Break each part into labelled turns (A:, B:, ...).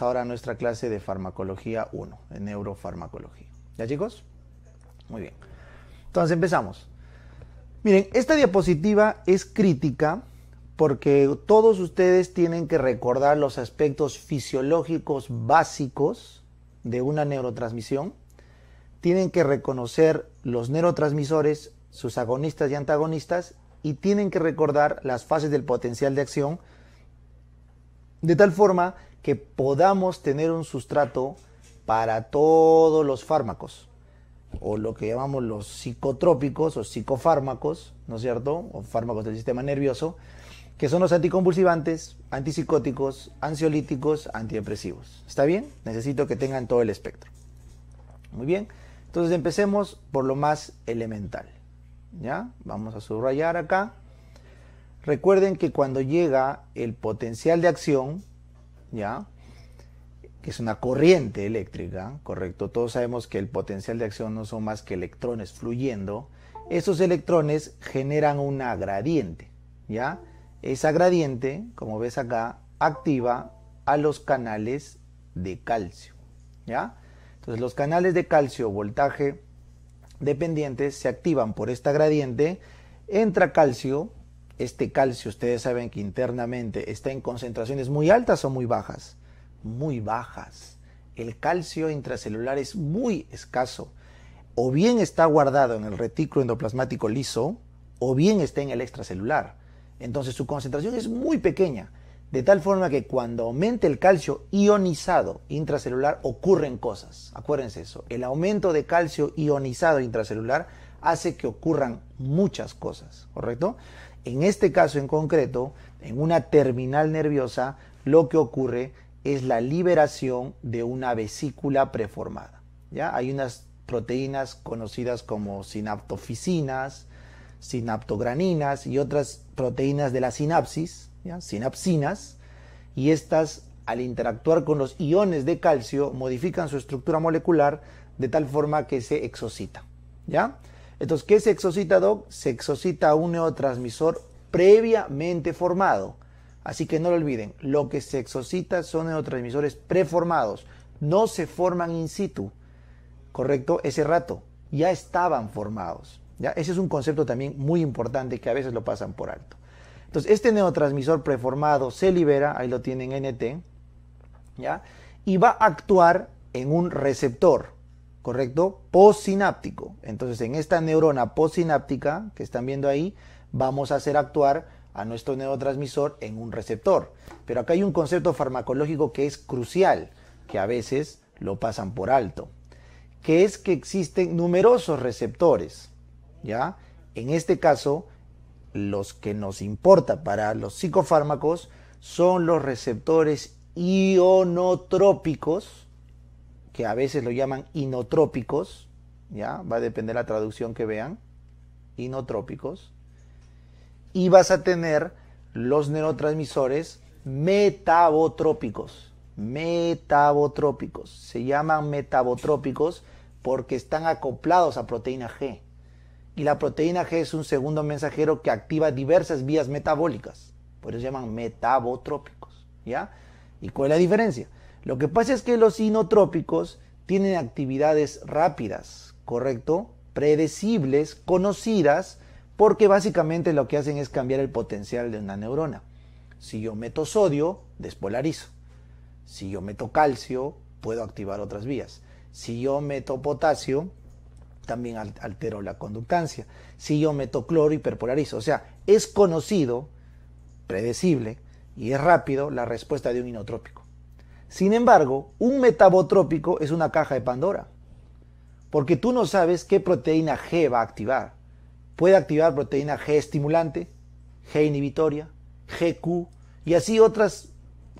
A: ahora nuestra clase de farmacología 1, en neurofarmacología. ¿Ya chicos? Muy bien. Entonces empezamos. Miren, esta diapositiva es crítica porque todos ustedes tienen que recordar los aspectos fisiológicos básicos de una neurotransmisión. Tienen que reconocer los neurotransmisores, sus agonistas y antagonistas, y tienen que recordar las fases del potencial de acción, de tal forma que podamos tener un sustrato para todos los fármacos, o lo que llamamos los psicotrópicos o psicofármacos, ¿no es cierto? O fármacos del sistema nervioso, que son los anticonvulsivantes, antipsicóticos, ansiolíticos, antidepresivos. ¿Está bien? Necesito que tengan todo el espectro. Muy bien. Entonces empecemos por lo más elemental. ¿Ya? Vamos a subrayar acá. Recuerden que cuando llega el potencial de acción, ¿ya? que es una corriente eléctrica, ¿correcto? Todos sabemos que el potencial de acción no son más que electrones fluyendo. Esos electrones generan una gradiente, ¿ya? Esa gradiente, como ves acá, activa a los canales de calcio, ¿ya? Entonces los canales de calcio voltaje dependientes se activan por esta gradiente, entra calcio, este calcio, ustedes saben que internamente está en concentraciones muy altas o muy bajas. Muy bajas. El calcio intracelular es muy escaso. O bien está guardado en el retículo endoplasmático liso, o bien está en el extracelular. Entonces su concentración es muy pequeña. De tal forma que cuando aumente el calcio ionizado intracelular ocurren cosas. Acuérdense eso. El aumento de calcio ionizado intracelular hace que ocurran muchas cosas, ¿correcto? En este caso en concreto, en una terminal nerviosa, lo que ocurre es la liberación de una vesícula preformada. ¿ya? Hay unas proteínas conocidas como sinaptoficinas, sinaptograninas y otras proteínas de la sinapsis, sinapsinas, y estas al interactuar con los iones de calcio modifican su estructura molecular de tal forma que se exocita. ¿ya? Entonces, ¿qué se exocita, Doc? Se exocita un neurotransmisor previamente formado. Así que no lo olviden, lo que se exocita son neurotransmisores preformados, no se forman in situ, ¿correcto? Ese rato, ya estaban formados. ¿ya? Ese es un concepto también muy importante que a veces lo pasan por alto. Entonces, este neurotransmisor preformado se libera, ahí lo tienen NT, ¿ya? y va a actuar en un receptor. ¿correcto? Postsináptico. Entonces, en esta neurona postsináptica que están viendo ahí, vamos a hacer actuar a nuestro neurotransmisor en un receptor. Pero acá hay un concepto farmacológico que es crucial, que a veces lo pasan por alto, que es que existen numerosos receptores, ¿ya? En este caso, los que nos importa para los psicofármacos son los receptores ionotrópicos, que a veces lo llaman inotrópicos, ¿ya? Va a depender la traducción que vean, inotrópicos. Y vas a tener los neurotransmisores metabotrópicos, metabotrópicos. Se llaman metabotrópicos porque están acoplados a proteína G. Y la proteína G es un segundo mensajero que activa diversas vías metabólicas. Por eso se llaman metabotrópicos, ¿ya? ¿Y cuál es la diferencia? Lo que pasa es que los inotrópicos tienen actividades rápidas, ¿correcto? Predecibles, conocidas, porque básicamente lo que hacen es cambiar el potencial de una neurona. Si yo meto sodio, despolarizo. Si yo meto calcio, puedo activar otras vías. Si yo meto potasio, también altero la conductancia. Si yo meto cloro, hiperpolarizo. O sea, es conocido, predecible y es rápido la respuesta de un inotrópico. Sin embargo, un metabotrópico es una caja de Pandora, porque tú no sabes qué proteína G va a activar. Puede activar proteína G estimulante, G inhibitoria, GQ y así otras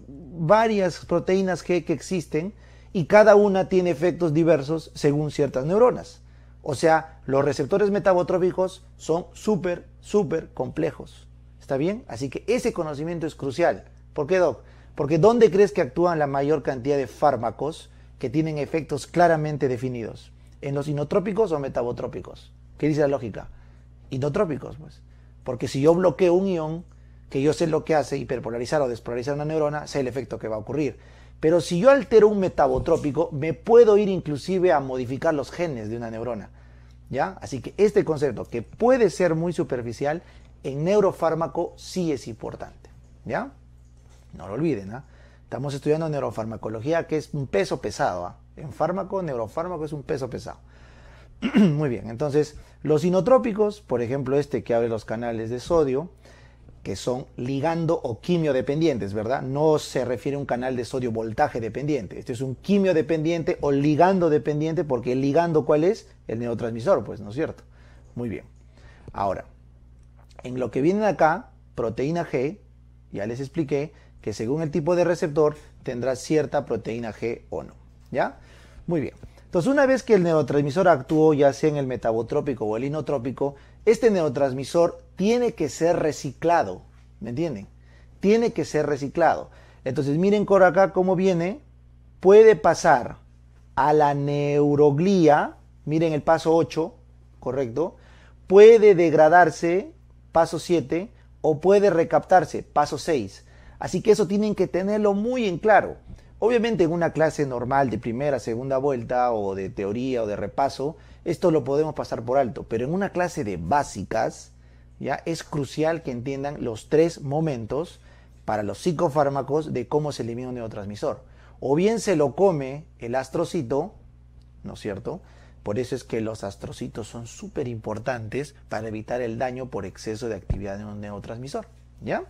A: varias proteínas G que existen y cada una tiene efectos diversos según ciertas neuronas. O sea, los receptores metabotrópicos son súper, súper complejos. ¿Está bien? Así que ese conocimiento es crucial. ¿Por qué, Doc? Porque ¿dónde crees que actúan la mayor cantidad de fármacos que tienen efectos claramente definidos? ¿En los inotrópicos o metabotrópicos? ¿Qué dice la lógica? Inotrópicos, pues. Porque si yo bloqueo un ión, que yo sé lo que hace, hiperpolarizar o despolarizar una neurona, sé el efecto que va a ocurrir. Pero si yo altero un metabotrópico, me puedo ir inclusive a modificar los genes de una neurona. ¿Ya? Así que este concepto, que puede ser muy superficial, en neurofármaco sí es importante. ¿Ya? No lo olviden, ¿ah? Estamos estudiando neurofarmacología, que es un peso pesado. ¿ah? En fármaco, neurofármaco es un peso pesado. Muy bien, entonces los inotrópicos, por ejemplo este que abre los canales de sodio, que son ligando o quimiodependientes, ¿verdad? No se refiere a un canal de sodio voltaje dependiente. Este es un quimiodependiente o ligando dependiente, porque el ligando cuál es? El neurotransmisor, pues, ¿no es cierto? Muy bien. Ahora, en lo que viene acá, proteína G, ya les expliqué, que según el tipo de receptor tendrá cierta proteína G o no. ¿Ya? Muy bien. Entonces, una vez que el neurotransmisor actuó, ya sea en el metabotrópico o el inotrópico, este neurotransmisor tiene que ser reciclado. ¿Me entienden? Tiene que ser reciclado. Entonces, miren por acá cómo viene. Puede pasar a la neuroglía, miren el paso 8, correcto. Puede degradarse, paso 7, o puede recaptarse, paso 6. Así que eso tienen que tenerlo muy en claro. Obviamente en una clase normal de primera, segunda vuelta o de teoría o de repaso, esto lo podemos pasar por alto, pero en una clase de básicas, ya es crucial que entiendan los tres momentos para los psicofármacos de cómo se elimina un neurotransmisor. O bien se lo come el astrocito, ¿no es cierto? Por eso es que los astrocitos son súper importantes para evitar el daño por exceso de actividad de un neurotransmisor, ¿ya?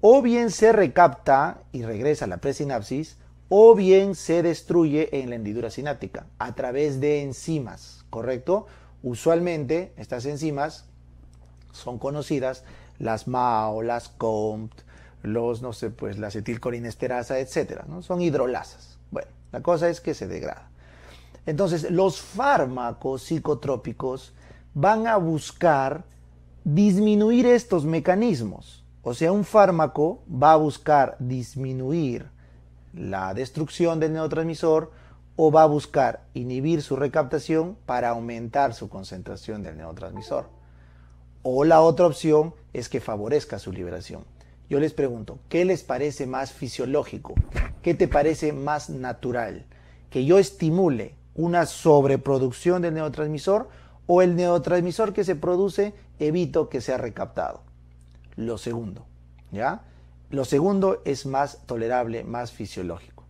A: o bien se recapta y regresa a la presinapsis, o bien se destruye en la hendidura sináptica a través de enzimas, ¿correcto? Usualmente estas enzimas son conocidas, las MAO, las COMT, los, no sé, pues, la acetilcolinesterasa, etcétera, ¿no? Son hidrolasas. Bueno, la cosa es que se degrada. Entonces, los fármacos psicotrópicos van a buscar disminuir estos mecanismos. O sea, un fármaco va a buscar disminuir la destrucción del neurotransmisor o va a buscar inhibir su recaptación para aumentar su concentración del neurotransmisor. O la otra opción es que favorezca su liberación. Yo les pregunto, ¿qué les parece más fisiológico? ¿Qué te parece más natural? ¿Que yo estimule una sobreproducción del neurotransmisor o el neurotransmisor que se produce evito que sea recaptado? lo segundo, ¿ya? Lo segundo es más tolerable, más fisiológico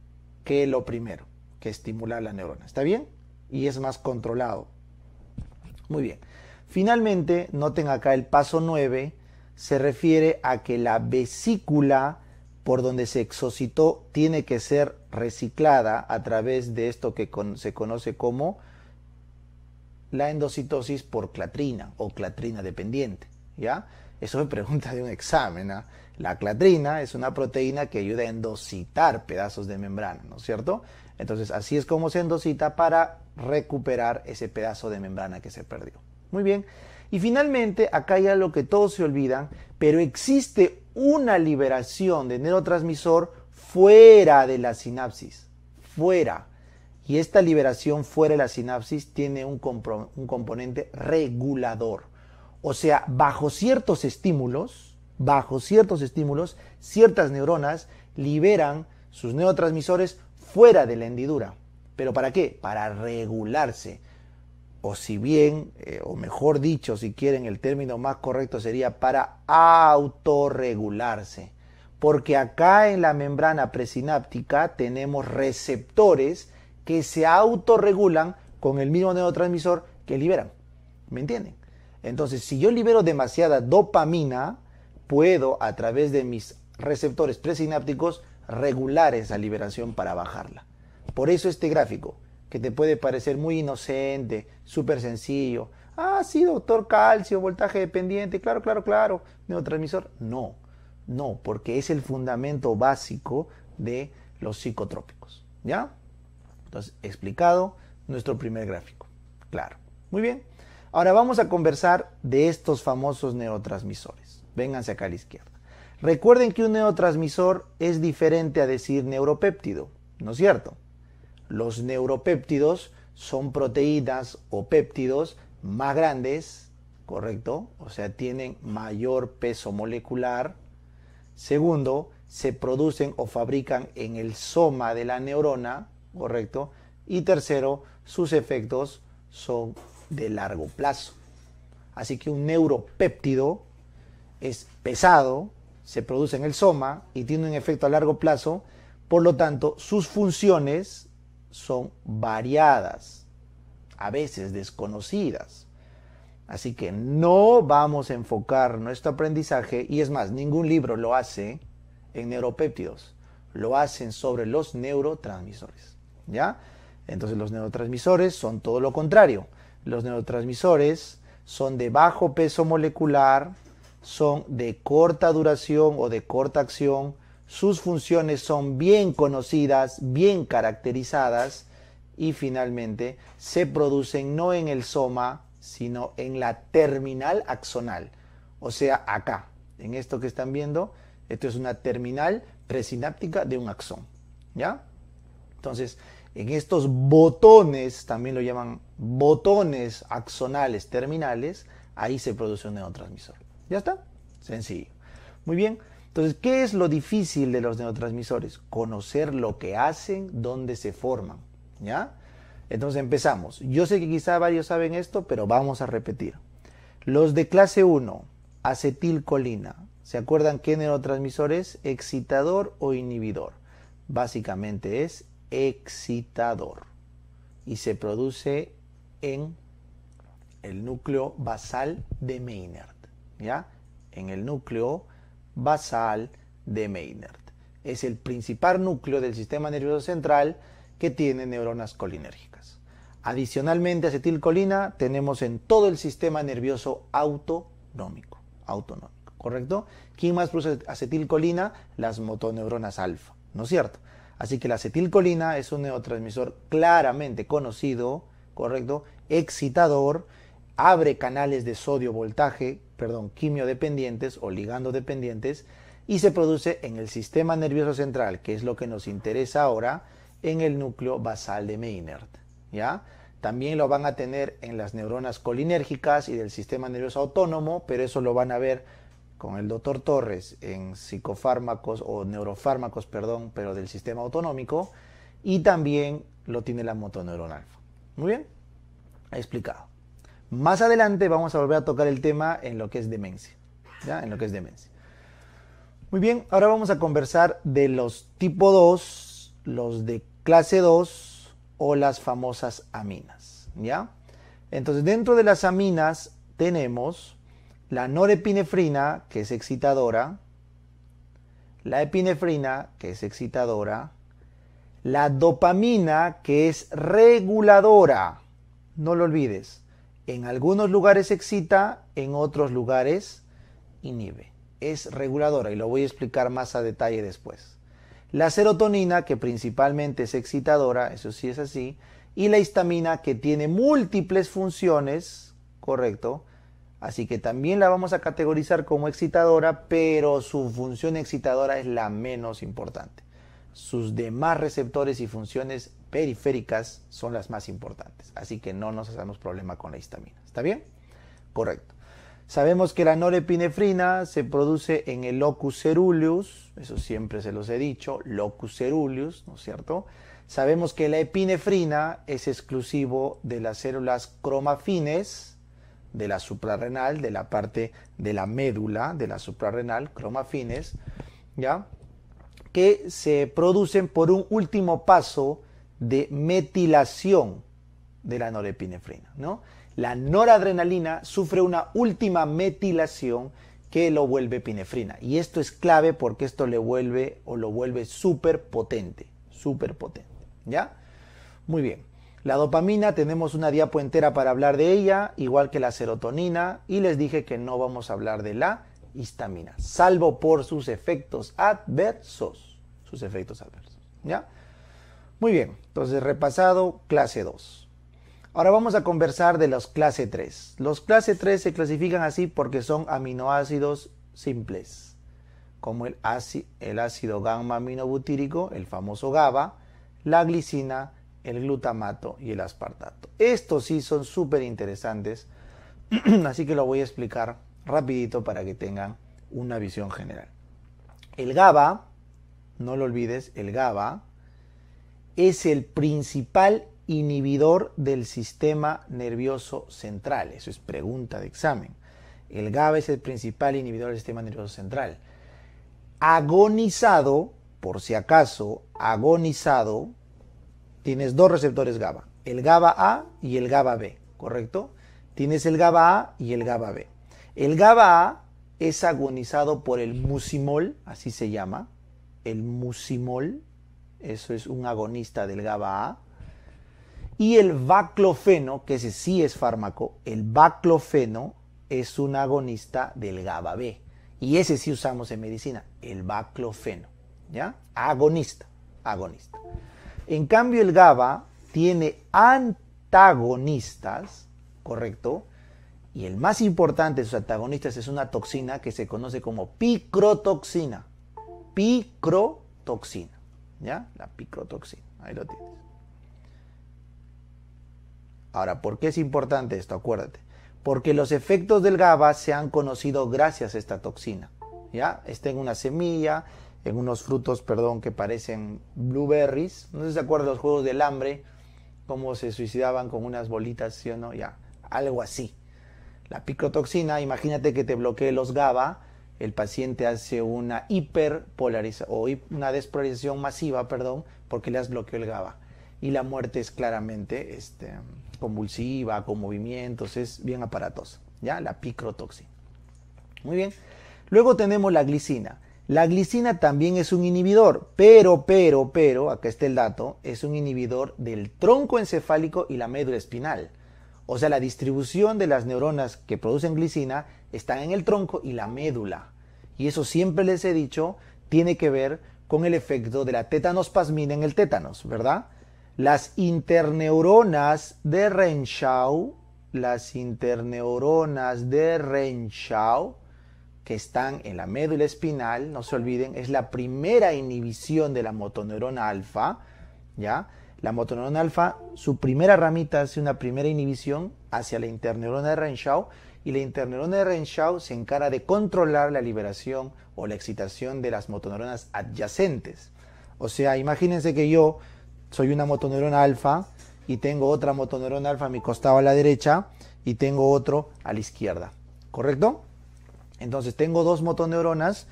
A: que lo primero, que estimula la neurona, ¿está bien? Y es más controlado. Muy bien. Finalmente, noten acá el paso 9, se refiere a que la vesícula por donde se exocitó tiene que ser reciclada a través de esto que se conoce como la endocitosis por clatrina o clatrina dependiente, ¿ya? Eso me pregunta de un examen. ¿ah? La clatrina es una proteína que ayuda a endocitar pedazos de membrana, ¿no es cierto? Entonces, así es como se endocita para recuperar ese pedazo de membrana que se perdió. Muy bien. Y finalmente, acá hay lo que todos se olvidan, pero existe una liberación de neurotransmisor fuera de la sinapsis. Fuera. Y esta liberación fuera de la sinapsis tiene un componente regulador. O sea, bajo ciertos estímulos, bajo ciertos estímulos, ciertas neuronas liberan sus neurotransmisores fuera de la hendidura. ¿Pero para qué? Para regularse. O si bien, eh, o mejor dicho, si quieren, el término más correcto sería para autorregularse. Porque acá en la membrana presináptica tenemos receptores que se autorregulan con el mismo neurotransmisor que liberan. ¿Me entienden? Entonces, si yo libero demasiada dopamina, puedo a través de mis receptores presinápticos regular esa liberación para bajarla. Por eso este gráfico, que te puede parecer muy inocente, súper sencillo, ah, sí, doctor, calcio, voltaje dependiente, claro, claro, claro, neurotransmisor, no, no, porque es el fundamento básico de los psicotrópicos, ¿ya? Entonces, explicado nuestro primer gráfico, claro, muy bien. Ahora vamos a conversar de estos famosos neurotransmisores. Vénganse acá a la izquierda. Recuerden que un neurotransmisor es diferente a decir neuropéptido, ¿no es cierto? Los neuropéptidos son proteínas o péptidos más grandes, ¿correcto? O sea, tienen mayor peso molecular. Segundo, se producen o fabrican en el soma de la neurona, ¿correcto? Y tercero, sus efectos son de largo plazo. Así que un neuropéptido es pesado, se produce en el soma y tiene un efecto a largo plazo, por lo tanto sus funciones son variadas, a veces desconocidas. Así que no vamos a enfocar nuestro aprendizaje, y es más, ningún libro lo hace en neuropéptidos, lo hacen sobre los neurotransmisores. ¿Ya? Entonces los neurotransmisores son todo lo contrario los neurotransmisores son de bajo peso molecular, son de corta duración o de corta acción, sus funciones son bien conocidas, bien caracterizadas y finalmente se producen no en el soma, sino en la terminal axonal, o sea, acá, en esto que están viendo, esto es una terminal presináptica de un axón, ¿ya? Entonces, en estos botones, también lo llaman botones axonales terminales, ahí se produce un neurotransmisor. ¿Ya está? Sencillo. Muy bien. Entonces, ¿qué es lo difícil de los neurotransmisores? Conocer lo que hacen, dónde se forman. ¿Ya? Entonces empezamos. Yo sé que quizá varios saben esto, pero vamos a repetir. Los de clase 1, acetilcolina. ¿Se acuerdan qué neurotransmisor es? Excitador o inhibidor. Básicamente es excitador. Y se produce en el núcleo basal de Maynard, ¿ya? En el núcleo basal de Maynard. Es el principal núcleo del sistema nervioso central que tiene neuronas colinérgicas. Adicionalmente, acetilcolina tenemos en todo el sistema nervioso autonómico, autonómico, ¿correcto? ¿Quién más produce acetilcolina? Las motoneuronas alfa, ¿no es cierto? Así que la acetilcolina es un neurotransmisor claramente conocido ¿correcto? Excitador, abre canales de sodio voltaje, perdón, quimiodependientes o ligando dependientes y se produce en el sistema nervioso central, que es lo que nos interesa ahora, en el núcleo basal de Maynard, ¿ya? También lo van a tener en las neuronas colinérgicas y del sistema nervioso autónomo, pero eso lo van a ver con el doctor Torres en psicofármacos o neurofármacos, perdón, pero del sistema autonómico. Y también lo tiene la motoneurona muy bien, He explicado. Más adelante vamos a volver a tocar el tema en lo que es demencia. ¿ya? En lo que es demencia. Muy bien, ahora vamos a conversar de los tipo 2, los de clase 2 o las famosas aminas. ¿ya? Entonces, dentro de las aminas tenemos la norepinefrina, que es excitadora, la epinefrina, que es excitadora, la dopamina, que es reguladora, no lo olvides, en algunos lugares excita, en otros lugares inhibe. Es reguladora y lo voy a explicar más a detalle después. La serotonina, que principalmente es excitadora, eso sí es así, y la histamina, que tiene múltiples funciones, correcto, así que también la vamos a categorizar como excitadora, pero su función excitadora es la menos importante sus demás receptores y funciones periféricas son las más importantes. Así que no nos hacemos problema con la histamina. ¿Está bien? Correcto. Sabemos que la norepinefrina se produce en el locus ceruleus, eso siempre se los he dicho, locus ceruleus, ¿no es cierto? Sabemos que la epinefrina es exclusivo de las células cromafines de la suprarrenal, de la parte de la médula de la suprarrenal, cromafines, ¿ya? que se producen por un último paso de metilación de la norepinefrina. ¿no? La noradrenalina sufre una última metilación que lo vuelve pinefrina. Y esto es clave porque esto le vuelve o lo vuelve súper potente. Súper potente. ¿Ya? Muy bien. La dopamina, tenemos una diapo entera para hablar de ella, igual que la serotonina, y les dije que no vamos a hablar de la histamina, salvo por sus efectos adversos sus efectos adversos. ¿Ya? Muy bien, entonces repasado clase 2. Ahora vamos a conversar de los clase 3. Los clase 3 se clasifican así porque son aminoácidos simples, como el, el ácido gamma aminobutírico, el famoso GABA, la glicina, el glutamato y el aspartato. Estos sí son súper interesantes, así que lo voy a explicar rapidito para que tengan una visión general. El GABA no lo olvides, el GABA, es el principal inhibidor del sistema nervioso central. Eso es pregunta de examen. El GABA es el principal inhibidor del sistema nervioso central. Agonizado, por si acaso, agonizado, tienes dos receptores GABA, el GABA A y el GABA B, ¿correcto? Tienes el GABA A y el GABA B. El GABA A es agonizado por el musimol, así se llama, el musimol, eso es un agonista del GABA A, y el baclofeno, que ese sí es fármaco, el baclofeno es un agonista del GABA B, y ese sí usamos en medicina, el baclofeno, ¿ya? Agonista, agonista. En cambio el GABA tiene antagonistas, ¿correcto? Y el más importante de sus antagonistas es una toxina que se conoce como picrotoxina picrotoxina. ¿Ya? La picrotoxina. Ahí lo tienes. Ahora, ¿por qué es importante esto? Acuérdate. Porque los efectos del GABA se han conocido gracias a esta toxina. ¿Ya? Está en una semilla, en unos frutos, perdón, que parecen blueberries. No sé si se acuerdan los juegos del hambre, cómo se suicidaban con unas bolitas, ¿sí o no? Ya, algo así. La picrotoxina, imagínate que te bloquee los GABA el paciente hace una hiperpolarización o una despolarización masiva, perdón, porque le has bloqueado el GABA. Y la muerte es claramente este, convulsiva, con movimientos, es bien aparatosa, ¿ya? La picrotoxina. Muy bien. Luego tenemos la glicina. La glicina también es un inhibidor, pero, pero, pero, acá está el dato, es un inhibidor del tronco encefálico y la médula espinal. O sea, la distribución de las neuronas que producen glicina están en el tronco y la médula. Y eso siempre les he dicho, tiene que ver con el efecto de la tetanospasmina en el tétanos, ¿verdad? Las interneuronas de Renshaw, las interneuronas de Renshaw, que están en la médula espinal, no se olviden, es la primera inhibición de la motoneurona alfa, ¿ya? La motoneurona alfa, su primera ramita hace una primera inhibición hacia la interneurona de Renshaw y la interneurona de Renshaw se encarga de controlar la liberación o la excitación de las motoneuronas adyacentes. O sea, imagínense que yo soy una motoneurona alfa y tengo otra motoneurona alfa a mi costado a la derecha y tengo otro a la izquierda, ¿correcto? Entonces tengo dos motoneuronas,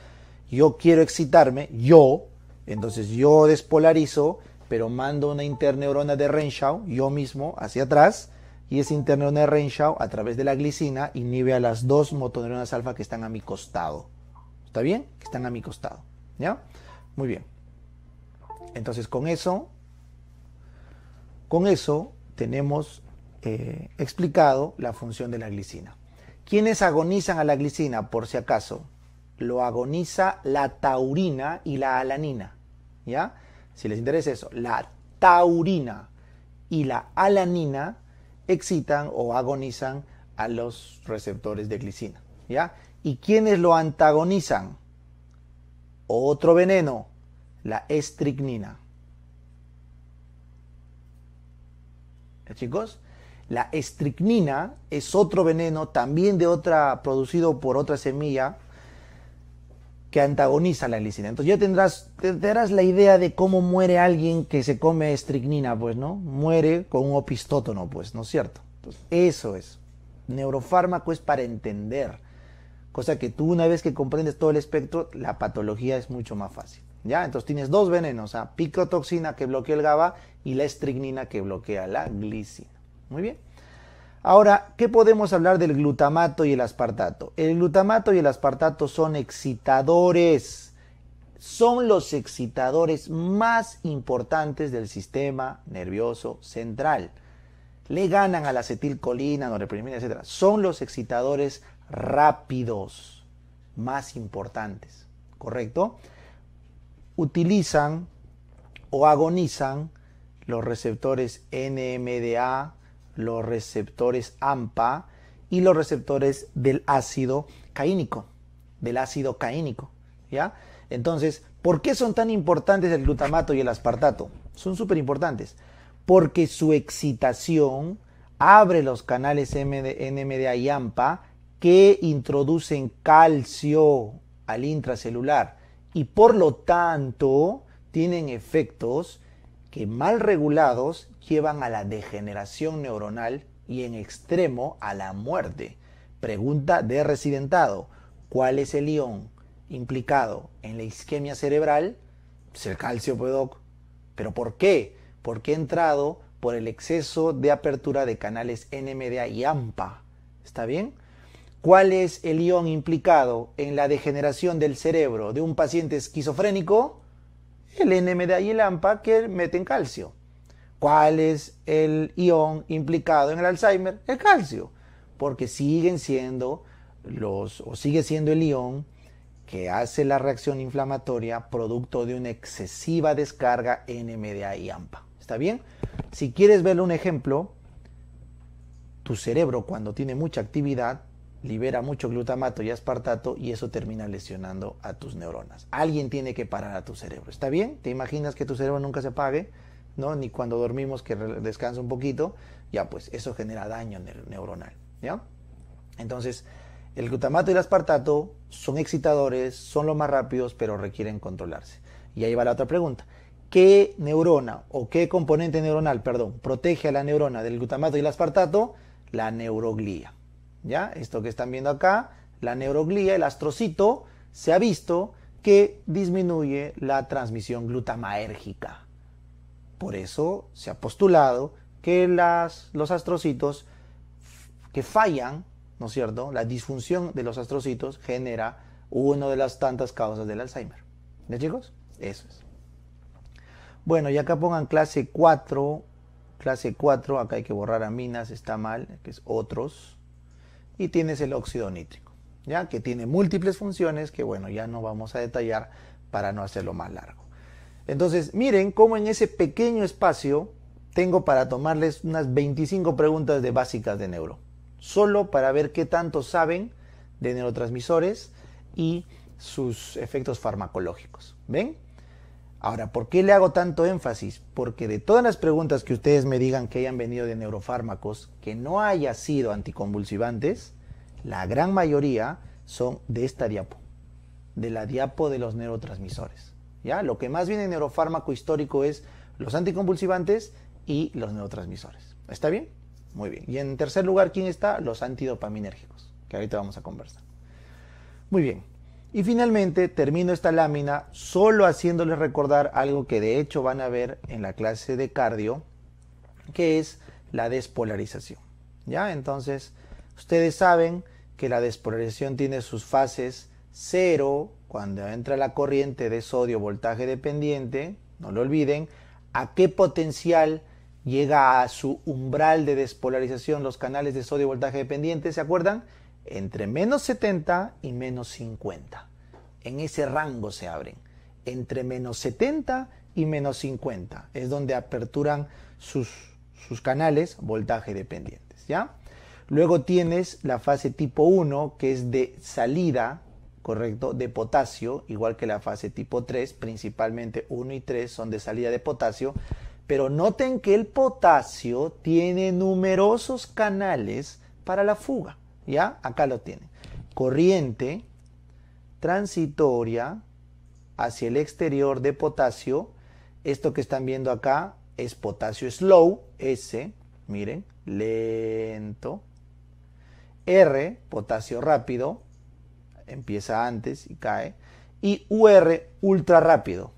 A: yo quiero excitarme, yo, entonces yo despolarizo pero mando una interneurona de Renshaw, yo mismo, hacia atrás, y esa interneurona de Renshaw, a través de la glicina, inhibe a las dos motoneuronas alfa que están a mi costado. ¿Está bien? Que están a mi costado. ¿Ya? Muy bien. Entonces, con eso, con eso tenemos eh, explicado la función de la glicina. ¿Quiénes agonizan a la glicina, por si acaso? Lo agoniza la taurina y la alanina. ¿Ya? si les interesa eso, la taurina y la alanina excitan o agonizan a los receptores de glicina. ¿ya? ¿Y quiénes lo antagonizan? Otro veneno, la estricnina. ¿Ya, chicos? La estricnina es otro veneno también de otra, producido por otra semilla que antagoniza la glicina. Entonces ya tendrás, la idea de cómo muere alguien que se come estricnina, pues, ¿no? Muere con un opistótono, pues, ¿no es cierto? eso es. Neurofármaco es para entender. Cosa que tú una vez que comprendes todo el espectro, la patología es mucho más fácil. ¿Ya? Entonces tienes dos venenos, a picotoxina que bloquea el GABA y la estricnina que bloquea la glicina. Muy bien. Ahora, ¿qué podemos hablar del glutamato y el aspartato? El glutamato y el aspartato son excitadores. Son los excitadores más importantes del sistema nervioso central. Le ganan a la acetilcolina, reprimida etc. Son los excitadores rápidos más importantes, ¿correcto? Utilizan o agonizan los receptores NMDA, los receptores AMPA y los receptores del ácido caínico, del ácido caínico, ¿ya? Entonces, ¿por qué son tan importantes el glutamato y el aspartato? Son súper importantes, porque su excitación abre los canales NMDA y AMPA que introducen calcio al intracelular y por lo tanto tienen efectos que mal regulados llevan a la degeneración neuronal y en extremo a la muerte. Pregunta de residentado. ¿Cuál es el ión implicado en la isquemia cerebral? Es pues el calcio, PEDOC. Pues, ¿Pero por qué? Porque ha entrado por el exceso de apertura de canales NMDA y AMPA. ¿Está bien? ¿Cuál es el ión implicado en la degeneración del cerebro de un paciente esquizofrénico? El NMDA y el AMPA que meten calcio. ¿Cuál es el ion implicado en el Alzheimer? El calcio, porque siguen siendo los, o sigue siendo el ion que hace la reacción inflamatoria producto de una excesiva descarga NMDA y AMPA. ¿Está bien? Si quieres ver un ejemplo, tu cerebro cuando tiene mucha actividad libera mucho glutamato y aspartato y eso termina lesionando a tus neuronas. Alguien tiene que parar a tu cerebro. ¿Está bien? ¿Te imaginas que tu cerebro nunca se apague? ¿no? ni cuando dormimos que descansa un poquito, ya pues eso genera daño neuronal. ¿ya? Entonces, el glutamato y el aspartato son excitadores, son los más rápidos, pero requieren controlarse. Y ahí va la otra pregunta. ¿Qué neurona o qué componente neuronal, perdón, protege a la neurona del glutamato y el aspartato? La neuroglía. ¿Ya? Esto que están viendo acá, la neuroglía, el astrocito, se ha visto que disminuye la transmisión glutamaérgica. Por eso se ha postulado que las, los astrocitos que fallan, ¿no es cierto? La disfunción de los astrocitos genera una de las tantas causas del Alzheimer. ¿Ya chicos? Eso es. Bueno, y acá pongan clase 4. Clase 4, acá hay que borrar aminas, está mal, que es otros. Y tienes el óxido nítrico, ¿ya? Que tiene múltiples funciones que, bueno, ya no vamos a detallar para no hacerlo más largo. Entonces, miren cómo en ese pequeño espacio tengo para tomarles unas 25 preguntas de básicas de neuro, solo para ver qué tanto saben de neurotransmisores y sus efectos farmacológicos. ¿Ven? Ahora, ¿por qué le hago tanto énfasis? Porque de todas las preguntas que ustedes me digan que hayan venido de neurofármacos, que no haya sido anticonvulsivantes, la gran mayoría son de esta diapo, de la diapo de los neurotransmisores. Lo que más viene en neurofármaco histórico es los anticonvulsivantes y los neurotransmisores. ¿Está bien? Muy bien. Y en tercer lugar, ¿quién está? Los antidopaminérgicos, que ahorita vamos a conversar. Muy bien. Y finalmente termino esta lámina solo haciéndoles recordar algo que de hecho van a ver en la clase de cardio, que es la despolarización. ¿Ya? Entonces, ustedes saben que la despolarización tiene sus fases cero cuando entra la corriente de sodio voltaje dependiente, no lo olviden, a qué potencial llega a su umbral de despolarización los canales de sodio voltaje dependiente, ¿se acuerdan? Entre menos 70 y menos 50. En ese rango se abren. Entre menos 70 y menos 50 es donde aperturan sus, canales voltaje dependientes, ¿ya? Luego tienes la fase tipo 1, que es de salida correcto, de potasio, igual que la fase tipo 3, principalmente 1 y 3 son de salida de potasio, pero noten que el potasio tiene numerosos canales para la fuga, ¿ya? Acá lo tienen. Corriente transitoria hacia el exterior de potasio, esto que están viendo acá es potasio slow, S, miren, lento, R, potasio rápido, empieza antes y cae. Y UR, ultra rápido,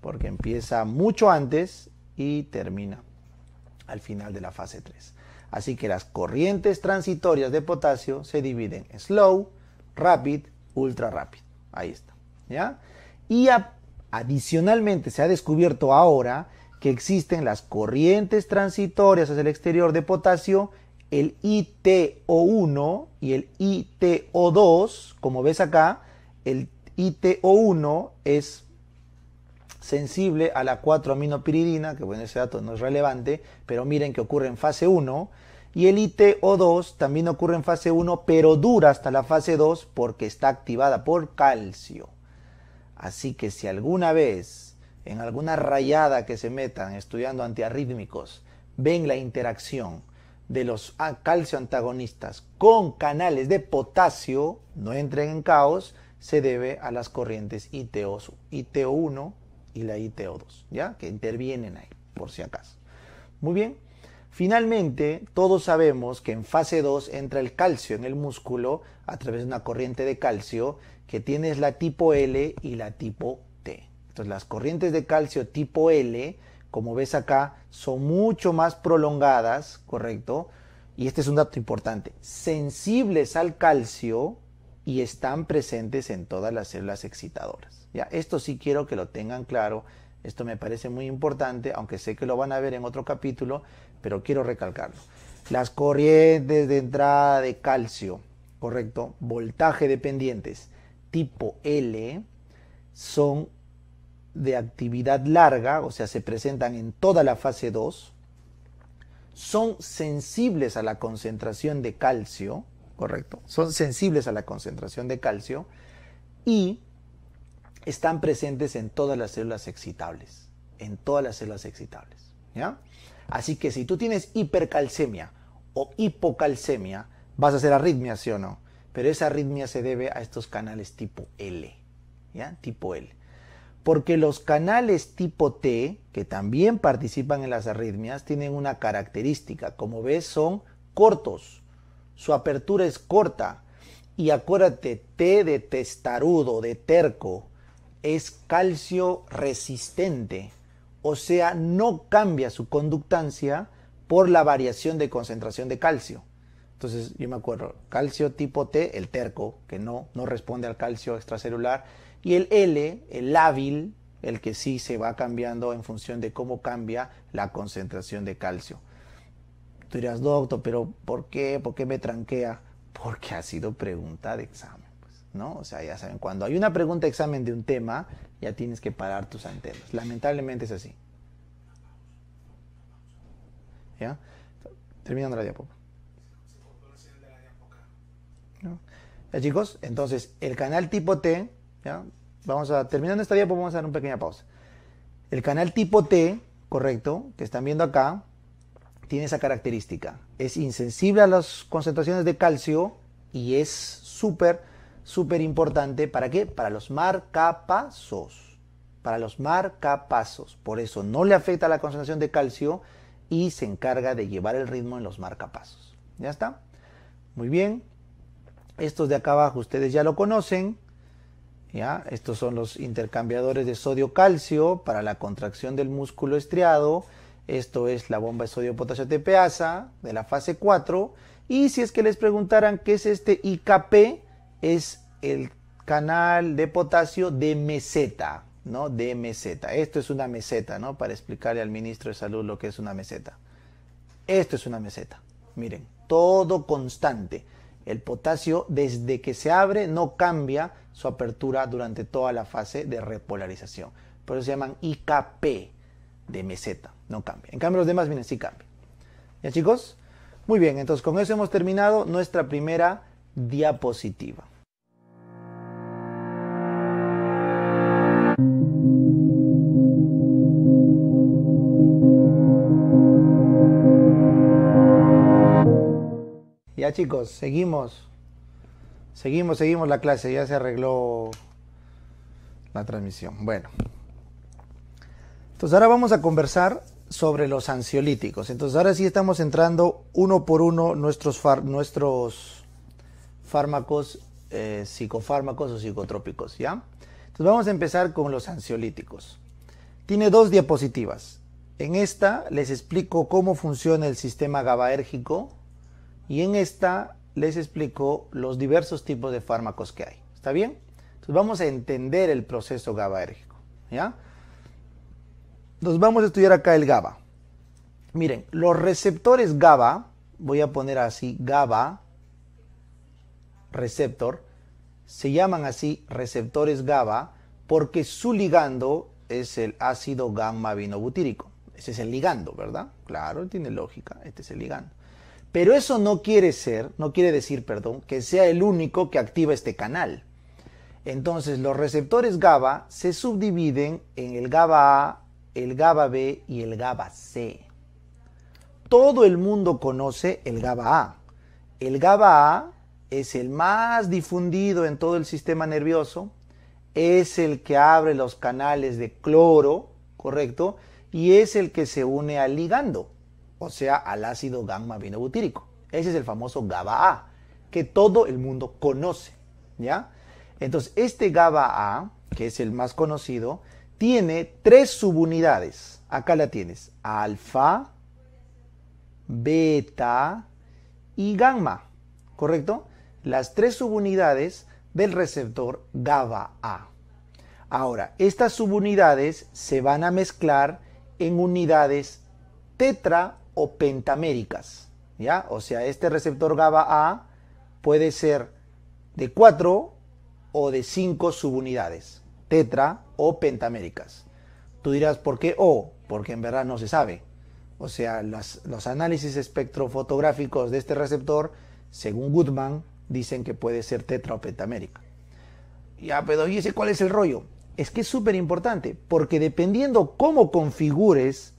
A: porque empieza mucho antes y termina al final de la fase 3. Así que las corrientes transitorias de potasio se dividen en slow, rapid, ultra rápido Ahí está. ¿ya? Y adicionalmente se ha descubierto ahora que existen las corrientes transitorias hacia el exterior de potasio el ITO1 y el ITO2, como ves acá, el ITO1 es sensible a la 4-aminopiridina, que bueno, ese dato no es relevante, pero miren que ocurre en fase 1, y el ITO2 también ocurre en fase 1, pero dura hasta la fase 2 porque está activada por calcio. Así que si alguna vez, en alguna rayada que se metan estudiando antiarrítmicos, ven la interacción de los ah, calcio antagonistas con canales de potasio, no entren en caos, se debe a las corrientes ITO, 1 y la ITO2, ¿ya? Que intervienen ahí, por si acaso. Muy bien. Finalmente, todos sabemos que en fase 2 entra el calcio en el músculo a través de una corriente de calcio que tienes la tipo L y la tipo T. Entonces, las corrientes de calcio tipo L como ves acá, son mucho más prolongadas, ¿correcto? Y este es un dato importante, sensibles al calcio y están presentes en todas las células excitadoras. Ya, esto sí quiero que lo tengan claro, esto me parece muy importante, aunque sé que lo van a ver en otro capítulo, pero quiero recalcarlo. Las corrientes de entrada de calcio, ¿correcto? Voltaje dependientes tipo L son de actividad larga, o sea, se presentan en toda la fase 2, son sensibles a la concentración de calcio, correcto, son sensibles a la concentración de calcio y están presentes en todas las células excitables, en todas las células excitables, ¿ya? Así que si tú tienes hipercalcemia o hipocalcemia, vas a hacer arritmia, ¿sí o no? Pero esa arritmia se debe a estos canales tipo L, ¿ya? Tipo L porque los canales tipo T, que también participan en las arritmias, tienen una característica. Como ves, son cortos. Su apertura es corta. Y acuérdate, T de testarudo, de terco, es calcio resistente. O sea, no cambia su conductancia por la variación de concentración de calcio. Entonces, yo me acuerdo, calcio tipo T, el terco, que no, no responde al calcio extracelular y el L, el hábil, el que sí se va cambiando en función de cómo cambia la concentración de calcio. Tú dirás, doctor, pero ¿por qué? ¿Por qué me tranquea? Porque ha sido pregunta de examen. Pues, ¿no? O sea, ya saben, cuando hay una pregunta de examen de un tema, ya tienes que parar tus antenas. Lamentablemente es así. ¿Ya? Terminando la diapositiva. Ya chicos, entonces el canal tipo T Vamos a, terminando esta diapositiva, vamos a dar una pequeña pausa. El canal tipo T, correcto, que están viendo acá, tiene esa característica. Es insensible a las concentraciones de calcio y es súper, súper importante. ¿Para qué? Para los marcapasos. Para los marcapasos. Por eso no le afecta la concentración de calcio y se encarga de llevar el ritmo en los marcapasos. ¿Ya está? Muy bien. Estos de acá abajo ustedes ya lo conocen. Estos son los intercambiadores de sodio-calcio para la contracción del músculo estriado. Esto es la bomba de sodio-potasio TPAsa de la fase 4. Y si es que les preguntaran qué es este IKP, es el canal de potasio de meseta, ¿no? De meseta. Esto es una meseta, ¿no? Para explicarle al ministro de Salud lo que es una meseta. Esto es una meseta. Miren, todo constante. El potasio desde que se abre no cambia su apertura durante toda la fase de repolarización. Por eso se llaman IKP de meseta, no cambia. En cambio los demás, miren, sí cambian. ¿Ya chicos? Muy bien, entonces con eso hemos terminado nuestra primera diapositiva. chicos, seguimos. Seguimos, seguimos la clase. Ya se arregló la transmisión. Bueno. Entonces ahora vamos a conversar sobre los ansiolíticos. Entonces ahora sí estamos entrando uno por uno nuestros, fármacos, eh, psicofármacos o psicotrópicos, ¿ya? Entonces vamos a empezar con los ansiolíticos. Tiene dos diapositivas. En esta les explico cómo funciona el sistema GABAérgico y en esta les explico los diversos tipos de fármacos que hay. ¿Está bien? Entonces vamos a entender el proceso GABAérgico. ¿Ya? Nos vamos a estudiar acá el GABA. Miren, los receptores GABA, voy a poner así GABA receptor, se llaman así receptores GABA porque su ligando es el ácido gamma-aminobutírico. Ese es el ligando, ¿verdad? Claro, tiene lógica, este es el ligando. Pero eso no quiere ser, no quiere decir, perdón, que sea el único que activa este canal. Entonces, los receptores GABA se subdividen en el GABA A, el GABA B y el GABA C. Todo el mundo conoce el GABA A. El GABA A es el más difundido en todo el sistema nervioso, es el que abre los canales de cloro, ¿correcto? Y es el que se une al ligando o sea, al ácido gamma aminobutírico. Ese es el famoso GABA-A, que todo el mundo conoce, ¿ya? Entonces, este GABA-A, que es el más conocido, tiene tres subunidades. Acá la tienes, alfa, beta y gamma, ¿correcto? Las tres subunidades del receptor GABA-A. Ahora, estas subunidades se van a mezclar en unidades tetra o pentaméricas. ¿ya? O sea, este receptor GABA A puede ser de 4 o de 5 subunidades, tetra o pentaméricas. Tú dirás, ¿por qué O? Oh, porque en verdad no se sabe. O sea, los, los análisis espectrofotográficos de este receptor, según Goodman, dicen que puede ser tetra o pentamérica. Ya, pero ¿y ese cuál es el rollo? Es que es súper importante, porque dependiendo cómo configures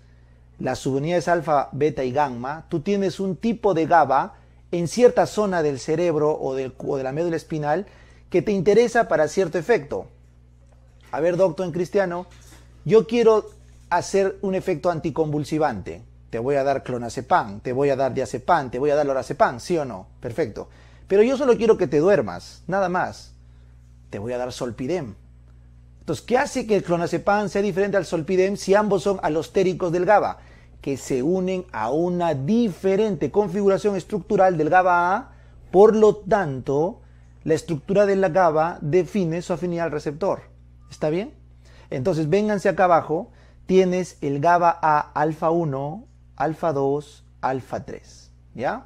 A: las subunidades alfa, beta y gamma, tú tienes un tipo de GABA en cierta zona del cerebro o, o de la médula espinal que te interesa para cierto efecto. A ver, doctor en cristiano, yo quiero hacer un efecto anticonvulsivante. Te voy a dar clonazepam, te voy a dar diazepam, te voy a dar lorazepam, ¿sí o no? Perfecto. Pero yo solo quiero que te duermas, nada más. Te voy a dar solpidem, entonces, ¿qué hace que el clonazepam sea diferente al solpidem si ambos son alostéricos del GABA? Que se unen a una diferente configuración estructural del GABA A, por lo tanto, la estructura de la GABA define su afinidad al receptor. ¿Está bien? Entonces, vénganse acá abajo, tienes el GABA A alfa 1, alfa 2, alfa 3, ¿ya?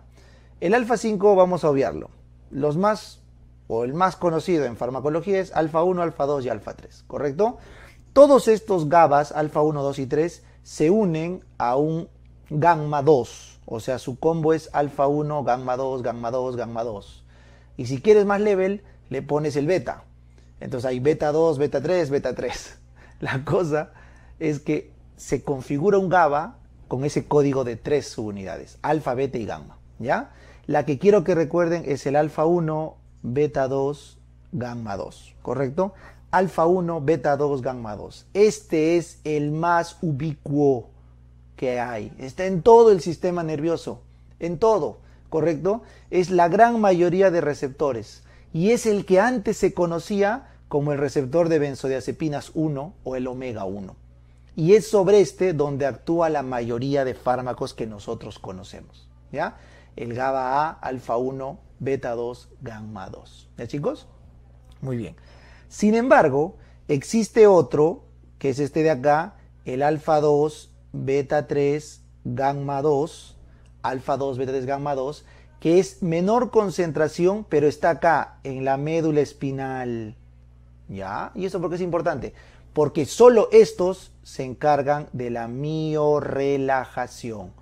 A: El alfa 5 vamos a obviarlo. Los más o el más conocido en farmacología es alfa 1, alfa 2 y alfa 3, ¿correcto? Todos estos GABAs, alfa 1, 2 y 3, se unen a un gamma 2, o sea, su combo es alfa 1, gamma 2, gamma 2, gamma 2. Y si quieres más level, le pones el beta. Entonces hay beta 2, beta 3, beta 3. La cosa es que se configura un GABA con ese código de tres subunidades, alfa, beta y gamma, ¿ya? La que quiero que recuerden es el alfa 1, beta 2, gamma 2, ¿correcto? Alfa 1, beta 2, gamma 2. Este es el más ubicuo que hay. Está en todo el sistema nervioso, en todo, ¿correcto? Es la gran mayoría de receptores y es el que antes se conocía como el receptor de benzodiazepinas 1 o el omega 1. Y es sobre este donde actúa la mayoría de fármacos que nosotros conocemos, ¿ya? El GABA A, alfa 1, beta 2, gamma 2. ¿Ya chicos? Muy bien. Sin embargo, existe otro, que es este de acá, el alfa 2, beta 3, gamma 2, alfa 2, beta 3, gamma 2, que es menor concentración, pero está acá, en la médula espinal. ¿Ya? ¿Y eso por qué es importante? Porque solo estos se encargan de la miorelajación.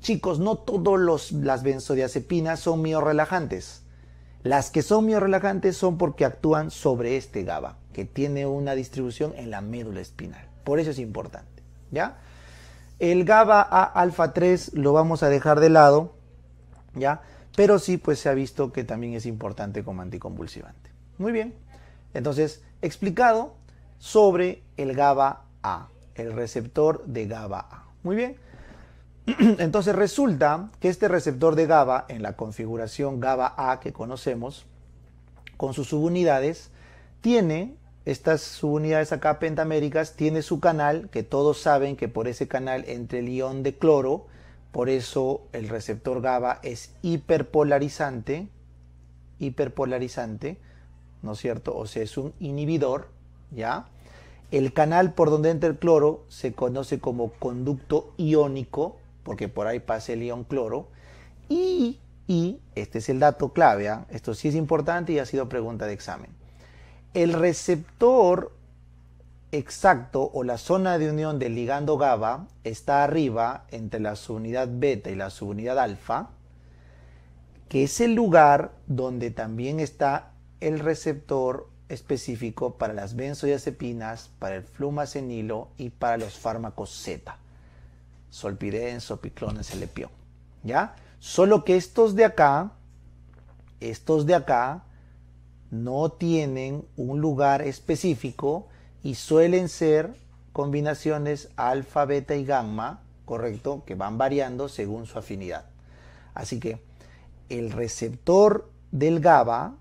A: Chicos, no todas las benzodiazepinas son miorrelajantes. Las que son miorrelajantes son porque actúan sobre este GABA, que tiene una distribución en la médula espinal. Por eso es importante, ¿ya? El GABA A alfa 3 lo vamos a dejar de lado, ¿ya? Pero sí, pues se ha visto que también es importante como anticonvulsivante. Muy bien. Entonces, explicado sobre el GABA A, el receptor de GABA A. Muy bien. Entonces resulta que este receptor de GABA, en la configuración GABA A que conocemos, con sus subunidades, tiene estas subunidades acá pentaméricas, tiene su canal, que todos saben que por ese canal entre el ion de cloro, por eso el receptor GABA es hiperpolarizante, hiperpolarizante, ¿no es cierto? O sea, es un inhibidor, ¿ya? El canal por donde entra el cloro se conoce como conducto iónico, porque por ahí pasa el ion cloro. Y, este es el dato clave, ¿ah? esto sí es importante y ha sido pregunta de examen. El receptor exacto o la zona de unión del ligando GABA está arriba entre la subunidad beta y la subunidad alfa, que es el lugar donde también está el receptor específico para las benzodiazepinas, para el flumacenilo y para los fármacos Z solpirenso, sopiclones, pió ¿Ya? Solo que estos de acá, estos de acá, no tienen un lugar específico y suelen ser combinaciones alfa, beta y gamma, ¿correcto? Que van variando según su afinidad. Así que el receptor del GABA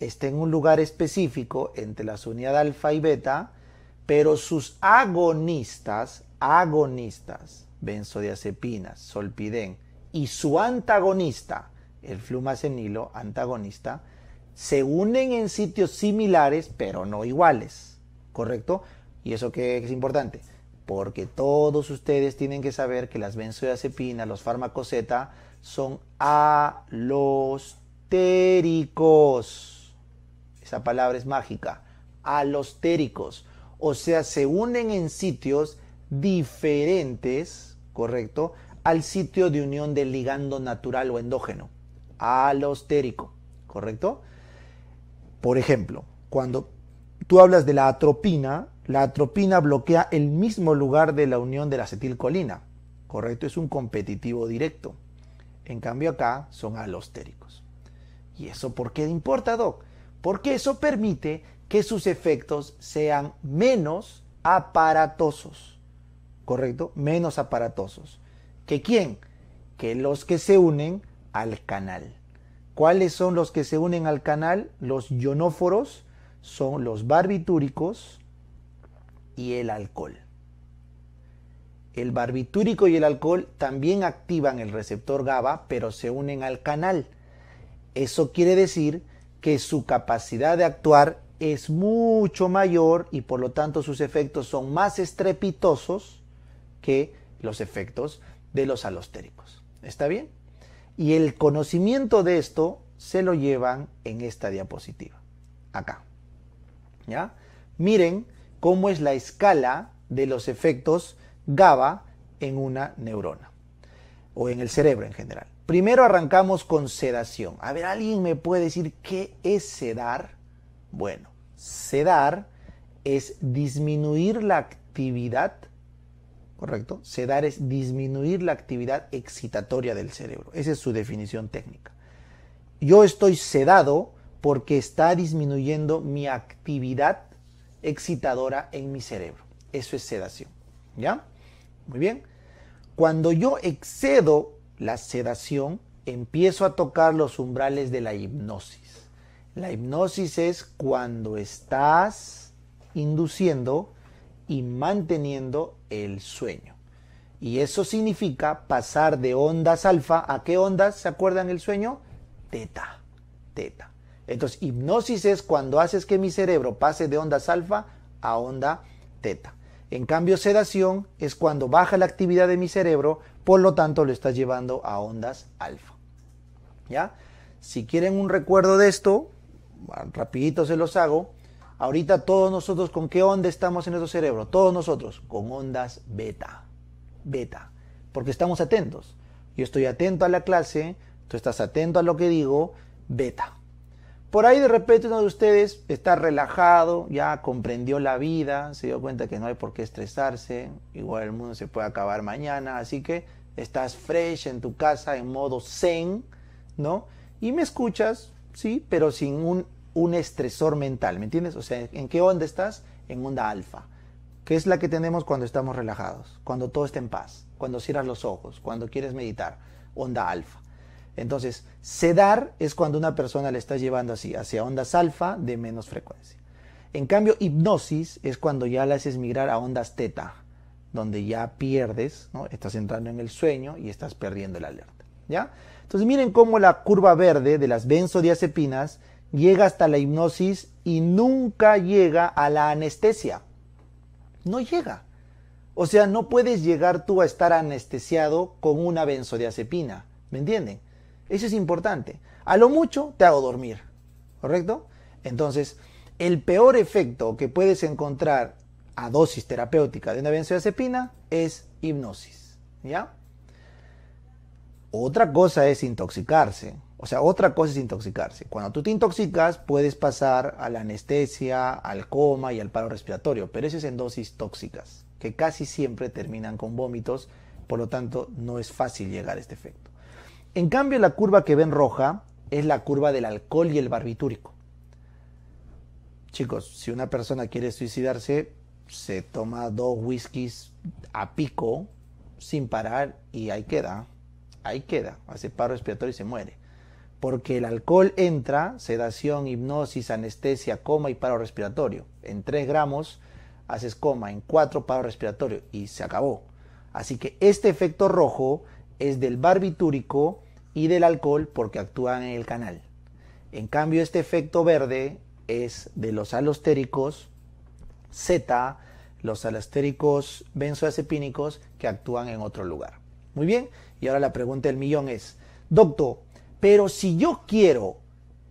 A: está en un lugar específico entre las unidades alfa y beta, pero sus agonistas, agonistas, benzodiazepinas, solpidén, y su antagonista, el flumacenilo antagonista, se unen en sitios similares pero no iguales, ¿correcto? ¿Y eso qué es importante? Porque todos ustedes tienen que saber que las benzodiazepinas, los fármacos Z, son alostéricos. Esa palabra es mágica, alostéricos. O sea, se unen en sitios diferentes, ¿correcto? Al sitio de unión del ligando natural o endógeno, alostérico, ¿correcto? Por ejemplo, cuando tú hablas de la atropina, la atropina bloquea el mismo lugar de la unión de la acetilcolina, ¿correcto? Es un competitivo directo. En cambio acá son alostéricos. ¿Y eso por qué importa, Doc? Porque eso permite que sus efectos sean menos aparatosos. ¿correcto? Menos aparatosos. ¿Que quién? Que los que se unen al canal. ¿Cuáles son los que se unen al canal? Los ionóforos son los barbitúricos y el alcohol. El barbitúrico y el alcohol también activan el receptor GABA, pero se unen al canal. Eso quiere decir que su capacidad de actuar es mucho mayor y por lo tanto sus efectos son más estrepitosos que los efectos de los alostéricos. ¿Está bien? Y el conocimiento de esto se lo llevan en esta diapositiva, acá. ¿Ya? Miren cómo es la escala de los efectos GABA en una neurona o en el cerebro en general. Primero arrancamos con sedación. A ver, ¿alguien me puede decir qué es sedar? Bueno, sedar es disminuir la actividad ¿correcto? Sedar es disminuir la actividad excitatoria del cerebro. Esa es su definición técnica. Yo estoy sedado porque está disminuyendo mi actividad excitadora en mi cerebro. Eso es sedación. ¿Ya? Muy bien. Cuando yo excedo la sedación, empiezo a tocar los umbrales de la hipnosis. La hipnosis es cuando estás induciendo y manteniendo el sueño. Y eso significa pasar de ondas alfa a qué ondas, ¿se acuerdan el sueño? Teta, teta. Entonces, hipnosis es cuando haces que mi cerebro pase de ondas alfa a onda teta. En cambio, sedación es cuando baja la actividad de mi cerebro, por lo tanto lo estás llevando a ondas alfa. ¿Ya? Si quieren un recuerdo de esto, ah, rapidito se los hago. Ahorita todos nosotros, ¿con qué onda estamos en nuestro cerebro? Todos nosotros, con ondas beta. Beta. Porque estamos atentos. Yo estoy atento a la clase, tú estás atento a lo que digo, beta. Por ahí de repente uno de ustedes está relajado, ya comprendió la vida, se dio cuenta que no hay por qué estresarse, igual el mundo se puede acabar mañana, así que estás fresh en tu casa en modo zen, ¿no? Y me escuchas, sí, pero sin un un estresor mental, ¿me entiendes? O sea, ¿en qué onda estás? En onda alfa, que es la que tenemos cuando estamos relajados, cuando todo está en paz, cuando cierras los ojos, cuando quieres meditar, onda alfa. Entonces, sedar es cuando una persona le estás llevando así, hacia ondas alfa de menos frecuencia. En cambio, hipnosis es cuando ya la haces migrar a ondas teta, donde ya pierdes, ¿no? estás entrando en el sueño y estás perdiendo el alerta. ¿ya? Entonces, miren cómo la curva verde de las benzodiazepinas llega hasta la hipnosis y nunca llega a la anestesia. No llega. O sea, no puedes llegar tú a estar anestesiado con una benzodiazepina. ¿Me entienden? Eso es importante. A lo mucho te hago dormir. ¿Correcto? Entonces, el peor efecto que puedes encontrar a dosis terapéutica de una benzodiazepina es hipnosis. ¿Ya? Otra cosa es intoxicarse. O sea, otra cosa es intoxicarse. Cuando tú te intoxicas, puedes pasar a la anestesia, al coma y al paro respiratorio, pero eso es en dosis tóxicas, que casi siempre terminan con vómitos, por lo tanto, no es fácil llegar a este efecto. En cambio, la curva que ven roja es la curva del alcohol y el barbitúrico. Chicos, si una persona quiere suicidarse, se toma dos whiskies a pico sin parar y ahí queda, ahí queda, hace paro respiratorio y se muere porque el alcohol entra, sedación, hipnosis, anestesia, coma y paro respiratorio. En 3 gramos haces coma, en 4 paro respiratorio y se acabó. Así que este efecto rojo es del barbitúrico y del alcohol porque actúan en el canal. En cambio, este efecto verde es de los alostéricos Z, los alostéricos benzoacepínicos que actúan en otro lugar. Muy bien, y ahora la pregunta del millón es, doctor, pero si yo quiero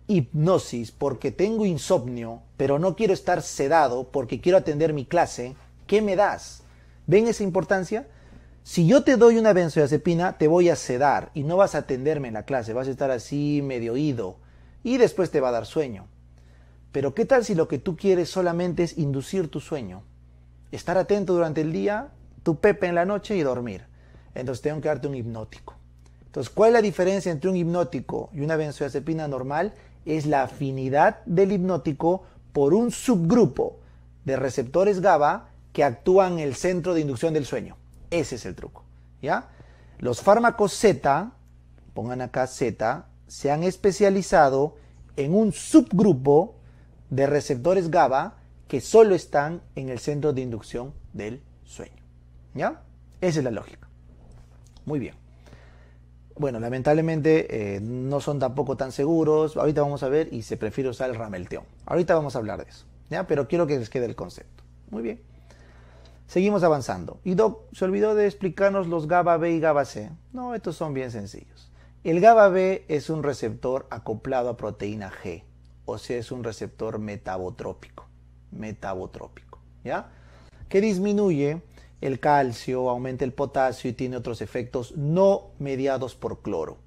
A: hipnosis porque tengo insomnio, pero no quiero estar sedado porque quiero atender mi clase, ¿qué me das? ¿Ven esa importancia? Si yo te doy una benzodiazepina, te voy a sedar y no vas a atenderme en la clase, vas a estar así medio oído y después te va a dar sueño. Pero ¿qué tal si lo que tú quieres solamente es inducir tu sueño? Estar atento durante el día, tu pepe en la noche y dormir. Entonces tengo que darte un hipnótico. Entonces, ¿cuál es la diferencia entre un hipnótico y una benzodiazepina normal? Es la afinidad del hipnótico por un subgrupo de receptores GABA que actúan en el centro de inducción del sueño. Ese es el truco, ¿ya? Los fármacos Z, pongan acá Z, se han especializado en un subgrupo de receptores GABA que solo están en el centro de inducción del sueño. ¿Ya? Esa es la lógica. Muy bien bueno, lamentablemente eh, no son tampoco tan seguros. Ahorita vamos a ver y se prefiere usar el ramelteón. Ahorita vamos a hablar de eso, ¿ya? Pero quiero que les quede el concepto. Muy bien. Seguimos avanzando. Y Doc, se olvidó de explicarnos los GABA B y GABA C. No, estos son bien sencillos. El GABA B es un receptor acoplado a proteína G, o sea, es un receptor metabotrópico. Metabotrópico, ¿ya? Que disminuye el calcio, aumenta el potasio y tiene otros efectos no mediados por cloro.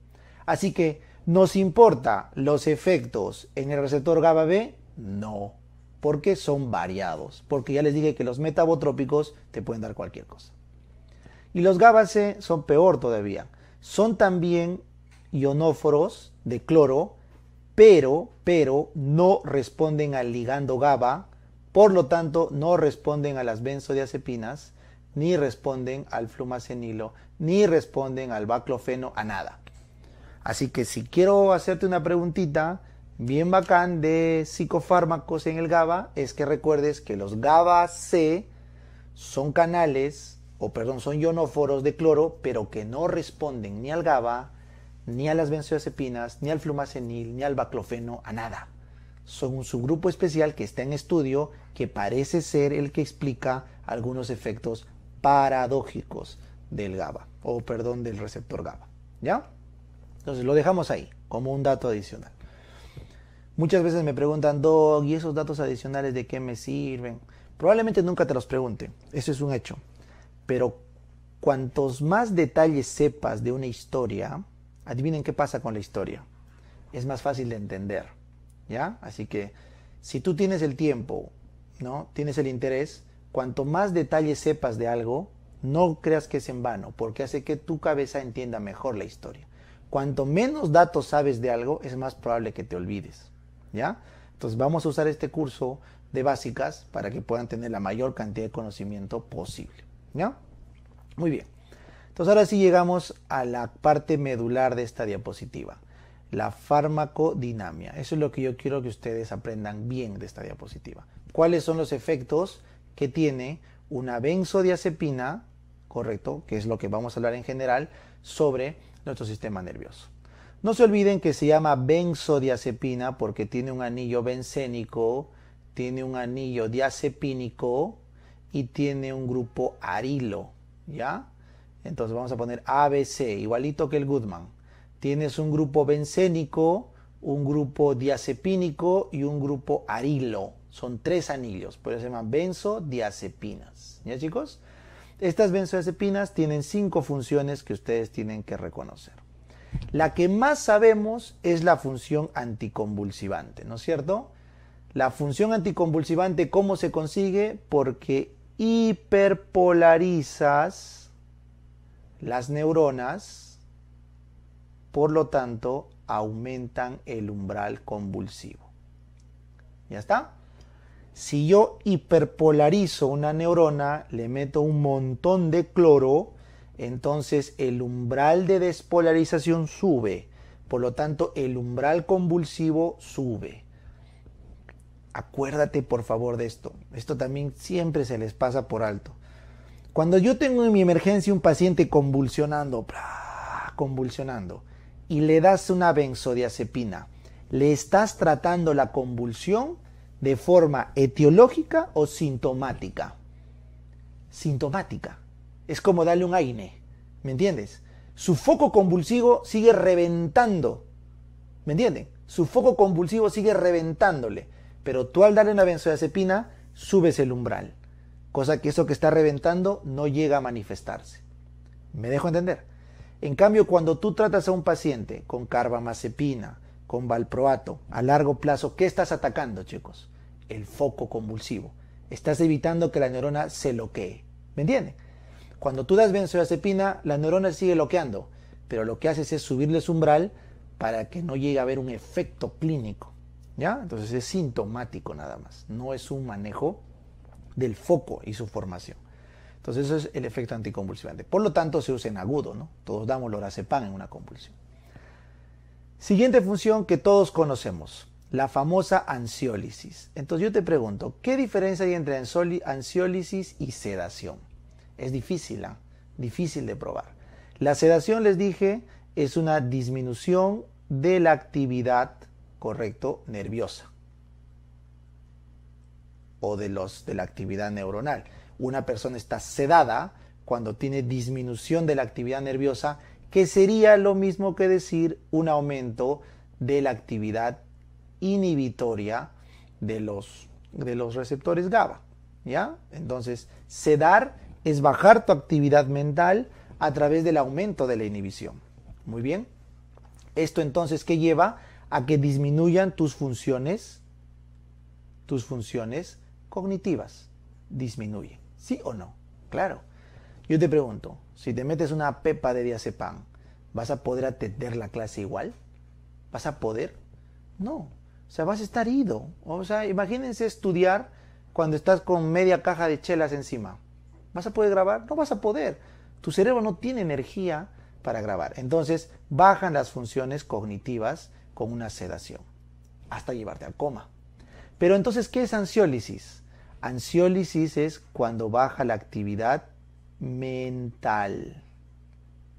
A: Así que, ¿nos importa los efectos en el receptor GABA B? No, porque son variados, porque ya les dije que los metabotrópicos te pueden dar cualquier cosa. Y los GABA C son peor todavía. Son también ionóforos de cloro, pero, pero no responden al ligando GABA, por lo tanto no responden a las benzodiazepinas ni responden al flumacenilo, ni responden al baclofeno, a nada. Así que si quiero hacerte una preguntita bien bacán de psicofármacos en el GABA, es que recuerdes que los GABA C son canales, o perdón, son ionóforos de cloro, pero que no responden ni al GABA, ni a las benzodiazepinas, ni al flumacenil, ni al baclofeno, a nada. Son un subgrupo especial que está en estudio que parece ser el que explica algunos efectos paradójicos del GABA, o perdón, del receptor GABA. ¿Ya? Entonces lo dejamos ahí, como un dato adicional. Muchas veces me preguntan, Dog, ¿y esos datos adicionales de qué me sirven? Probablemente nunca te los pregunte eso es un hecho. Pero cuantos más detalles sepas de una historia, adivinen qué pasa con la historia. Es más fácil de entender, ¿ya? Así que si tú tienes el tiempo, ¿no? Tienes el interés, cuanto más detalles sepas de algo, no creas que es en vano, porque hace que tu cabeza entienda mejor la historia. Cuanto menos datos sabes de algo, es más probable que te olvides. ¿Ya? Entonces vamos a usar este curso de básicas para que puedan tener la mayor cantidad de conocimiento posible. ¿Ya? Muy bien. Entonces ahora sí llegamos a la parte medular de esta diapositiva, la farmacodinamia. Eso es lo que yo quiero que ustedes aprendan bien de esta diapositiva. ¿Cuáles son los efectos que tiene una benzodiazepina, correcto, que es lo que vamos a hablar en general, sobre nuestro sistema nervioso. No se olviden que se llama benzodiazepina porque tiene un anillo bencénico, tiene un anillo diazepínico y tiene un grupo arilo, ¿ya? Entonces vamos a poner ABC, igualito que el Goodman. Tienes un grupo bencénico, un grupo diazepínico y un grupo arilo. Son tres anillos, por eso se llaman benzodiazepinas. ¿Ya chicos? Estas benzodiazepinas tienen cinco funciones que ustedes tienen que reconocer. La que más sabemos es la función anticonvulsivante, ¿no es cierto? La función anticonvulsivante, ¿cómo se consigue? Porque hiperpolarizas las neuronas, por lo tanto, aumentan el umbral convulsivo. ¿Ya está? Si yo hiperpolarizo una neurona, le meto un montón de cloro, entonces el umbral de despolarización sube. Por lo tanto, el umbral convulsivo sube. Acuérdate por favor de esto. Esto también siempre se les pasa por alto. Cuando yo tengo en mi emergencia un paciente convulsionando, convulsionando, y le das una benzodiazepina, le estás tratando la convulsión de forma etiológica o sintomática. Sintomática. Es como darle un aine. ¿me entiendes? Su foco convulsivo sigue reventando, ¿me entienden? Su foco convulsivo sigue reventándole, pero tú al darle una benzodiazepina subes el umbral, cosa que eso que está reventando no llega a manifestarse. ¿Me dejo entender? En cambio, cuando tú tratas a un paciente con carbamazepina, con valproato a largo plazo, ¿qué estás atacando, chicos? El foco convulsivo. Estás evitando que la neurona se loquee. ¿Me entienden? Cuando tú das benzodiazepina, la neurona sigue loqueando, pero lo que haces es subirle su umbral para que no llegue a haber un efecto clínico. ¿Ya? Entonces es sintomático nada más, no es un manejo del foco y su formación. Entonces eso es el efecto anticonvulsivante. Por lo tanto se usa en agudo, ¿no? Todos damos lorazepam en una convulsión. Siguiente función que todos conocemos, la famosa ansiólisis. Entonces yo te pregunto, ¿qué diferencia hay entre ansiólisis y sedación? Es difícil, ¿ah? difícil de probar. La sedación, les dije, es una disminución de la actividad, correcto, nerviosa o de, los, de la actividad neuronal. Una persona está sedada cuando tiene disminución de la actividad nerviosa que sería lo mismo que decir un aumento de la actividad inhibitoria de los, de los receptores GABA. ¿ya? Entonces, sedar es bajar tu actividad mental a través del aumento de la inhibición. Muy bien. Esto entonces ¿qué lleva a que disminuyan tus funciones, tus funciones cognitivas. Disminuyen, ¿sí o no? Claro. Yo te pregunto, si te metes una pepa de diazepam, ¿vas a poder atender la clase igual? ¿Vas a poder? No. O sea, vas a estar ido. O sea, imagínense estudiar cuando estás con media caja de chelas encima. ¿Vas a poder grabar? No vas a poder. Tu cerebro no tiene energía para grabar. Entonces, bajan las funciones cognitivas con una sedación, hasta llevarte al coma. Pero entonces, ¿qué es ansiólisis? Ansiólisis es cuando baja la actividad mental.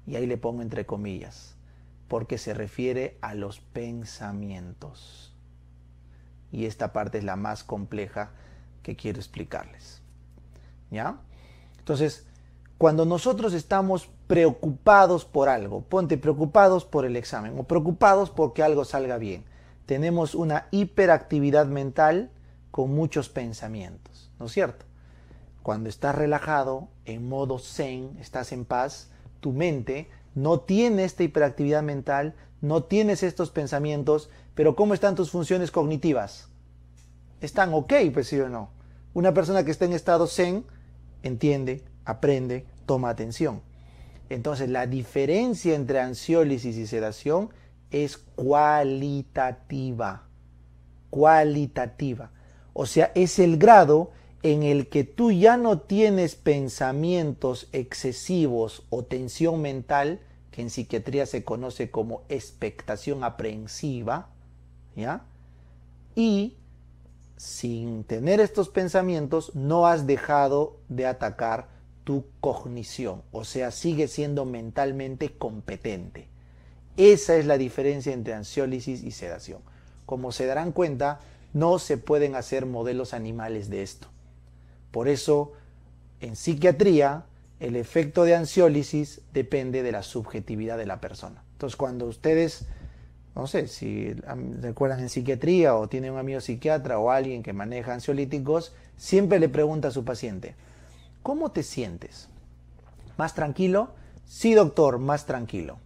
A: Y ahí le pongo entre comillas, porque se refiere a los pensamientos. Y esta parte es la más compleja que quiero explicarles. ¿Ya? Entonces, cuando nosotros estamos preocupados por algo, ponte preocupados por el examen o preocupados porque algo salga bien, tenemos una hiperactividad mental con muchos pensamientos, ¿no es cierto? Cuando estás relajado, en modo zen, estás en paz, tu mente no tiene esta hiperactividad mental, no tienes estos pensamientos, pero ¿cómo están tus funciones cognitivas? Están ok, pues sí o no. Una persona que está en estado zen entiende, aprende, toma atención. Entonces, la diferencia entre ansiólisis y sedación es cualitativa. Cualitativa. O sea, es el grado en el que tú ya no tienes pensamientos excesivos o tensión mental, que en psiquiatría se conoce como expectación aprehensiva, ¿ya? Y sin tener estos pensamientos, no has dejado de atacar tu cognición, o sea, sigue siendo mentalmente competente. Esa es la diferencia entre ansiólisis y sedación. Como se darán cuenta, no se pueden hacer modelos animales de esto. Por eso, en psiquiatría, el efecto de ansiólisis depende de la subjetividad de la persona. Entonces, cuando ustedes, no sé, si recuerdan en psiquiatría o tienen un amigo psiquiatra o alguien que maneja ansiolíticos, siempre le pregunta a su paciente, ¿cómo te sientes? ¿Más tranquilo? Sí, doctor, más tranquilo.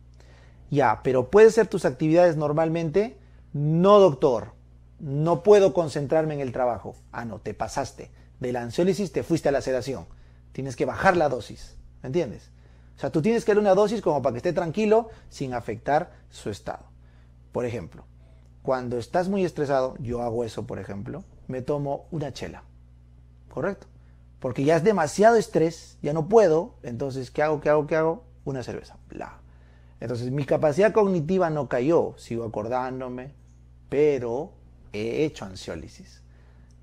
A: Ya, pero ¿puedes hacer tus actividades normalmente? No, doctor, no puedo concentrarme en el trabajo. Ah, no, te pasaste de la ansiólisis te fuiste a la sedación. Tienes que bajar la dosis, ¿me entiendes? O sea, tú tienes que darle una dosis como para que esté tranquilo sin afectar su estado. Por ejemplo, cuando estás muy estresado, yo hago eso, por ejemplo, me tomo una chela. ¿Correcto? Porque ya es demasiado estrés, ya no puedo, entonces, ¿qué hago? ¿Qué hago? ¿Qué hago? Una cerveza. Bla. Entonces, mi capacidad cognitiva no cayó, sigo acordándome, pero he hecho ansiólisis.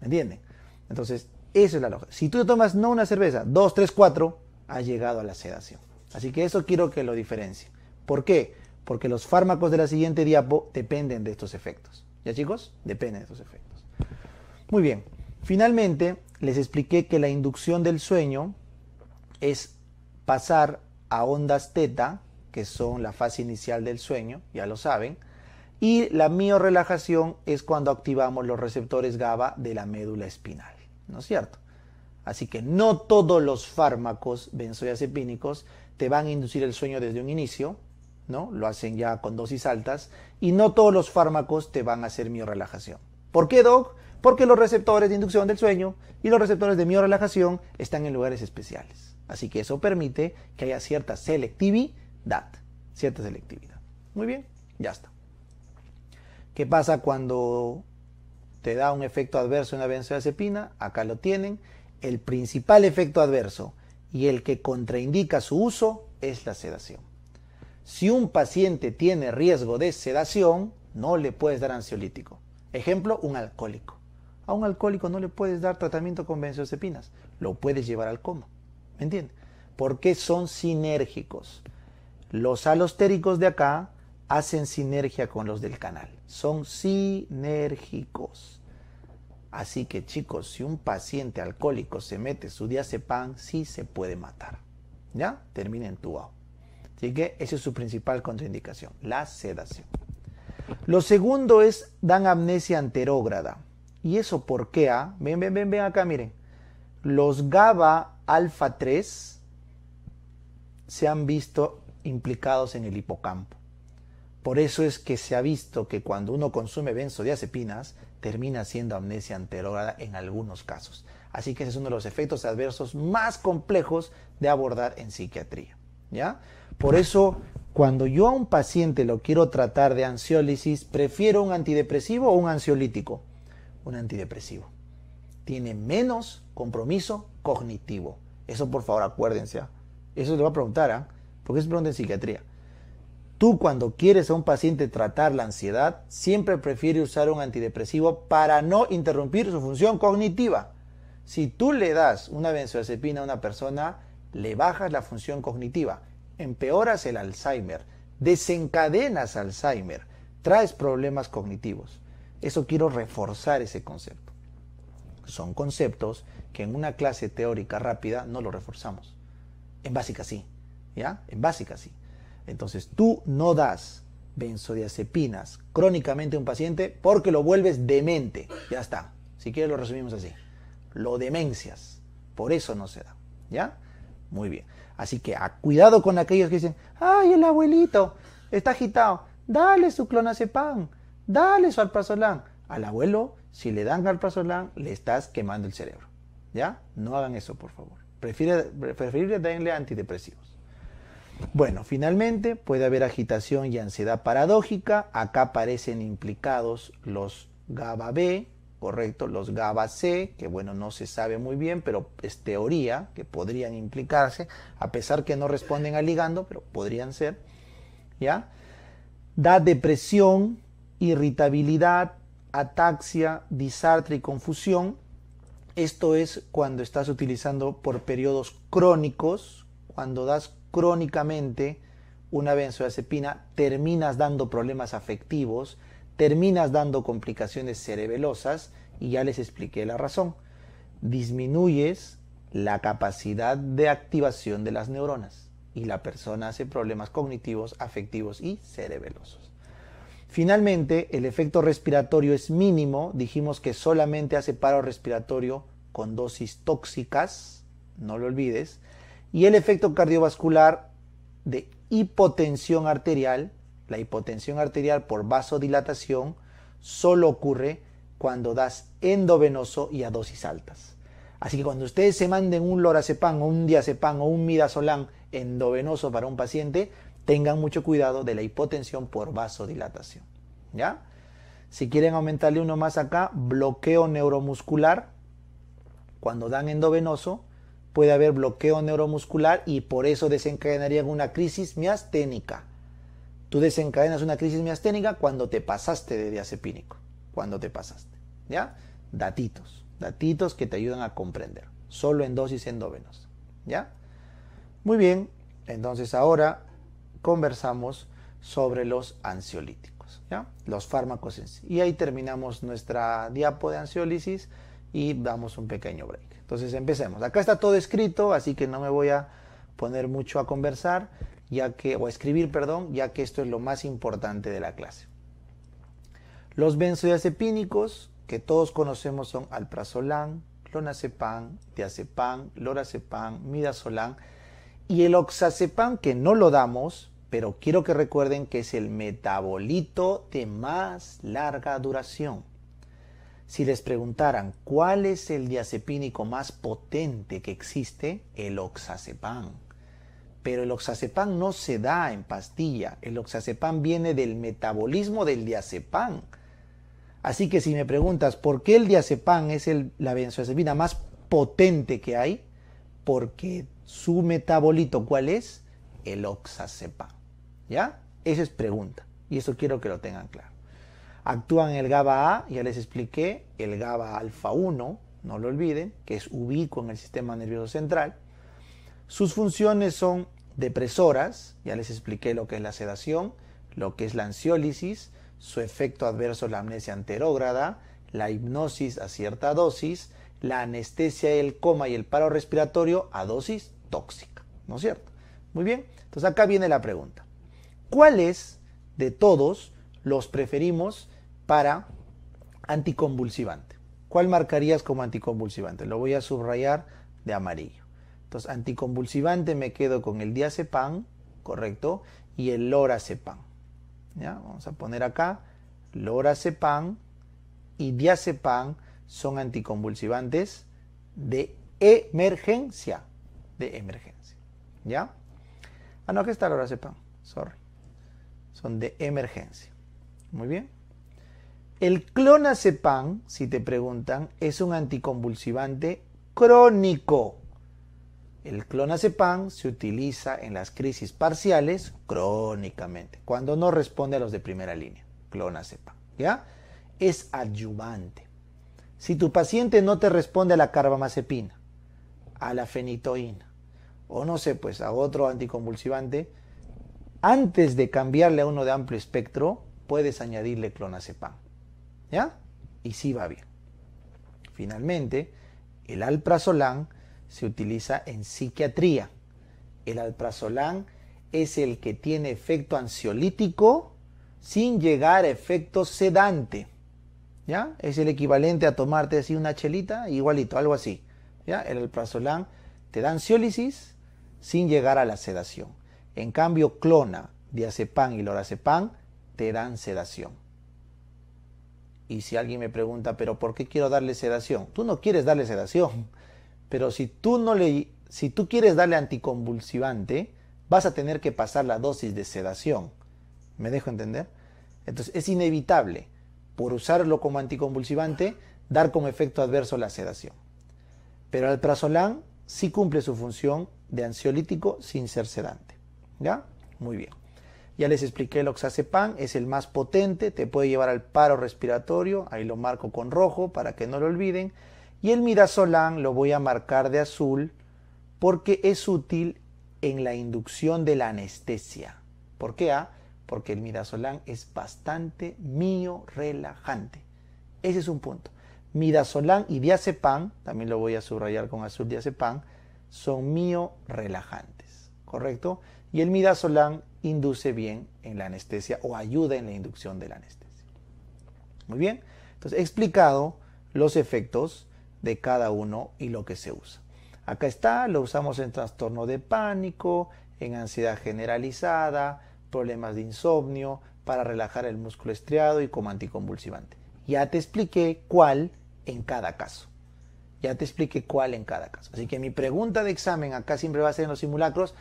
A: ¿Me entienden? Entonces, esa es la lógica. Si tú tomas no una cerveza, dos, tres, cuatro, has llegado a la sedación. Así que eso quiero que lo diferencie. ¿Por qué? Porque los fármacos de la siguiente diapo dependen de estos efectos. ¿Ya chicos? Dependen de estos efectos. Muy bien. Finalmente, les expliqué que la inducción del sueño es pasar a ondas teta, que son la fase inicial del sueño, ya lo saben, y la miorelajación es cuando activamos los receptores GABA de la médula espinal. ¿no es cierto? Así que no todos los fármacos benzodiazepínicos te van a inducir el sueño desde un inicio, ¿no? Lo hacen ya con dosis altas y no todos los fármacos te van a hacer miorelajación. ¿Por qué, Doc? Porque los receptores de inducción del sueño y los receptores de miorelajación están en lugares especiales. Así que eso permite que haya cierta selectividad, cierta selectividad. Muy bien, ya está. ¿Qué pasa cuando te da un efecto adverso en la benzodiazepina, acá lo tienen. El principal efecto adverso y el que contraindica su uso es la sedación. Si un paciente tiene riesgo de sedación, no le puedes dar ansiolítico. Ejemplo, un alcohólico. A un alcohólico no le puedes dar tratamiento con benzodiazepinas, lo puedes llevar al coma. ¿Me entiendes? Porque son sinérgicos. Los alostéricos de acá hacen sinergia con los del canal. Son sinérgicos. Así que chicos, si un paciente alcohólico se mete su diazepam, sí se puede matar. ¿Ya? Termina entubado. Así que esa es su principal contraindicación, la sedación. Lo segundo es, dan amnesia anterógrada. ¿Y eso por qué? Ah? Ven, ven, ven, ven acá, miren. Los GABA alfa 3 se han visto implicados en el hipocampo. Por eso es que se ha visto que cuando uno consume benzodiazepinas termina siendo amnesia anterógrada en algunos casos. Así que ese es uno de los efectos adversos más complejos de abordar en psiquiatría. ¿ya? Por eso, cuando yo a un paciente lo quiero tratar de ansiólisis, prefiero un antidepresivo o un ansiolítico. Un antidepresivo. Tiene menos compromiso cognitivo. Eso por favor acuérdense. ¿ah? Eso le va a preguntar, ¿por ¿ah? porque es pregunta en psiquiatría Tú cuando quieres a un paciente tratar la ansiedad, siempre prefiere usar un antidepresivo para no interrumpir su función cognitiva. Si tú le das una benzodiazepina a una persona, le bajas la función cognitiva, empeoras el Alzheimer, desencadenas Alzheimer, traes problemas cognitivos. Eso quiero reforzar ese concepto. Son conceptos que en una clase teórica rápida no lo reforzamos. En básica sí, ¿ya? En básica sí. Entonces tú no das benzodiazepinas crónicamente a un paciente porque lo vuelves demente. Ya está. Si quieres lo resumimos así. Lo demencias. Por eso no se da. ¿Ya? Muy bien. Así que cuidado con aquellos que dicen, ay, el abuelito está agitado. Dale su clonazepam. Dale su alprazolam. Al abuelo, si le dan alprazolam, le estás quemando el cerebro. ¿Ya? No hagan eso, por favor. prefiere preferible denle antidepresivos. Bueno, finalmente puede haber agitación y ansiedad paradójica. Acá aparecen implicados los GABA B, correcto, los GABA C, que bueno, no se sabe muy bien, pero es teoría que podrían implicarse, a pesar que no responden al ligando, pero podrían ser. ¿Ya? Da depresión, irritabilidad, ataxia, disartria y confusión. Esto es cuando estás utilizando por periodos crónicos, cuando das crónicamente una benzodiazepina, terminas dando problemas afectivos, terminas dando complicaciones cerebelosas y ya les expliqué la razón. Disminuyes la capacidad de activación de las neuronas y la persona hace problemas cognitivos, afectivos y cerebelosos. Finalmente, el efecto respiratorio es mínimo, dijimos que solamente hace paro respiratorio con dosis tóxicas, no lo olvides, y el efecto cardiovascular de hipotensión arterial, la hipotensión arterial por vasodilatación, solo ocurre cuando das endovenoso y a dosis altas. Así que cuando ustedes se manden un lorazepam o un diazepam o un midazolam endovenoso para un paciente, tengan mucho cuidado de la hipotensión por vasodilatación. ¿Ya? Si quieren aumentarle uno más acá, bloqueo neuromuscular, cuando dan endovenoso, puede haber bloqueo neuromuscular y por eso desencadenarían una crisis miasténica. Tú desencadenas una crisis miasténica cuando te pasaste de diazepínico, cuando te pasaste, ¿ya? Datitos, datitos que te ayudan a comprender, solo en dosis endóvenos, ¿ya? Muy bien, entonces ahora conversamos sobre los ansiolíticos, ¿ya? Los fármacos en sí. Y ahí terminamos nuestra diapo de ansiólisis y damos un pequeño break. Entonces empecemos. Acá está todo escrito, así que no me voy a poner mucho a conversar, ya que, o a escribir, perdón, ya que esto es lo más importante de la clase. Los benzodiazepínicos que todos conocemos son alprazolam, clonazepam, diazepam, lorazepam, midazolam y el oxazepam que no lo damos, pero quiero que recuerden que es el metabolito de más larga duración. Si les preguntaran cuál es el diazepínico más potente que existe, el oxazepán. Pero el oxazepam no se da en pastilla, el oxazepam viene del metabolismo del diazepán. Así que si me preguntas por qué el diazepán es la benzodiazepina más potente que hay, porque su metabolito, ¿cuál es? El oxazepam. ¿Ya? Esa es pregunta. Y eso quiero que lo tengan claro actúan en el GABA A, ya les expliqué, el GABA alfa 1, no lo olviden, que es ubico en el sistema nervioso central. Sus funciones son depresoras, ya les expliqué lo que es la sedación, lo que es la ansiólisis, su efecto adverso la amnesia anterógrada, la hipnosis a cierta dosis, la anestesia, y el coma y el paro respiratorio a dosis tóxica, ¿no es cierto? Muy bien, entonces acá viene la pregunta. ¿Cuáles de todos los preferimos para anticonvulsivante. ¿Cuál marcarías como anticonvulsivante? Lo voy a subrayar de amarillo. Entonces, anticonvulsivante me quedo con el diazepam, ¿correcto? Y el lorazepam. ¿ya? Vamos a poner acá, lorazepam y diazepam son anticonvulsivantes de emergencia. De emergencia. ¿Ya? Ah, no, aquí está el lorazepam, sorry. Son de emergencia. Muy bien. El clonazepam, si te preguntan, es un anticonvulsivante crónico. El clonazepam se utiliza en las crisis parciales crónicamente, cuando no responde a los de primera línea. Clonazepam, ¿ya? Es adyuvante. Si tu paciente no te responde a la carbamazepina, a la fenitoína, o no sé, pues a otro anticonvulsivante, antes de cambiarle a uno de amplio espectro, puedes añadirle clonazepam. ¿Ya? Y sí va bien. Finalmente, el alprazolam se utiliza en psiquiatría. El alprazolam es el que tiene efecto ansiolítico sin llegar a efecto sedante. ¿Ya? Es el equivalente a tomarte así una chelita, igualito, algo así. ¿Ya? El alprazolam te da ansiólisis sin llegar a la sedación. En cambio, clona, diazepam y lorazepam te dan sedación. Y si alguien me pregunta, pero ¿por qué quiero darle sedación? Tú no quieres darle sedación, pero si tú, no si tú quieres darle anticonvulsivante, vas a tener que pasar la dosis de sedación. ¿Me dejo entender? Entonces es inevitable, por usarlo como anticonvulsivante, dar como efecto adverso la sedación. Pero el prazolam sí cumple su función de ansiolítico sin ser sedante. ¿Ya? Muy bien. Ya les expliqué el oxazepam, es el más potente, te puede llevar al paro respiratorio, ahí lo marco con rojo para que no lo olviden. Y el midazolam lo voy a marcar de azul porque es útil en la inducción de la anestesia. ¿Por qué? A? Ah, porque el midazolam es bastante mío relajante. Ese es un punto. Midazolam y diazepam, también lo voy a subrayar con azul diazepam, son mío relajantes, ¿correcto? Y el midazolam induce bien en la anestesia o ayuda en la inducción de la anestesia. Muy bien, entonces he explicado los efectos de cada uno y lo que se usa. Acá está, lo usamos en trastorno de pánico, en ansiedad generalizada, problemas de insomnio, para relajar el músculo estriado y como anticonvulsivante. Ya te expliqué cuál en cada caso. Ya te expliqué cuál en cada caso. Así que mi pregunta de examen acá siempre va a ser en los simulacros.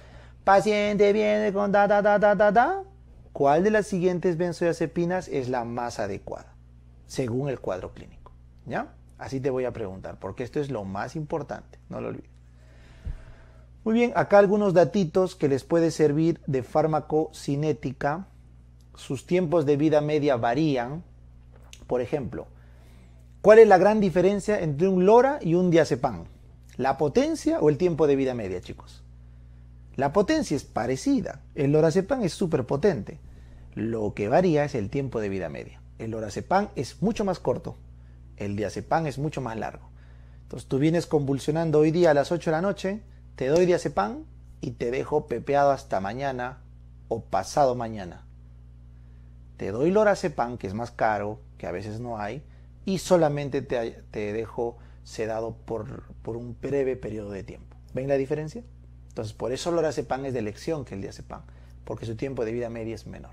A: Paciente viene con da, da, da, da, da, da. ¿Cuál de las siguientes benzodiazepinas es la más adecuada? Según el cuadro clínico. ¿Ya? Así te voy a preguntar, porque esto es lo más importante, no lo olvides. Muy bien, acá algunos datitos que les puede servir de farmacocinética. Sus tiempos de vida media varían. Por ejemplo, ¿cuál es la gran diferencia entre un LORA y un diazepam? ¿La potencia o el tiempo de vida media, chicos? La potencia es parecida. El lorazepam es súper potente. Lo que varía es el tiempo de vida media. El lorazepam es mucho más corto. El diazepam es mucho más largo. Entonces tú vienes convulsionando hoy día a las 8 de la noche, te doy diazepam y te dejo pepeado hasta mañana o pasado mañana. Te doy lorazepam, que es más caro, que a veces no hay, y solamente te, dejo sedado por, por un breve periodo de tiempo. ¿Ven la diferencia? Entonces, por eso hace pan es de elección que el día pan, porque su tiempo de vida media es menor.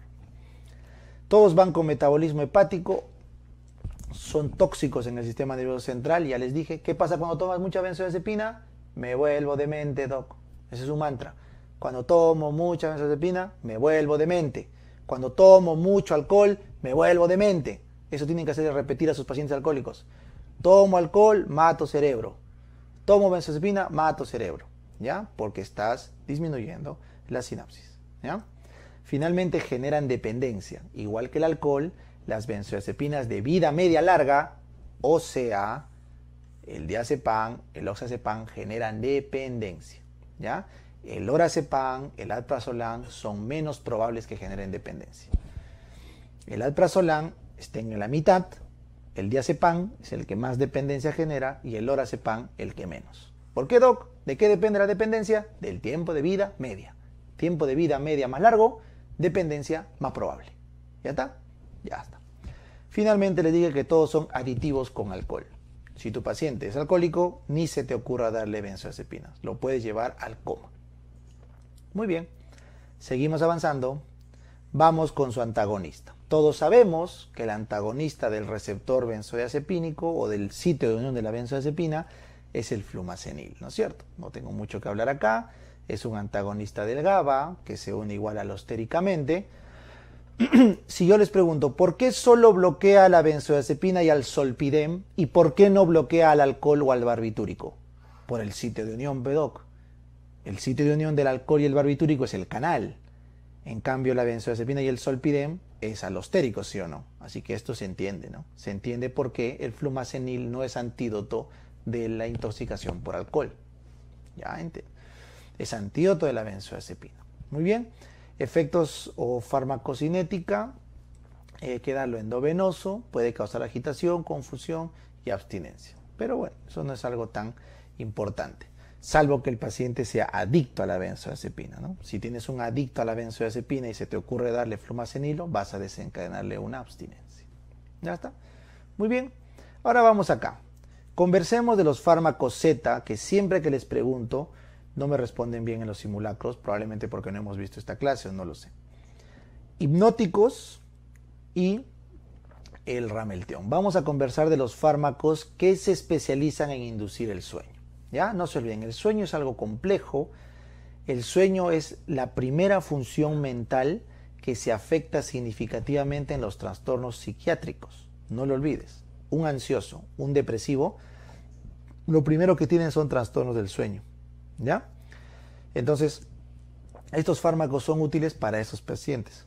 A: Todos van con metabolismo hepático, son tóxicos en el sistema nervioso central. Ya les dije, ¿qué pasa cuando tomas mucha benzodiazepina? Me vuelvo demente, doc. Ese es un mantra. Cuando tomo mucha benzodiazepina, me vuelvo demente. Cuando tomo mucho alcohol, me vuelvo demente. Eso tienen que hacer repetir a sus pacientes alcohólicos. Tomo alcohol, mato cerebro. Tomo benzodiazepina, mato cerebro. ¿ya? Porque estás disminuyendo la sinapsis, ¿ya? Finalmente generan dependencia. Igual que el alcohol, las benzodiazepinas de vida media larga, o sea, el diazepam, el oxazepam, generan dependencia, ¿ya? El lorazepam, el alprazolam son menos probables que generen dependencia. El alprazolam está en la mitad, el diazepam es el que más dependencia genera y el lorazepam el que menos. ¿Por qué, Doc? ¿De qué depende la dependencia? Del tiempo de vida media. Tiempo de vida media más largo, dependencia más probable. ¿Ya está? Ya está. Finalmente le dije que todos son aditivos con alcohol. Si tu paciente es alcohólico, ni se te ocurra darle benzodiazepinas. Lo puedes llevar al coma. Muy bien. Seguimos avanzando. Vamos con su antagonista. Todos sabemos que el antagonista del receptor benzodiazepínico o del sitio de unión de la benzodiazepina es el flumacenil, ¿no es cierto? No tengo mucho que hablar acá, es un antagonista del GABA que se une igual alostéricamente. si yo les pregunto, ¿por qué solo bloquea la benzodiazepina y al solpidem y por qué no bloquea al alcohol o al barbitúrico? Por el sitio de unión, BEDOC. El sitio de unión del alcohol y el barbitúrico es el canal. En cambio, la benzodiazepina y el solpidem es alostérico, ¿sí o no? Así que esto se entiende, ¿no? Se entiende por qué el flumacenil no es antídoto de la intoxicación por alcohol. ¿Ya? Es antídoto de la benzodiazepina. Muy bien. Efectos o farmacocinética, eh, quedarlo endovenoso, puede causar agitación, confusión y abstinencia. Pero bueno, eso no es algo tan importante. Salvo que el paciente sea adicto a la benzodiazepina. Si tienes un adicto a la benzodiazepina y se te ocurre darle flumacenilo, vas a desencadenarle una abstinencia. ¿Ya está? Muy bien. Ahora vamos acá. Conversemos de los fármacos Z, que siempre que les pregunto, no me responden bien en los simulacros, probablemente porque no hemos visto esta clase o no lo sé. Hipnóticos y el ramelteón. Vamos a conversar de los fármacos que se especializan en inducir el sueño. Ya, no se olviden, el sueño es algo complejo. El sueño es la primera función mental que se afecta significativamente en los trastornos psiquiátricos. No lo olvides un ansioso, un depresivo, lo primero que tienen son trastornos del sueño. ¿Ya? Entonces, estos fármacos son útiles para esos pacientes.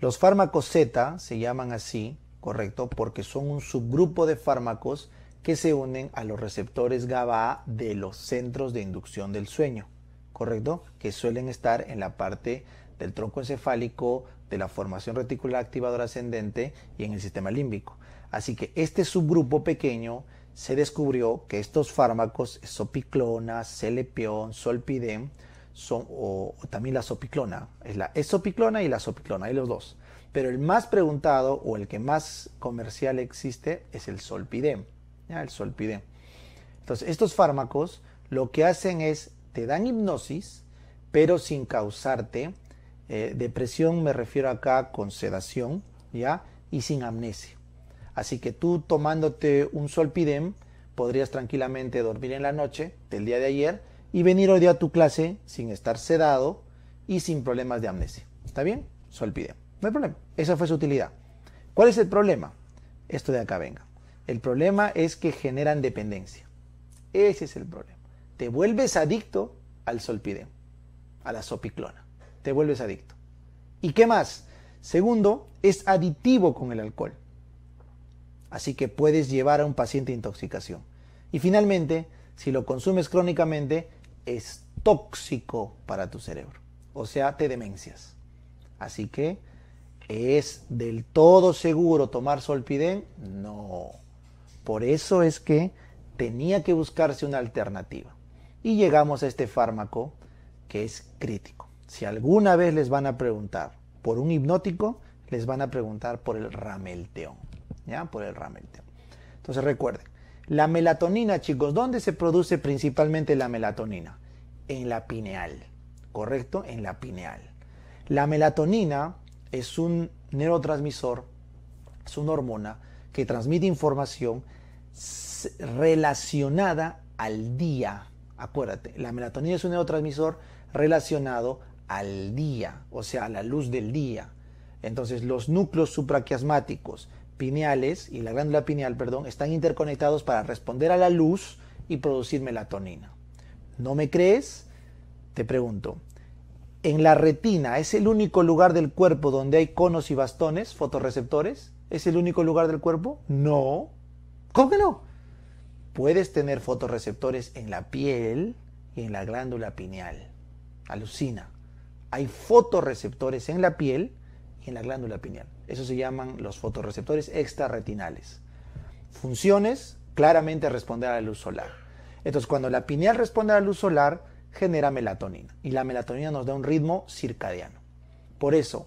A: Los fármacos Z se llaman así, correcto, porque son un subgrupo de fármacos que se unen a los receptores GABA de los centros de inducción del sueño, correcto, que suelen estar en la parte del tronco encefálico, de la formación reticular activadora ascendente y en el sistema límbico. Así que este subgrupo pequeño se descubrió que estos fármacos, esopiclona, celepión, solpidem, son, o, también la sopiclona, es la esopiclona y la sopiclona, hay los dos. Pero el más preguntado o el que más comercial existe es el solpidem, el solpidem. Entonces, estos fármacos lo que hacen es, te dan hipnosis, pero sin causarte eh, depresión, me refiero acá con sedación, ¿ya? Y sin amnesia. Así que tú tomándote un solpidem podrías tranquilamente dormir en la noche del día de ayer y venir hoy día a tu clase sin estar sedado y sin problemas de amnesia. ¿Está bien? Solpidem. No hay problema. Esa fue su utilidad. ¿Cuál es el problema? Esto de acá venga. El problema es que generan dependencia. Ese es el problema. Te vuelves adicto al solpidem, a la sopiclona. Te vuelves adicto. ¿Y qué más? Segundo, es aditivo con el alcohol así que puedes llevar a un paciente a intoxicación. Y finalmente, si lo consumes crónicamente, es tóxico para tu cerebro, o sea, te demencias. Así que, ¿es del todo seguro tomar solpidem? No. Por eso es que tenía que buscarse una alternativa. Y llegamos a este fármaco que es crítico. Si alguna vez les van a preguntar por un hipnótico, les van a preguntar por el ramelteón. Por el ramete. Entonces recuerden, la melatonina, chicos, ¿dónde se produce principalmente la melatonina? En la pineal, ¿correcto? En la pineal. La melatonina es un neurotransmisor, es una hormona que transmite información relacionada al día. Acuérdate, la melatonina es un neurotransmisor relacionado al día, o sea, a la luz del día. Entonces, los núcleos supraquiasmáticos, pineales y la glándula pineal, perdón, están interconectados para responder a la luz y producir melatonina. ¿No me crees? Te pregunto. ¿En la retina es el único lugar del cuerpo donde hay conos y bastones, fotorreceptores? ¿Es el único lugar del cuerpo? No. ¿Cómo que no? Puedes tener fotorreceptores en la piel y en la glándula pineal. Alucina. Hay fotorreceptores en la piel y en la glándula pineal. Eso se llaman los fotorreceptores extrarretinales. Funciones, claramente responder a la luz solar. Entonces, cuando la pineal responde a la luz solar, genera melatonina. Y la melatonina nos da un ritmo circadiano. Por eso,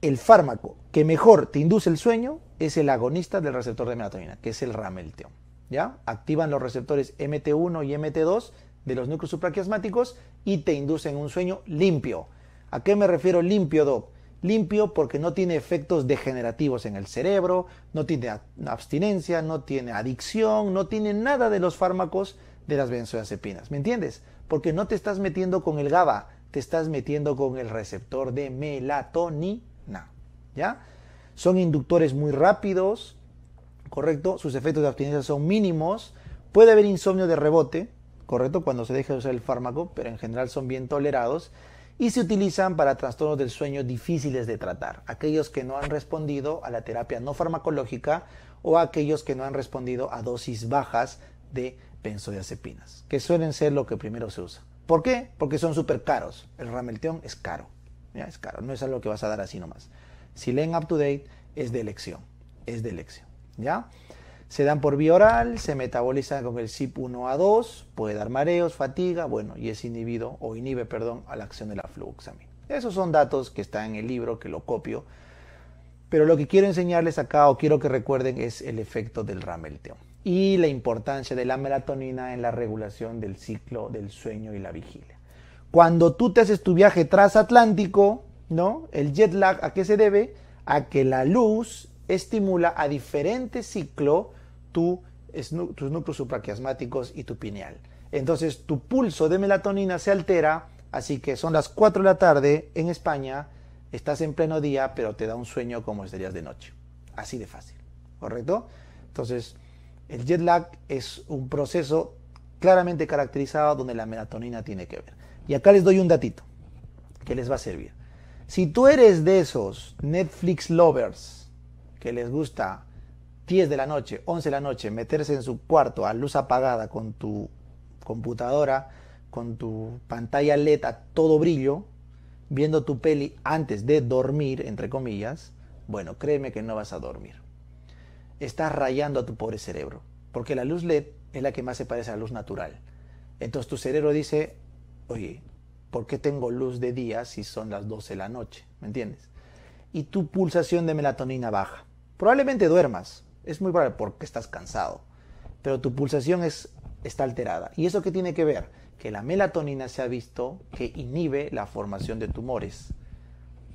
A: el fármaco que mejor te induce el sueño es el agonista del receptor de melatonina, que es el ramelteón. ¿Ya? Activan los receptores MT1 y MT2 de los núcleos supraquiasmáticos y te inducen un sueño limpio. ¿A qué me refiero limpio, Doc? limpio porque no tiene efectos degenerativos en el cerebro, no tiene abstinencia, no tiene adicción, no tiene nada de los fármacos de las benzodiazepinas. ¿Me entiendes? Porque no te estás metiendo con el GABA, te estás metiendo con el receptor de melatonina. ¿Ya? Son inductores muy rápidos, ¿correcto? Sus efectos de abstinencia son mínimos. Puede haber insomnio de rebote, ¿correcto? Cuando se deja de usar el fármaco, pero en general son bien tolerados y se utilizan para trastornos del sueño difíciles de tratar, aquellos que no han respondido a la terapia no farmacológica o aquellos que no han respondido a dosis bajas de benzodiazepinas, que suelen ser lo que primero se usa. ¿Por qué? Porque son súper caros. El ramelteón es caro. Ya es caro, no es algo que vas a dar así nomás. Si leen up to date, es de elección. Es de elección. ¿Ya? Se dan por vía oral, se metabolizan con el CYP1A2, puede dar mareos, fatiga, bueno, y es inhibido o inhibe, perdón, a la acción de la fluoxamina. Esos son datos que están en el libro, que lo copio. Pero lo que quiero enseñarles acá o quiero que recuerden es el efecto del ramelteón y la importancia de la melatonina en la regulación del ciclo del sueño y la vigilia. Cuando tú te haces tu viaje transatlántico, ¿no? El jet lag, ¿a qué se debe? A que la luz estimula a diferentes ciclo tus núcleos supraquiasmáticos y tu pineal. Entonces tu pulso de melatonina se altera, así que son las 4 de la tarde en España, estás en pleno día, pero te da un sueño como estarías de noche. Así de fácil, ¿correcto? Entonces, el jet lag es un proceso claramente caracterizado donde la melatonina tiene que ver. Y acá les doy un datito que les va a servir. Si tú eres de esos Netflix lovers que les gusta 10 de la noche, 11 de la noche, meterse en su cuarto a luz apagada con tu computadora, con tu pantalla LED a todo brillo, viendo tu peli antes de dormir, entre comillas, bueno, créeme que no vas a dormir. Estás rayando a tu pobre cerebro, porque la luz LED es la que más se parece a la luz natural. Entonces tu cerebro dice, oye, ¿por qué tengo luz de día si son las 12 de la noche? ¿Me entiendes? Y tu pulsación de melatonina baja. Probablemente duermas, es muy probable porque estás cansado, pero tu pulsación es, está alterada. ¿Y eso qué tiene que ver? Que la melatonina se ha visto que inhibe la formación de tumores.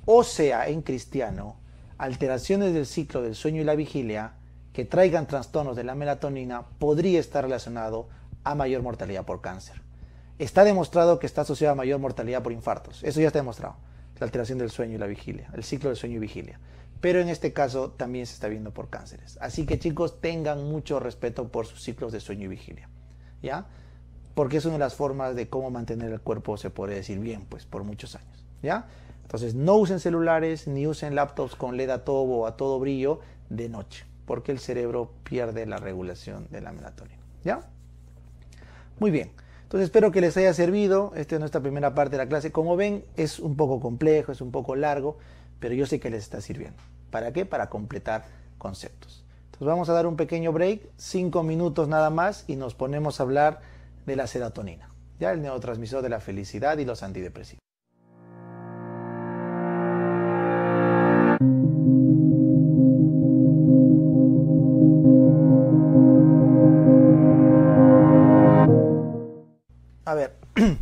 A: O sea, en cristiano, alteraciones del ciclo del sueño y la vigilia que traigan trastornos de la melatonina podría estar relacionado a mayor mortalidad por cáncer. Está demostrado que está asociado a mayor mortalidad por infartos. Eso ya está demostrado. La alteración del sueño y la vigilia, el ciclo del sueño y vigilia pero en este caso también se está viendo por cánceres. Así que chicos, tengan mucho respeto por sus ciclos de sueño y vigilia, ¿ya? Porque es una de las formas de cómo mantener el cuerpo, se puede decir bien, pues por muchos años, ¿ya? Entonces, no usen celulares ni usen laptops con LED a todo a todo brillo de noche, porque el cerebro pierde la regulación de la melatonina, ¿ya? Muy bien. Entonces espero que les haya servido. Esta es nuestra primera parte de la clase. Como ven, es un poco complejo, es un poco largo, pero yo sé que les está sirviendo. ¿Para qué? Para completar conceptos. Entonces vamos a dar un pequeño break, cinco minutos nada más, y nos ponemos a hablar de la serotonina, ya el neurotransmisor de la felicidad y los antidepresivos. A ver.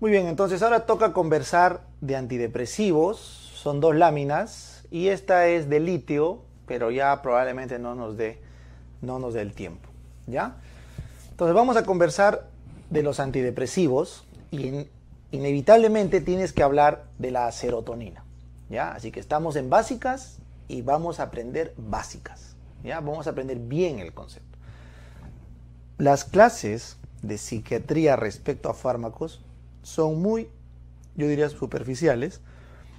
A: Muy bien, entonces ahora toca conversar de antidepresivos, son dos láminas y esta es de litio, pero ya probablemente no nos dé no nos dé el tiempo, ¿ya? Entonces vamos a conversar de los antidepresivos y inevitablemente tienes que hablar de la serotonina, ¿ya? Así que estamos en básicas y vamos a aprender básicas, ¿ya? Vamos a aprender bien el concepto. Las clases de psiquiatría respecto a fármacos son muy, yo diría, superficiales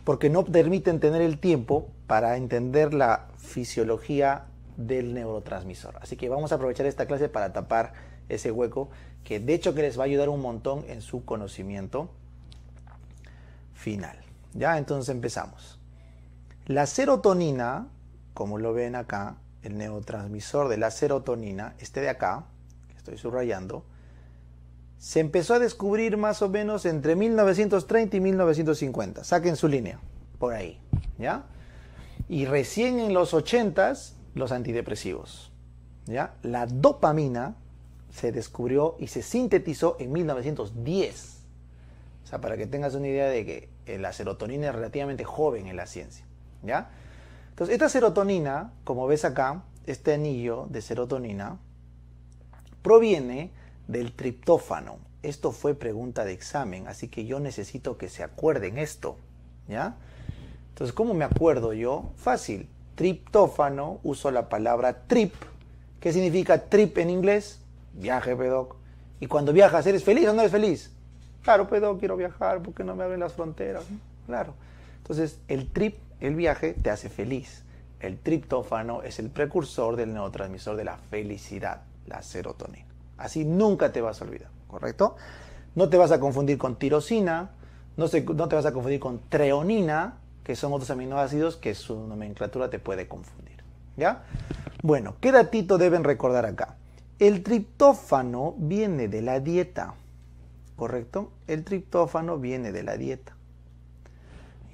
A: porque no permiten tener el tiempo para entender la fisiología del neurotransmisor. Así que vamos a aprovechar esta clase para tapar ese hueco que de hecho que les va a ayudar un montón en su conocimiento final. Ya, entonces empezamos. La serotonina, como lo ven acá, el neurotransmisor de la serotonina, este de acá, que estoy subrayando, se empezó a descubrir más o menos entre 1930 y 1950. Saquen su línea, por ahí, ¿ya? Y recién en los 80 los antidepresivos, ¿ya? La dopamina se descubrió y se sintetizó en 1910. O sea, para que tengas una idea de que la serotonina es relativamente joven en la ciencia, ¿ya? Entonces, esta serotonina, como ves acá, este anillo de serotonina, proviene del triptófano. Esto fue pregunta de examen, así que yo necesito que se acuerden esto, ¿ya? Entonces, ¿cómo me acuerdo yo? Fácil. Triptófano, uso la palabra trip. ¿Qué significa trip en inglés? Viaje, pedoc. Y cuando viajas, ¿eres feliz o no eres feliz? Claro, pedo, quiero viajar porque no me abren las fronteras. Claro. Entonces, el trip, el viaje, te hace feliz. El triptófano es el precursor del neurotransmisor de la felicidad, la serotonina. Así nunca te vas a olvidar, ¿correcto? No te vas a confundir con tirosina, no, no te vas a confundir con treonina, que son otros aminoácidos que su nomenclatura te puede confundir, ¿ya? Bueno, ¿qué datito deben recordar acá? El triptófano viene de la dieta, ¿correcto? El triptófano viene de la dieta,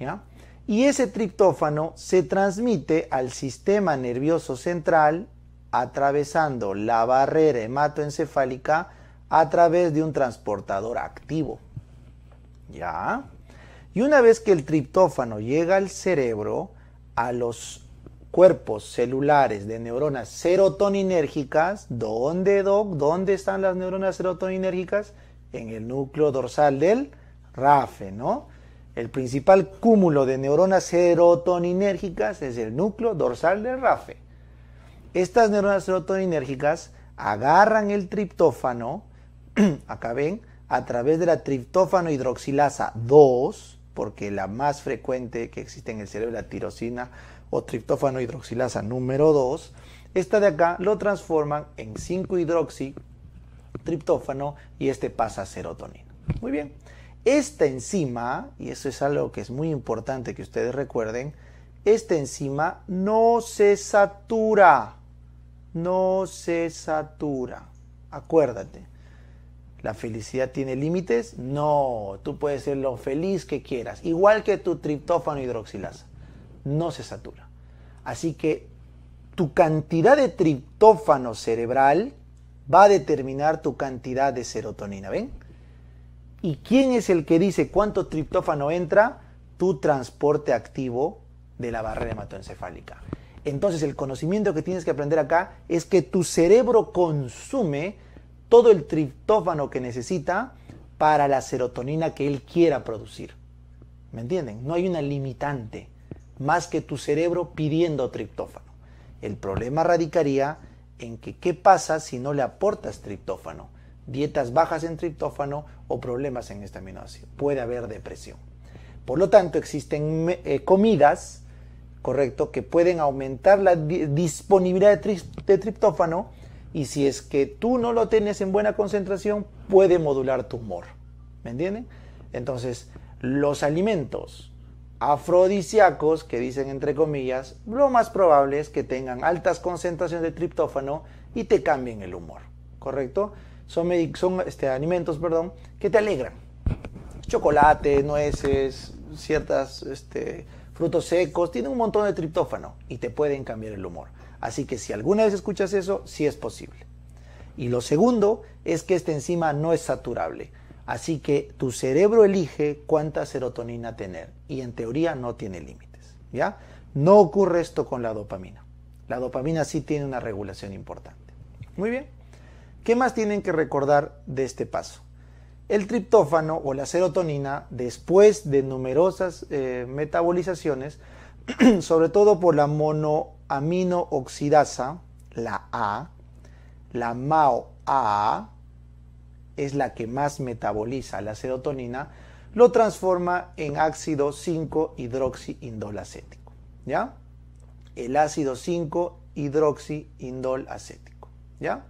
A: ¿ya? Y ese triptófano se transmite al sistema nervioso central atravesando la barrera hematoencefálica a través de un transportador activo. ¿Ya? Y una vez que el triptófano llega al cerebro, a los cuerpos celulares de neuronas serotoninérgicas, ¿dónde, ¿Dónde están las neuronas serotoninérgicas? En el núcleo dorsal del RAFE, ¿no? El principal cúmulo de neuronas serotoninérgicas es el núcleo dorsal del RAFE. Estas neuronas serotoninérgicas agarran el triptófano, acá ven, a través de la triptófano hidroxilasa 2, porque la más frecuente que existe en el cerebro es la tirosina o triptófano hidroxilasa número 2, esta de acá lo transforman en 5-hidroxi triptófano y este pasa a serotonina. Muy bien. Esta enzima, y eso es algo que es muy importante que ustedes recuerden, esta enzima no se satura no se satura. Acuérdate, ¿la felicidad tiene límites? No, tú puedes ser lo feliz que quieras, igual que tu triptófano hidroxilasa. No se satura. Así que tu cantidad de triptófano cerebral va a determinar tu cantidad de serotonina, ¿ven? ¿Y quién es el que dice cuánto triptófano entra? Tu transporte activo de la barrera hematoencefálica. Entonces el conocimiento que tienes que aprender acá es que tu cerebro consume todo el triptófano que necesita para la serotonina que él quiera producir. ¿Me entienden? No hay una limitante más que tu cerebro pidiendo triptófano. El problema radicaría en que qué pasa si no le aportas triptófano. Dietas bajas en triptófano o problemas en esta aminoácido. Puede haber depresión. Por lo tanto, existen eh, comidas correcto, que pueden aumentar la disponibilidad de, triptófano y si es que tú no lo tienes en buena concentración, puede modular tu humor. ¿Me entienden? Entonces, los alimentos afrodisíacos, que dicen entre comillas, lo más probable es que tengan altas concentraciones de triptófano y te cambien el humor, ¿correcto? Son, son este, alimentos perdón, que te alegran. Chocolate, nueces, ciertas este, frutos secos, tiene un montón de triptófano y te pueden cambiar el humor. Así que si alguna vez escuchas eso, sí es posible. Y lo segundo es que esta enzima no es saturable. Así que tu cerebro elige cuánta serotonina tener y en teoría no tiene límites. ¿Ya? No ocurre esto con la dopamina. La dopamina sí tiene una regulación importante. Muy bien. ¿Qué más tienen que recordar de este paso? el triptófano o la serotonina, después de numerosas eh, metabolizaciones, sobre todo por la oxidasa, la A, la MAO-A, es la que más metaboliza la serotonina, lo transforma en ácido 5-hidroxiindolacético. ¿Ya? El ácido 5-hidroxiindolacético. ¿Ya?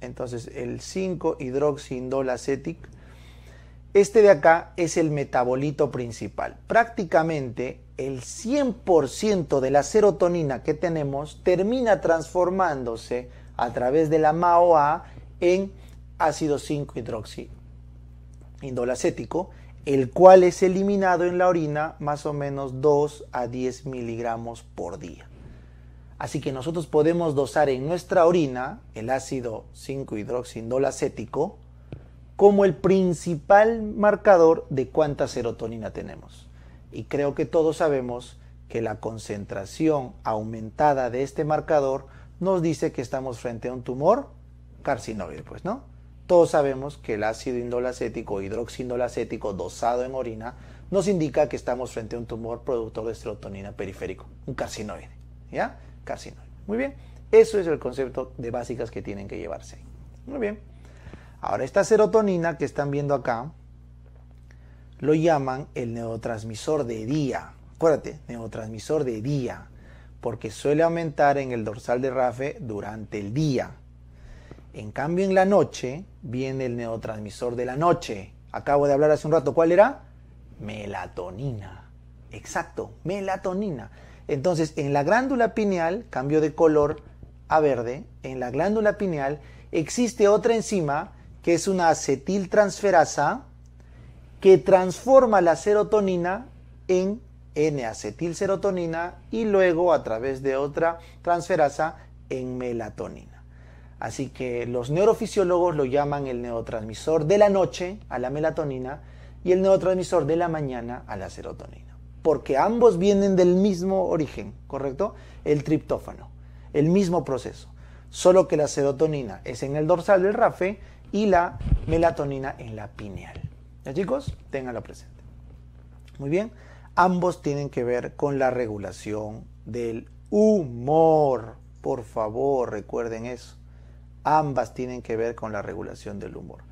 A: Entonces, el 5 hidroxindolacetic Este de acá es el metabolito principal. Prácticamente el 100% de la serotonina que tenemos termina transformándose a través de la MAOA en ácido 5-hidroxindolacético, el cual es eliminado en la orina más o menos 2 a 10 miligramos por día. Así que nosotros podemos dosar en nuestra orina el ácido 5 acético como el principal marcador de cuánta serotonina tenemos. Y creo que todos sabemos que la concentración aumentada de este marcador nos dice que estamos frente a un tumor carcinóide, pues, ¿no? Todos sabemos que el ácido indolacético, hidroxindolacético dosado en orina, nos indica que estamos frente a un tumor productor de serotonina periférico, un carcinoide. ¿ya? casi no. Muy bien, eso es el concepto de básicas que tienen que llevarse. Muy bien. Ahora, esta serotonina que están viendo acá, lo llaman el neurotransmisor de día. Acuérdate, neurotransmisor de día, porque suele aumentar en el dorsal de Rafe durante el día. En cambio, en la noche viene el neurotransmisor de la noche. Acabo de hablar hace un rato, ¿cuál era? Melatonina. Exacto, melatonina. Entonces, en la glándula pineal cambio de color a verde. En la glándula pineal existe otra enzima que es una acetiltransferasa que transforma la serotonina en N-acetilserotonina y luego a través de otra transferasa en melatonina. Así que los neurofisiólogos lo llaman el neurotransmisor de la noche a la melatonina y el neurotransmisor de la mañana a la serotonina porque ambos vienen del mismo origen, ¿correcto? El triptófano, el mismo proceso, solo que la serotonina es en el dorsal del rafe y la melatonina en la pineal. ¿Ya chicos? Ténganlo presente. Muy bien, ambos tienen que ver con la regulación del humor. Por favor, recuerden eso. Ambas tienen que ver con la regulación del humor.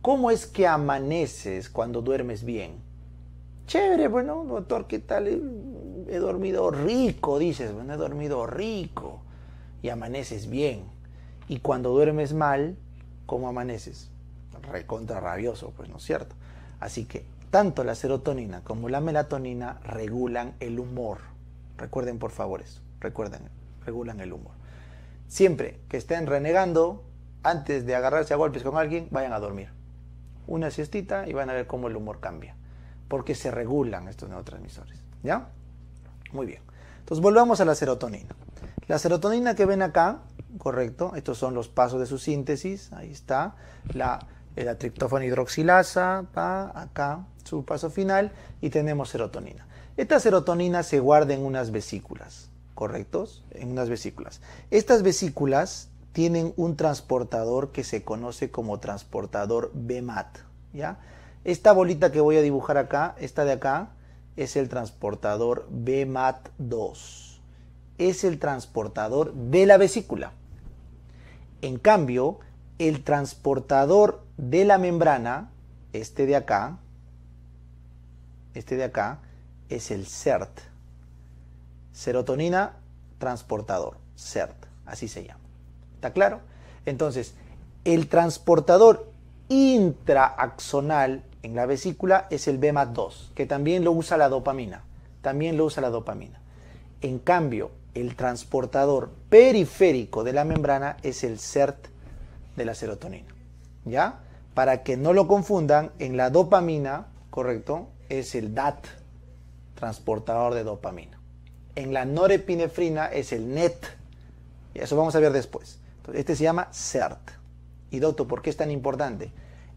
A: ¿Cómo es que amaneces cuando duermes bien? Chévere, bueno, pues, doctor, ¿qué tal? Eh, he dormido rico, dices, bueno, he dormido rico y amaneces bien. Y cuando duermes mal, ¿cómo amaneces? Recontra rabioso, pues no es cierto. Así que tanto la serotonina como la melatonina regulan el humor. Recuerden por favor eso, recuerden, regulan el humor. Siempre que estén renegando, antes de agarrarse a golpes con alguien, vayan a dormir. Una siestita y van a ver cómo el humor cambia porque se regulan estos neurotransmisores. ¿Ya? Muy bien. Entonces volvamos a la serotonina. La serotonina que ven acá, correcto, estos son los pasos de su síntesis, ahí está, la, la hidroxilasa, acá su paso final, y tenemos serotonina. Esta serotonina se guarda en unas vesículas, ¿correctos? En unas vesículas. Estas vesículas tienen un transportador que se conoce como transportador BMAT, ¿ya? Esta bolita que voy a dibujar acá, esta de acá, es el transportador BMAT2. Es el transportador de la vesícula. En cambio, el transportador de la membrana, este de acá, este de acá, es el CERT. Serotonina transportador, CERT, así se llama. ¿Está claro? Entonces, el transportador intraaxonal en la vesícula es el bma 2 que también lo usa la dopamina. También lo usa la dopamina. En cambio, el transportador periférico de la membrana es el CERT de la serotonina. ¿Ya? Para que no lo confundan, en la dopamina, correcto, es el DAT, transportador de dopamina. En la norepinefrina es el NET. Y eso vamos a ver después. este se llama CERT. Y doctor, ¿por qué es tan importante?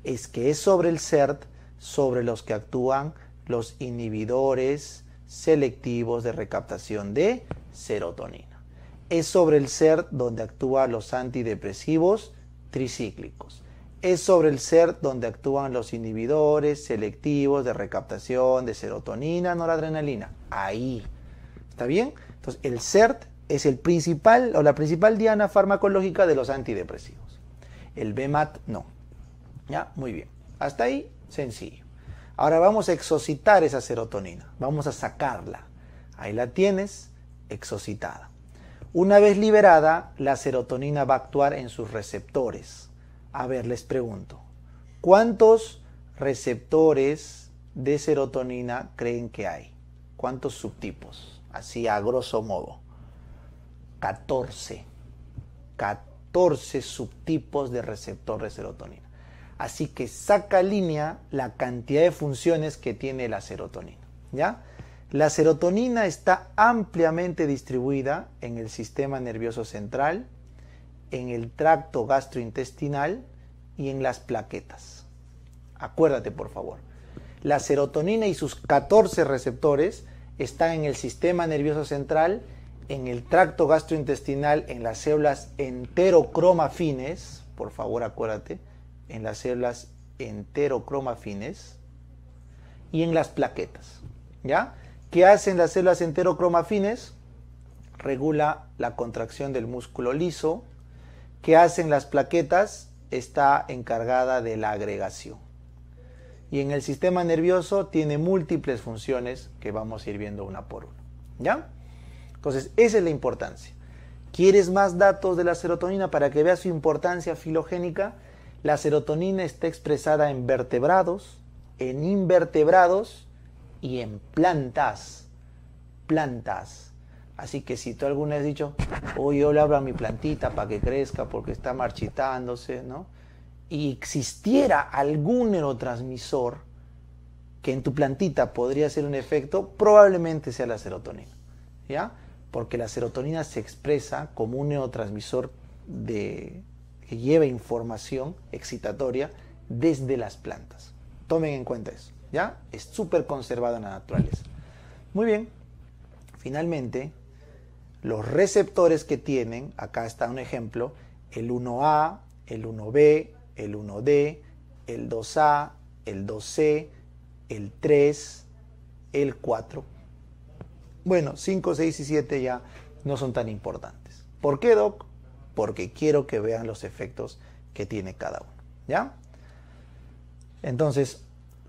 A: Es que es sobre el CERT sobre los que actúan los inhibidores selectivos de recaptación de serotonina. Es sobre el ser donde actúan los antidepresivos tricíclicos. Es sobre el ser donde actúan los inhibidores selectivos de recaptación de serotonina, noradrenalina. Ahí. ¿Está bien? Entonces, el CERT es el principal o la principal diana farmacológica de los antidepresivos. El BMAT e no. Ya, muy bien. Hasta ahí Sencillo. Ahora vamos a exocitar esa serotonina, vamos a sacarla. Ahí la tienes, exocitada. Una vez liberada, la serotonina va a actuar en sus receptores. A ver, les pregunto, ¿cuántos receptores de serotonina creen que hay? ¿Cuántos subtipos? Así a grosso modo. 14. 14 subtipos de receptor de serotonina. Así que saca línea la cantidad de funciones que tiene la serotonina. ¿ya? La serotonina está ampliamente distribuida en el sistema nervioso central, en el tracto gastrointestinal y en las plaquetas. Acuérdate, por favor. La serotonina y sus 14 receptores están en el sistema nervioso central, en el tracto gastrointestinal, en las células enterocromafines, por favor acuérdate, en las células enterocromafines y en las plaquetas. ¿Ya? ¿Qué hacen las células enterocromafines? Regula la contracción del músculo liso. ¿Qué hacen las plaquetas? Está encargada de la agregación. Y en el sistema nervioso tiene múltiples funciones que vamos a ir viendo una por una. ¿Ya? Entonces, esa es la importancia. ¿Quieres más datos de la serotonina para que veas su importancia filogénica? La serotonina está expresada en vertebrados, en invertebrados y en plantas. Plantas. Así que si tú alguna vez has dicho, hoy yo le abro a mi plantita para que crezca porque está marchitándose, ¿no? Y existiera algún neurotransmisor que en tu plantita podría hacer un efecto, probablemente sea la serotonina, ¿ya? Porque la serotonina se expresa como un neurotransmisor de que lleva información excitatoria desde las plantas. Tomen en cuenta eso, ¿ya? Es súper conservado en la naturaleza. Muy bien, finalmente, los receptores que tienen, acá está un ejemplo, el 1A, el 1B, el 1D, el 2A, el 2C, el 3, el 4. Bueno, 5, 6 y 7 ya no son tan importantes. ¿Por qué, Doc? porque quiero que vean los efectos que tiene cada uno. ¿Ya? Entonces,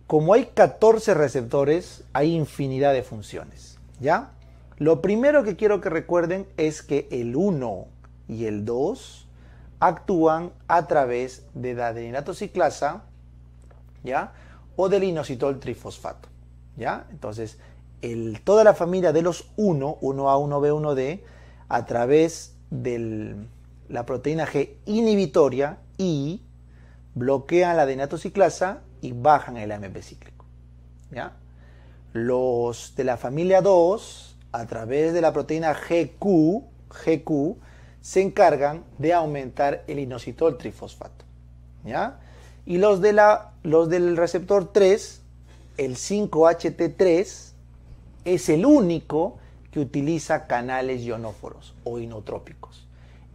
A: como hay 14 receptores, hay infinidad de funciones. ¿Ya? Lo primero que quiero que recuerden es que el 1 y el 2 actúan a través de la adeninatociclasa. ¿ya? O del inositol trifosfato, ¿ya? Entonces, el, toda la familia de los 1, 1A, 1B, 1D, a través del, la proteína G inhibitoria y bloquean la adenatociclasa y bajan el AMP cíclico. ¿ya? Los de la familia 2, a través de la proteína GQ, GQ se encargan de aumentar el inositol trifosfato. ¿ya? Y los, de la, los del receptor 3, el 5HT3, es el único que utiliza canales ionóforos o inotrópicos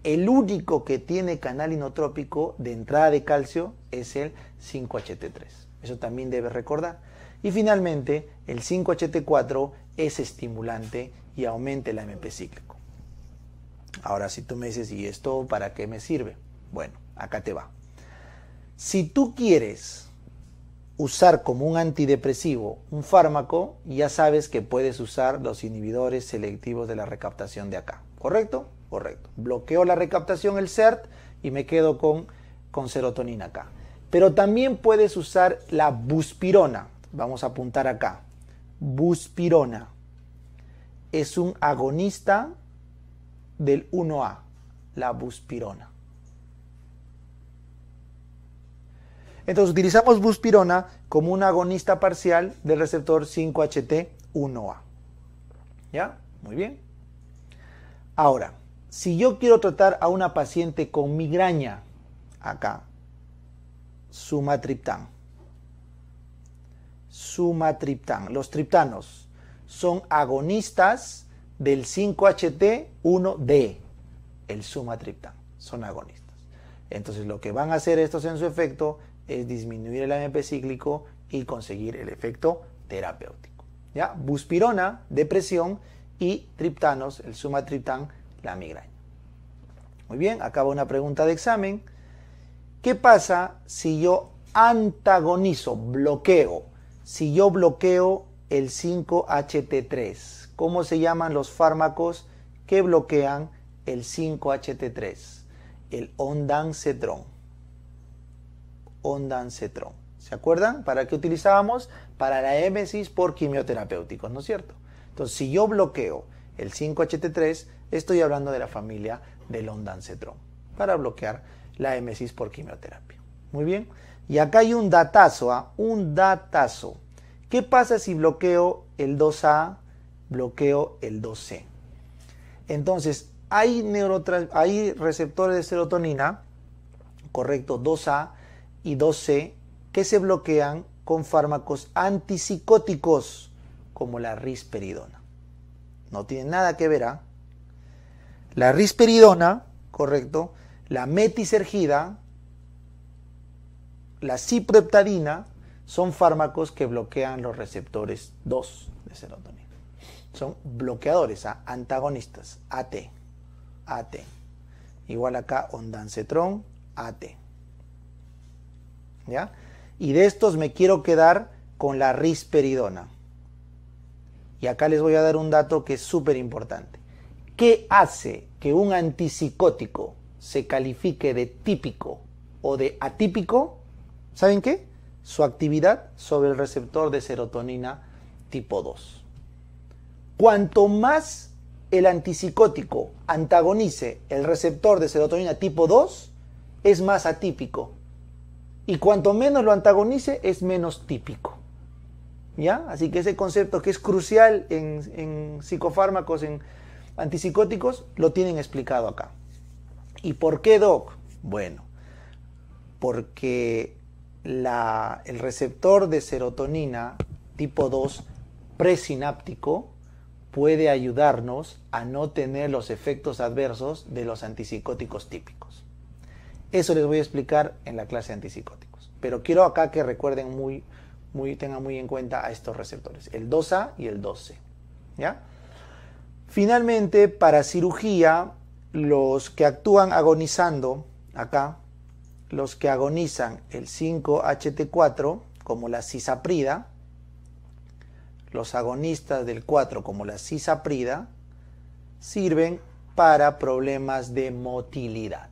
A: el único que tiene canal inotrópico de entrada de calcio es el 5HT3. Eso también debes recordar. Y finalmente, el 5HT4 es estimulante y aumenta el AMP cíclico. Ahora, si tú me dices, ¿y esto para qué me sirve? Bueno, acá te va. Si tú quieres usar como un antidepresivo un fármaco, ya sabes que puedes usar los inhibidores selectivos de la recaptación de acá, ¿correcto? Correcto. Bloqueo la recaptación, el CERT, y me quedo con, con serotonina acá. Pero también puedes usar la buspirona. Vamos a apuntar acá. Buspirona. Es un agonista del 1A, la buspirona. Entonces utilizamos buspirona como un agonista parcial del receptor 5HT1A. ¿Ya? Muy bien. Ahora, si yo quiero tratar a una paciente con migraña, acá, sumatriptán. Sumatriptán. Los triptanos son agonistas del 5HT1D. El sumatriptán. Son agonistas. Entonces lo que van a hacer estos en su efecto es disminuir el AMP cíclico y conseguir el efecto terapéutico. ¿Ya? Buspirona, depresión y triptanos, el sumatriptán, la migraña. Muy bien, acaba una pregunta de examen. ¿Qué pasa si yo antagonizo, bloqueo? Si yo bloqueo el 5-HT3, ¿cómo se llaman los fármacos que bloquean el 5-HT3? El ondansetron. Ondansetron. ¿Se acuerdan? ¿Para qué utilizábamos? Para la émesis por quimioterapéuticos, ¿no es cierto? Entonces, si yo bloqueo el 5-HT3, Estoy hablando de la familia del ondansetron para bloquear la emesis por quimioterapia. Muy bien. Y acá hay un datazo, ¿ah? un datazo. ¿Qué pasa si bloqueo el 2A, bloqueo el 2C? Entonces, hay, hay receptores de serotonina, correcto, 2A y 2C, que se bloquean con fármacos antipsicóticos como la risperidona. No tiene nada que ver, ¿ah? la risperidona, correcto, la metisergida, la cipreptadina, son fármacos que bloquean los receptores 2 de serotonina. Son bloqueadores, ¿ah? antagonistas, AT, AT. Igual acá ondancetrón, AT. ¿Ya? Y de estos me quiero quedar con la risperidona. Y acá les voy a dar un dato que es súper importante. ¿Qué hace que un antipsicótico se califique de típico o de atípico? ¿Saben qué? Su actividad sobre el receptor de serotonina tipo 2. Cuanto más el antipsicótico antagonice el receptor de serotonina tipo 2, es más atípico. Y cuanto menos lo antagonice, es menos típico. ¿Ya? Así que ese concepto que es crucial en, en psicofármacos, en antipsicóticos lo tienen explicado acá. ¿Y por qué, Doc? Bueno, porque el receptor de serotonina tipo 2 presináptico puede ayudarnos a no tener los efectos adversos de los antipsicóticos típicos. Eso les voy a explicar en la clase de antipsicóticos. Pero quiero acá que recuerden muy, muy, tengan muy en cuenta a estos receptores, el 2A y el 2C. ¿Ya? Finalmente, para cirugía, los que actúan agonizando, acá, los que agonizan el 5-HT4, como la cisaprida, los agonistas del 4, como la cisaprida, sirven para problemas de motilidad.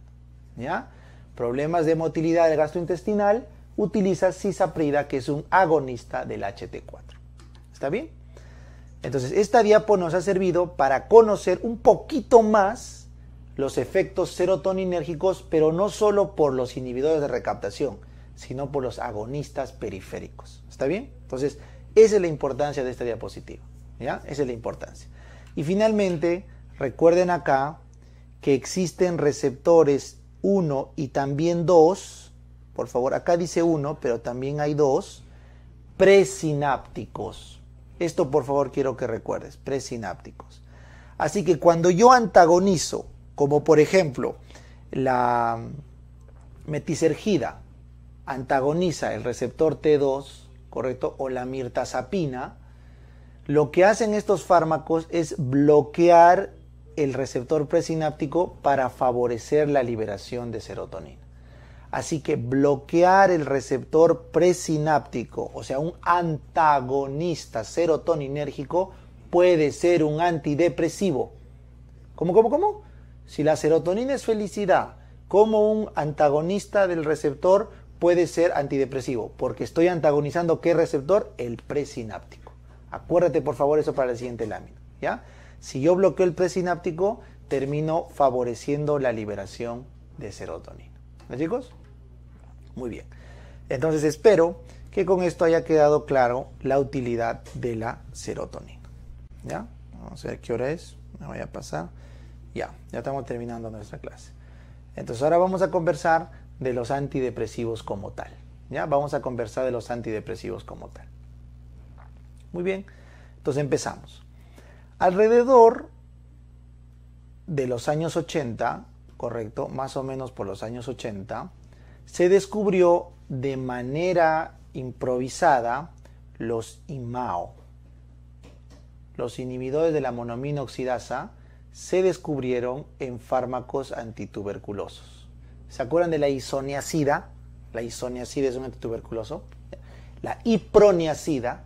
A: ¿ya? Problemas de motilidad del gastrointestinal, utiliza cisaprida, que es un agonista del HT4. ¿Está bien? Entonces, esta diapo nos ha servido para conocer un poquito más los efectos serotoninérgicos, pero no solo por los inhibidores de recaptación, sino por los agonistas periféricos. ¿Está bien? Entonces, esa es la importancia de esta diapositiva. ¿Ya? Esa es la importancia. Y finalmente, recuerden acá que existen receptores 1 y también 2, por favor, acá dice 1, pero también hay 2, presinápticos. Esto por favor quiero que recuerdes, presinápticos. Así que cuando yo antagonizo, como por ejemplo la metisergida antagoniza el receptor T2, ¿correcto? O la mirtazapina, lo que hacen estos fármacos es bloquear el receptor presináptico para favorecer la liberación de serotonina. Así que bloquear el receptor presináptico, o sea, un antagonista serotoninérgico, puede ser un antidepresivo. ¿Cómo, cómo, cómo? Si la serotonina es felicidad, como un antagonista del receptor puede ser antidepresivo, porque estoy antagonizando qué receptor? El presináptico. Acuérdate por favor eso para la siguiente lámina, ¿ya? Si yo bloqueo el presináptico, termino favoreciendo la liberación de serotonina. ¿No, chicos? Muy bien. Entonces espero que con esto haya quedado claro la utilidad de la serotonina. ¿Ya? Vamos a ver qué hora es. Me voy a pasar. Ya, ya estamos terminando nuestra clase. Entonces ahora vamos a conversar de los antidepresivos como tal. Ya, vamos a conversar de los antidepresivos como tal. Muy bien, entonces empezamos. Alrededor de los años 80, correcto, más o menos por los años 80, se descubrió de manera improvisada los IMAO. Los inhibidores de la monomina oxidasa se descubrieron en fármacos antituberculosos. ¿Se acuerdan de la isoniacida? La isoniacida es un antituberculoso. La iproniacida,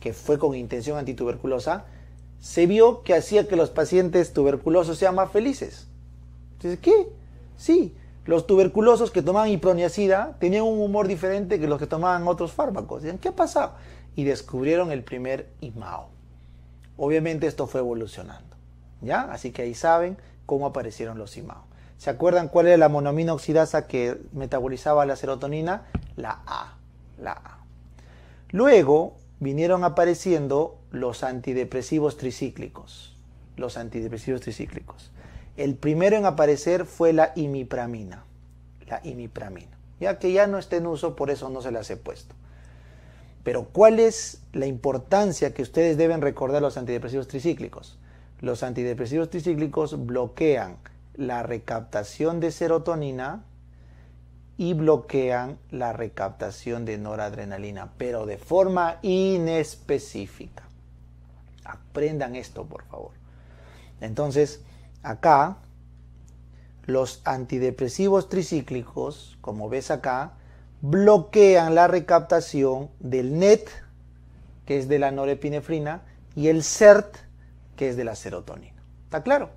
A: que fue con intención antituberculosa, se vio que hacía que los pacientes tuberculosos sean más felices. ¿qué? Sí, los tuberculosos que tomaban iproniacida tenían un humor diferente que los que tomaban otros fármacos. Dicen, ¿qué ha pasado? Y descubrieron el primer IMAO. Obviamente esto fue evolucionando, ¿ya? Así que ahí saben cómo aparecieron los IMAO. ¿Se acuerdan cuál era la monoaminooxidasa oxidasa que metabolizaba la serotonina? La A, la A. Luego vinieron apareciendo los antidepresivos tricíclicos, los antidepresivos tricíclicos. El primero en aparecer fue la imipramina, la imipramina, ya que ya no está en uso, por eso no se las he puesto. Pero ¿cuál es la importancia que ustedes deben recordar los antidepresivos tricíclicos? Los antidepresivos tricíclicos bloquean la recaptación de serotonina y bloquean la recaptación de noradrenalina, pero de forma inespecífica. Aprendan esto, por favor. Entonces, acá, los antidepresivos tricíclicos, como ves acá, bloquean la recaptación del NET, que es de la norepinefrina, y el CERT, que es de la serotonina. ¿Está claro?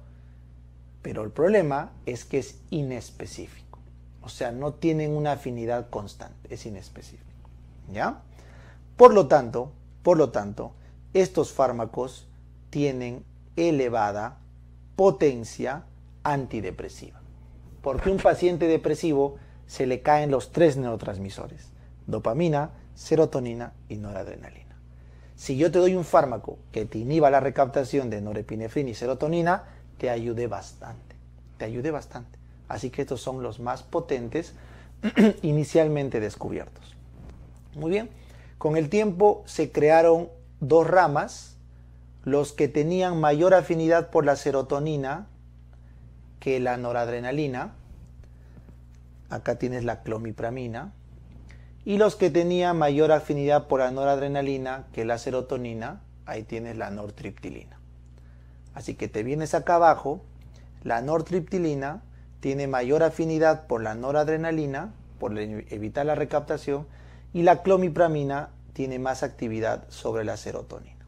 A: Pero el problema es que es inespecífico. O sea, no tienen una afinidad constante, es inespecífico. ¿Ya? Por lo tanto, por lo tanto, estos fármacos tienen elevada potencia antidepresiva. Porque un paciente depresivo se le caen los tres neurotransmisores, dopamina, serotonina y noradrenalina. Si yo te doy un fármaco que te inhiba la recaptación de norepinefrina y serotonina, te ayude bastante, te ayude bastante. Así que estos son los más potentes inicialmente descubiertos. Muy bien, con el tiempo se crearon dos ramas los que tenían mayor afinidad por la serotonina que la noradrenalina, acá tienes la clomipramina, y los que tenían mayor afinidad por la noradrenalina que la serotonina, ahí tienes la nortriptilina. Así que te vienes acá abajo, la nortriptilina tiene mayor afinidad por la noradrenalina, por evitar la recaptación, y la clomipramina tiene más actividad sobre la serotonina.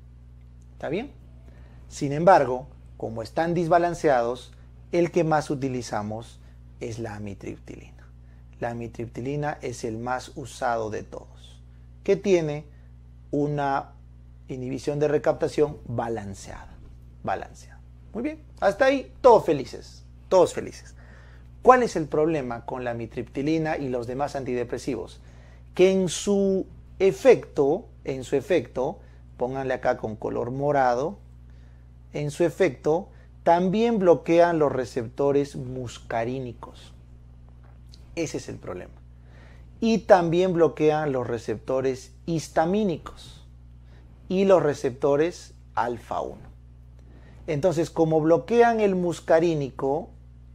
A: ¿Está bien? Sin embargo, como están desbalanceados, el que más utilizamos es la amitriptilina. La amitriptilina es el más usado de todos, que tiene una inhibición de recaptación balanceada. Balanceada. Muy bien, hasta ahí todos felices, todos felices. ¿Cuál es el problema con la amitriptilina y los demás antidepresivos? Que en su efecto, en su efecto, pónganle acá con color morado, en su efecto también bloquean los receptores muscarínicos. Ese es el problema. Y también bloquean los receptores histamínicos y los receptores alfa 1. Entonces, como bloquean el muscarínico,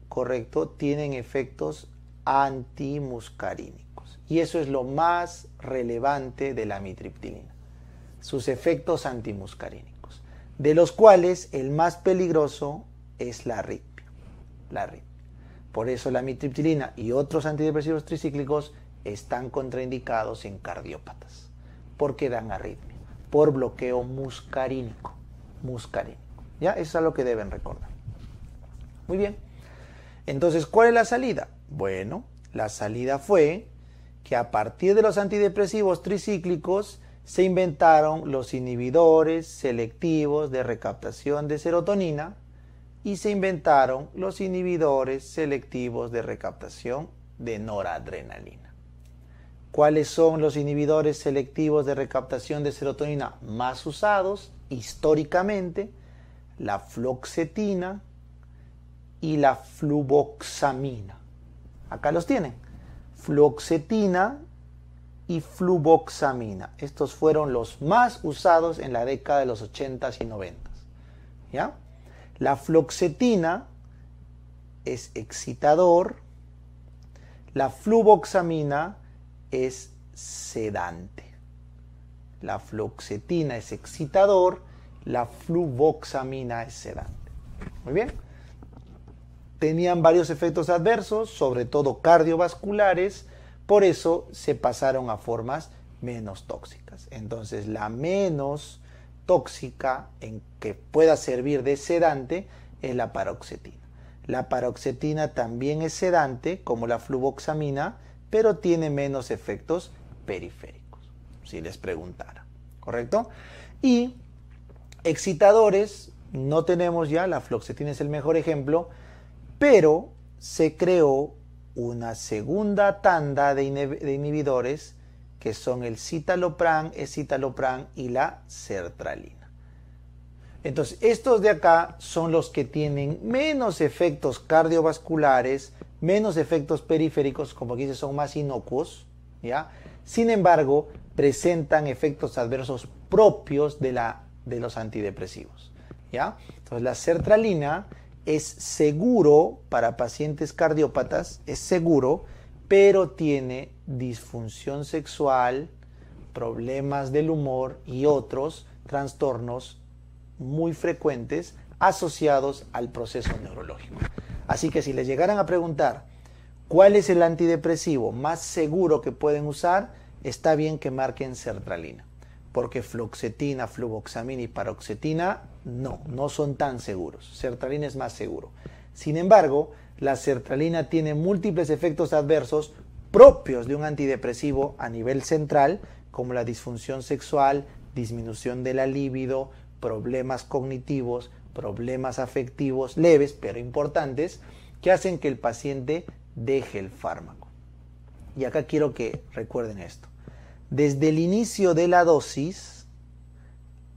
A: correcto, tienen efectos antimuscarínicos. Y eso es lo más relevante de la mitriptilina sus efectos antimuscarínicos, de los cuales el más peligroso es la arritmia. La Por eso la mitriptilina y otros antidepresivos tricíclicos están contraindicados en cardiópatas, porque dan arritmia, por bloqueo muscarínico. ¿Ya? Eso es lo que deben recordar. Muy bien. Entonces, ¿cuál es la salida? Bueno, la salida fue que a partir de los antidepresivos tricíclicos se inventaron los inhibidores selectivos de recaptación de serotonina y se inventaron los inhibidores selectivos de recaptación de noradrenalina. ¿Cuáles son los inhibidores selectivos de recaptación de serotonina más usados históricamente? La floxetina y la fluvoxamina. Acá los tienen. Floxetina y fluvoxamina. Estos fueron los más usados en la década de los 80s y 90s. ¿Ya? La floxetina es excitador, la fluvoxamina es sedante. La floxetina es excitador, la fluvoxamina es sedante. Muy bien. Tenían varios efectos adversos, sobre todo cardiovasculares, por eso se pasaron a formas menos tóxicas. Entonces la menos tóxica en que pueda servir de sedante es la paroxetina. La paroxetina también es sedante como la fluvoxamina, pero tiene menos efectos periféricos, si les preguntara, ¿correcto? Y excitadores, no tenemos ya, la fluoxetina es el mejor ejemplo, pero se creó una segunda tanda de, inhibidores que son el citalopram, escitalopram y la sertralina. Entonces, estos de acá son los que tienen menos efectos cardiovasculares, menos efectos periféricos, como aquí dice, son más inocuos, ¿ya? Sin embargo, presentan efectos adversos propios de, la, de los antidepresivos, ¿ya? Entonces, la sertralina es seguro para pacientes cardiópatas, es seguro, pero tiene disfunción sexual, problemas del humor y otros trastornos muy frecuentes asociados al proceso neurológico. Así que si les llegaran a preguntar cuál es el antidepresivo más seguro que pueden usar, está bien que marquen sertralina porque fluoxetina, fluvoxamina y paroxetina no, no son tan seguros. Sertralina es más seguro. Sin embargo, la sertralina tiene múltiples efectos adversos propios de un antidepresivo a nivel central, como la disfunción sexual, disminución de la libido, problemas cognitivos, problemas afectivos leves pero importantes, que hacen que el paciente deje el fármaco. Y acá quiero que recuerden esto desde el inicio de la dosis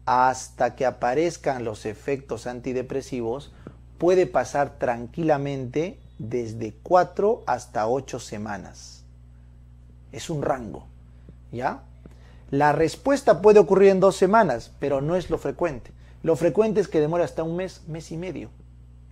A: hasta que aparezcan los efectos antidepresivos, puede pasar tranquilamente desde 4 hasta 8 semanas. Es un rango, ¿ya? La respuesta puede ocurrir en dos semanas, pero no es lo frecuente. Lo frecuente es que demora hasta un mes, mes y medio,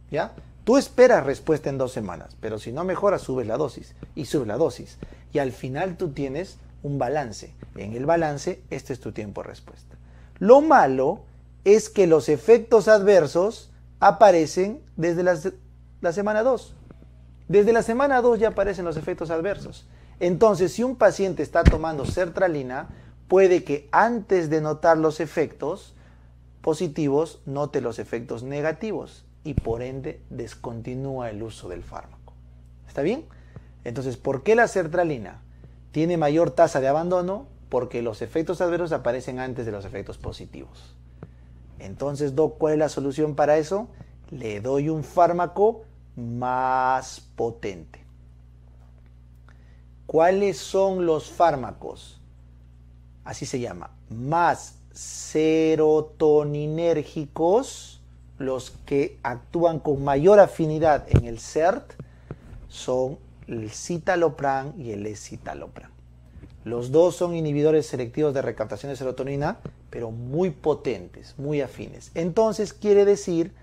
A: ¿ya? Tú esperas respuesta en dos semanas, pero si no mejora, subes la dosis y subes la dosis. Y al final tú tienes un balance. En el balance, este es tu tiempo de respuesta. Lo malo es que los efectos adversos aparecen desde la, la semana 2. Desde la semana 2 ya aparecen los efectos adversos. Entonces, si un paciente está tomando sertralina, puede que antes de notar los efectos positivos, note los efectos negativos y por ende descontinúa el uso del fármaco. ¿Está bien? Entonces, ¿por qué la sertralina? tiene mayor tasa de abandono porque los efectos adversos aparecen antes de los efectos positivos. Entonces, Doc, ¿cuál es la solución para eso? Le doy un fármaco más potente. ¿Cuáles son los fármacos? Así se llama, más serotoninérgicos, los que actúan con mayor afinidad en el CERT, son el citalopram y el escitalopram. Los dos son inhibidores selectivos de recaptación de serotonina, pero muy potentes, muy afines. Entonces quiere decir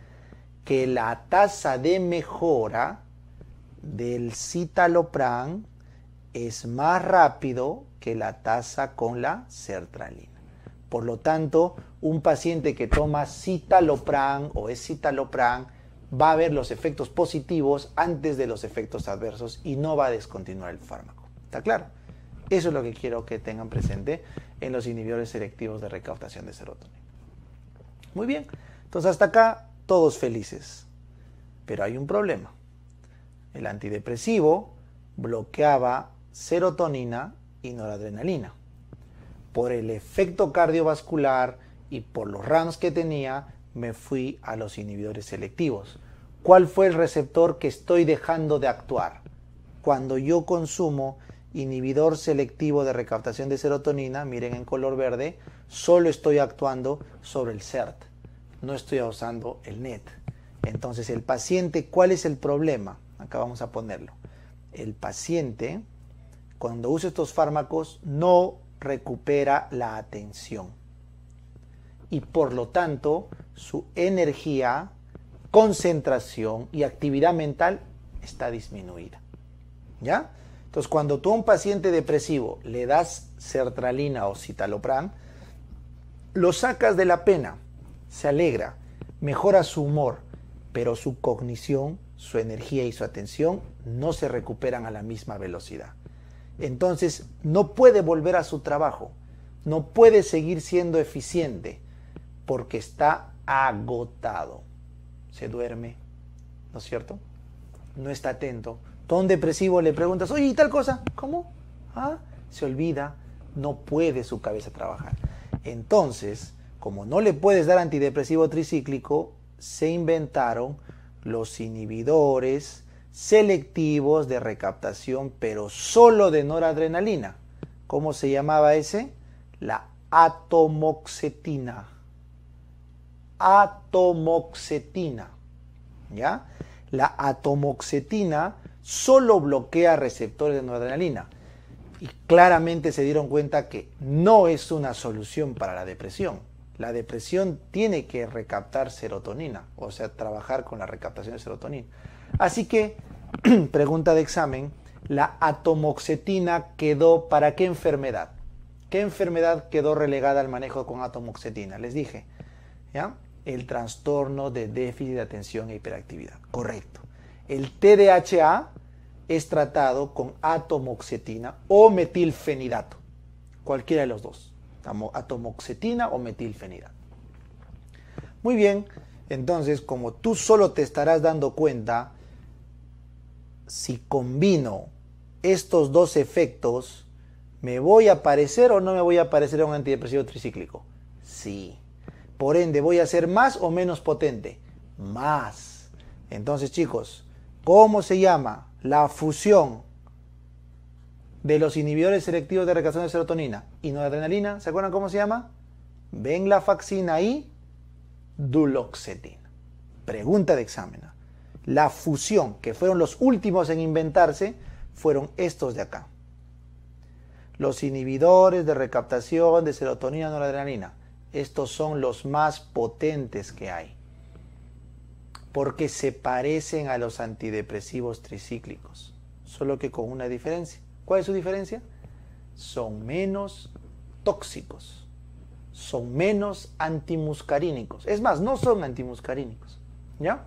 A: que la tasa de mejora del citalopram es más rápido que la tasa con la sertralina. Por lo tanto, un paciente que toma citalopram o escitalopram va a ver los efectos positivos antes de los efectos adversos y no va a descontinuar el fármaco. ¿Está claro? Eso es lo que quiero que tengan presente en los inhibidores selectivos de recautación de serotonina. Muy bien, entonces hasta acá todos felices. Pero hay un problema. El antidepresivo bloqueaba serotonina y noradrenalina. Por el efecto cardiovascular y por los RAMs que tenía, me fui a los inhibidores selectivos. ¿Cuál fue el receptor que estoy dejando de actuar? Cuando yo consumo inhibidor selectivo de recaptación de serotonina, miren en color verde, solo estoy actuando sobre el CERT, no estoy usando el NET. Entonces, el paciente, ¿cuál es el problema? Acá vamos a ponerlo. El paciente, cuando usa estos fármacos, no recupera la atención. Y por lo tanto, su energía concentración y actividad mental está disminuida. ¿Ya? Entonces, cuando tú a un paciente depresivo le das sertralina o citalopram, lo sacas de la pena, se alegra, mejora su humor, pero su cognición, su energía y su atención no se recuperan a la misma velocidad. Entonces, no puede volver a su trabajo, no puede seguir siendo eficiente porque está agotado se duerme, ¿no es cierto? No está atento. ton depresivo le preguntas, oye, ¿y tal cosa? ¿Cómo? ¿Ah? Se olvida, no puede su cabeza trabajar. Entonces, como no le puedes dar antidepresivo tricíclico, se inventaron los inhibidores selectivos de recaptación, pero solo de noradrenalina. ¿Cómo se llamaba ese? La atomoxetina atomoxetina. ¿Ya? La atomoxetina solo bloquea receptores de noradrenalina. Y claramente se dieron cuenta que no es una solución para la depresión. La depresión tiene que recaptar serotonina, o sea, trabajar con la recaptación de serotonina. Así que, pregunta de examen, la atomoxetina quedó para qué enfermedad? ¿Qué enfermedad quedó relegada al manejo con atomoxetina? Les dije, ¿ya? el trastorno de déficit de atención e hiperactividad. Correcto. El TDHA es tratado con atomoxetina o metilfenidato. Cualquiera de los dos. Atomoxetina o metilfenidato. Muy bien. Entonces, como tú solo te estarás dando cuenta, si combino estos dos efectos, ¿me voy a parecer o no me voy a parecer a un antidepresivo tricíclico? Sí. Por ende, voy a ser más o menos potente. Más. Entonces, chicos, ¿cómo se llama la fusión de los inhibidores selectivos de recaptación de serotonina y no de adrenalina? ¿Se acuerdan cómo se llama? ¿Ven la faccina ahí? duloxetina. Pregunta de examen. La fusión, que fueron los últimos en inventarse, fueron estos de acá. Los inhibidores de recaptación de serotonina y adrenalina estos son los más potentes que hay, porque se parecen a los antidepresivos tricíclicos, solo que con una diferencia. ¿Cuál es su diferencia? Son menos tóxicos, son menos antimuscarínicos. Es más, no son antimuscarínicos, ¿ya?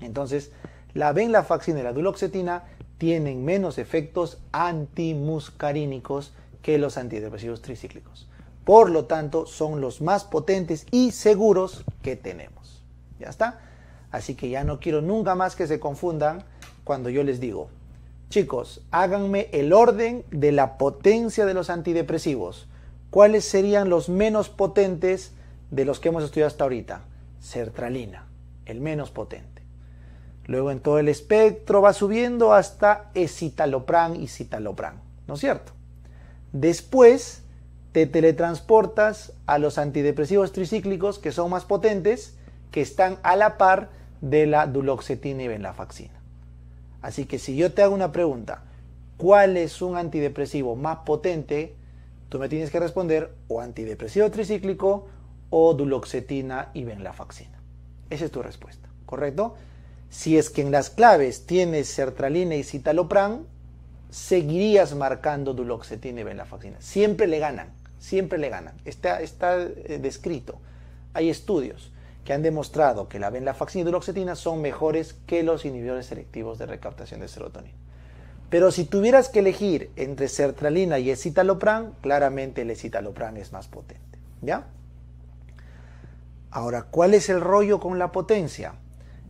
A: Entonces, la venlafaxina y la duloxetina tienen menos efectos antimuscarínicos que los antidepresivos tricíclicos. Por lo tanto, son los más potentes y seguros que tenemos. ¿Ya está? Así que ya no quiero nunca más que se confundan cuando yo les digo, chicos, háganme el orden de la potencia de los antidepresivos. ¿Cuáles serían los menos potentes de los que hemos estudiado hasta ahorita? Sertralina, el menos potente. Luego en todo el espectro va subiendo hasta escitalopram y citalopram, ¿no es cierto? Después te teletransportas a los antidepresivos tricíclicos que son más potentes, que están a la par de la duloxetina y venlafaxina. Así que si yo te hago una pregunta, ¿cuál es un antidepresivo más potente? Tú me tienes que responder o antidepresivo tricíclico o duloxetina y venlafaxina. Esa es tu respuesta, ¿correcto? Si es que en las claves tienes sertralina y citalopram, seguirías marcando duloxetina y venlafaxina. Siempre le ganan siempre le ganan. Está, eh, descrito. Hay estudios que han demostrado que la venlafaxina y duloxetina son mejores que los inhibidores selectivos de recaptación de serotonina. Pero si tuvieras que elegir entre sertralina y escitalopram, claramente el escitalopram es más potente, ¿ya? Ahora, ¿cuál es el rollo con la potencia?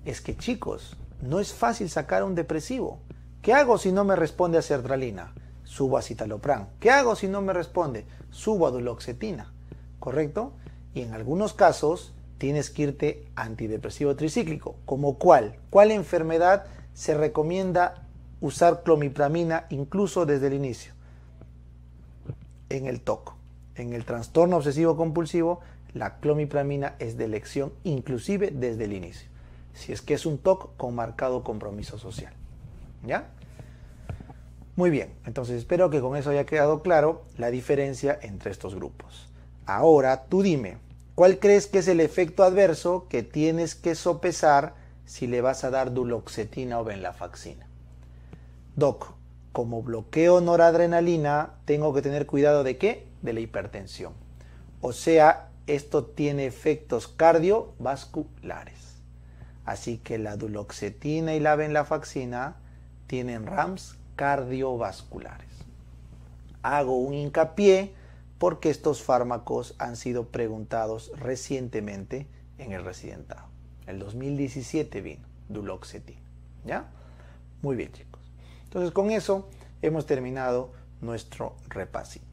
A: Es que, chicos, no es fácil sacar un depresivo. ¿Qué hago si no me responde a sertralina? subo a citalopram. ¿Qué hago si no me responde? Subo a duloxetina, ¿correcto? Y en algunos casos tienes que irte antidepresivo tricíclico, como cuál, cuál enfermedad se recomienda usar clomipramina incluso desde el inicio. En el TOC, en el trastorno obsesivo compulsivo, la clomipramina es de elección inclusive desde el inicio, si es que es un TOC con marcado compromiso social. ¿Ya? Muy bien, entonces espero que con eso haya quedado claro la diferencia entre estos grupos. Ahora tú dime, ¿cuál crees que es el efecto adverso que tienes que sopesar si le vas a dar duloxetina o Benlafaxina? Doc, como bloqueo noradrenalina, tengo que tener cuidado de qué? De la hipertensión. O sea, esto tiene efectos cardiovasculares. Así que la duloxetina y la Benlafaxina tienen RAMS cardiovasculares. Hago un hincapié porque estos fármacos han sido preguntados recientemente en el residentado. El 2017 vino duloxetina, ¿ya? Muy bien, chicos. Entonces, con eso hemos terminado nuestro repasito.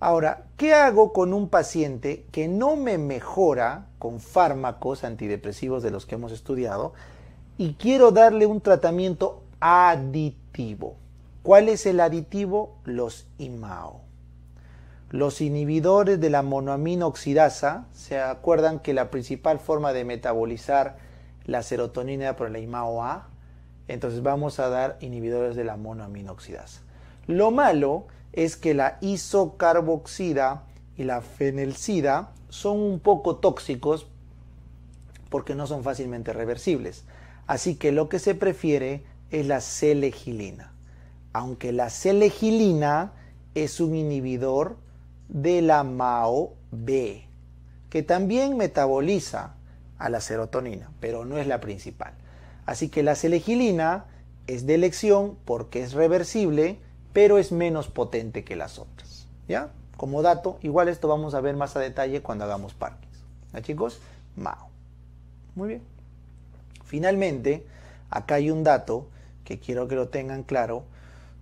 A: Ahora, ¿qué hago con un paciente que no me mejora con fármacos antidepresivos de los que hemos estudiado y quiero darle un tratamiento aditivo? ¿Cuál es el aditivo? Los IMAO. Los inhibidores de la monoaminoxidasa, se acuerdan que la principal forma de metabolizar la serotonina por la IMAO A, entonces vamos a dar inhibidores de la monoaminoxidasa. Lo malo es que la isocarboxida y la fenelcida son un poco tóxicos porque no son fácilmente reversibles. Así que lo que se prefiere es la selegilina aunque la selegilina es un inhibidor de la MAO B, que también metaboliza a la serotonina, pero no es la principal. Así que la selegilina es de elección porque es reversible, pero es menos potente que las otras. ¿Ya? Como dato, igual esto vamos a ver más a detalle cuando hagamos parques. ¿Ya chicos? MAO. Muy bien. Finalmente, acá hay un dato que quiero que lo tengan claro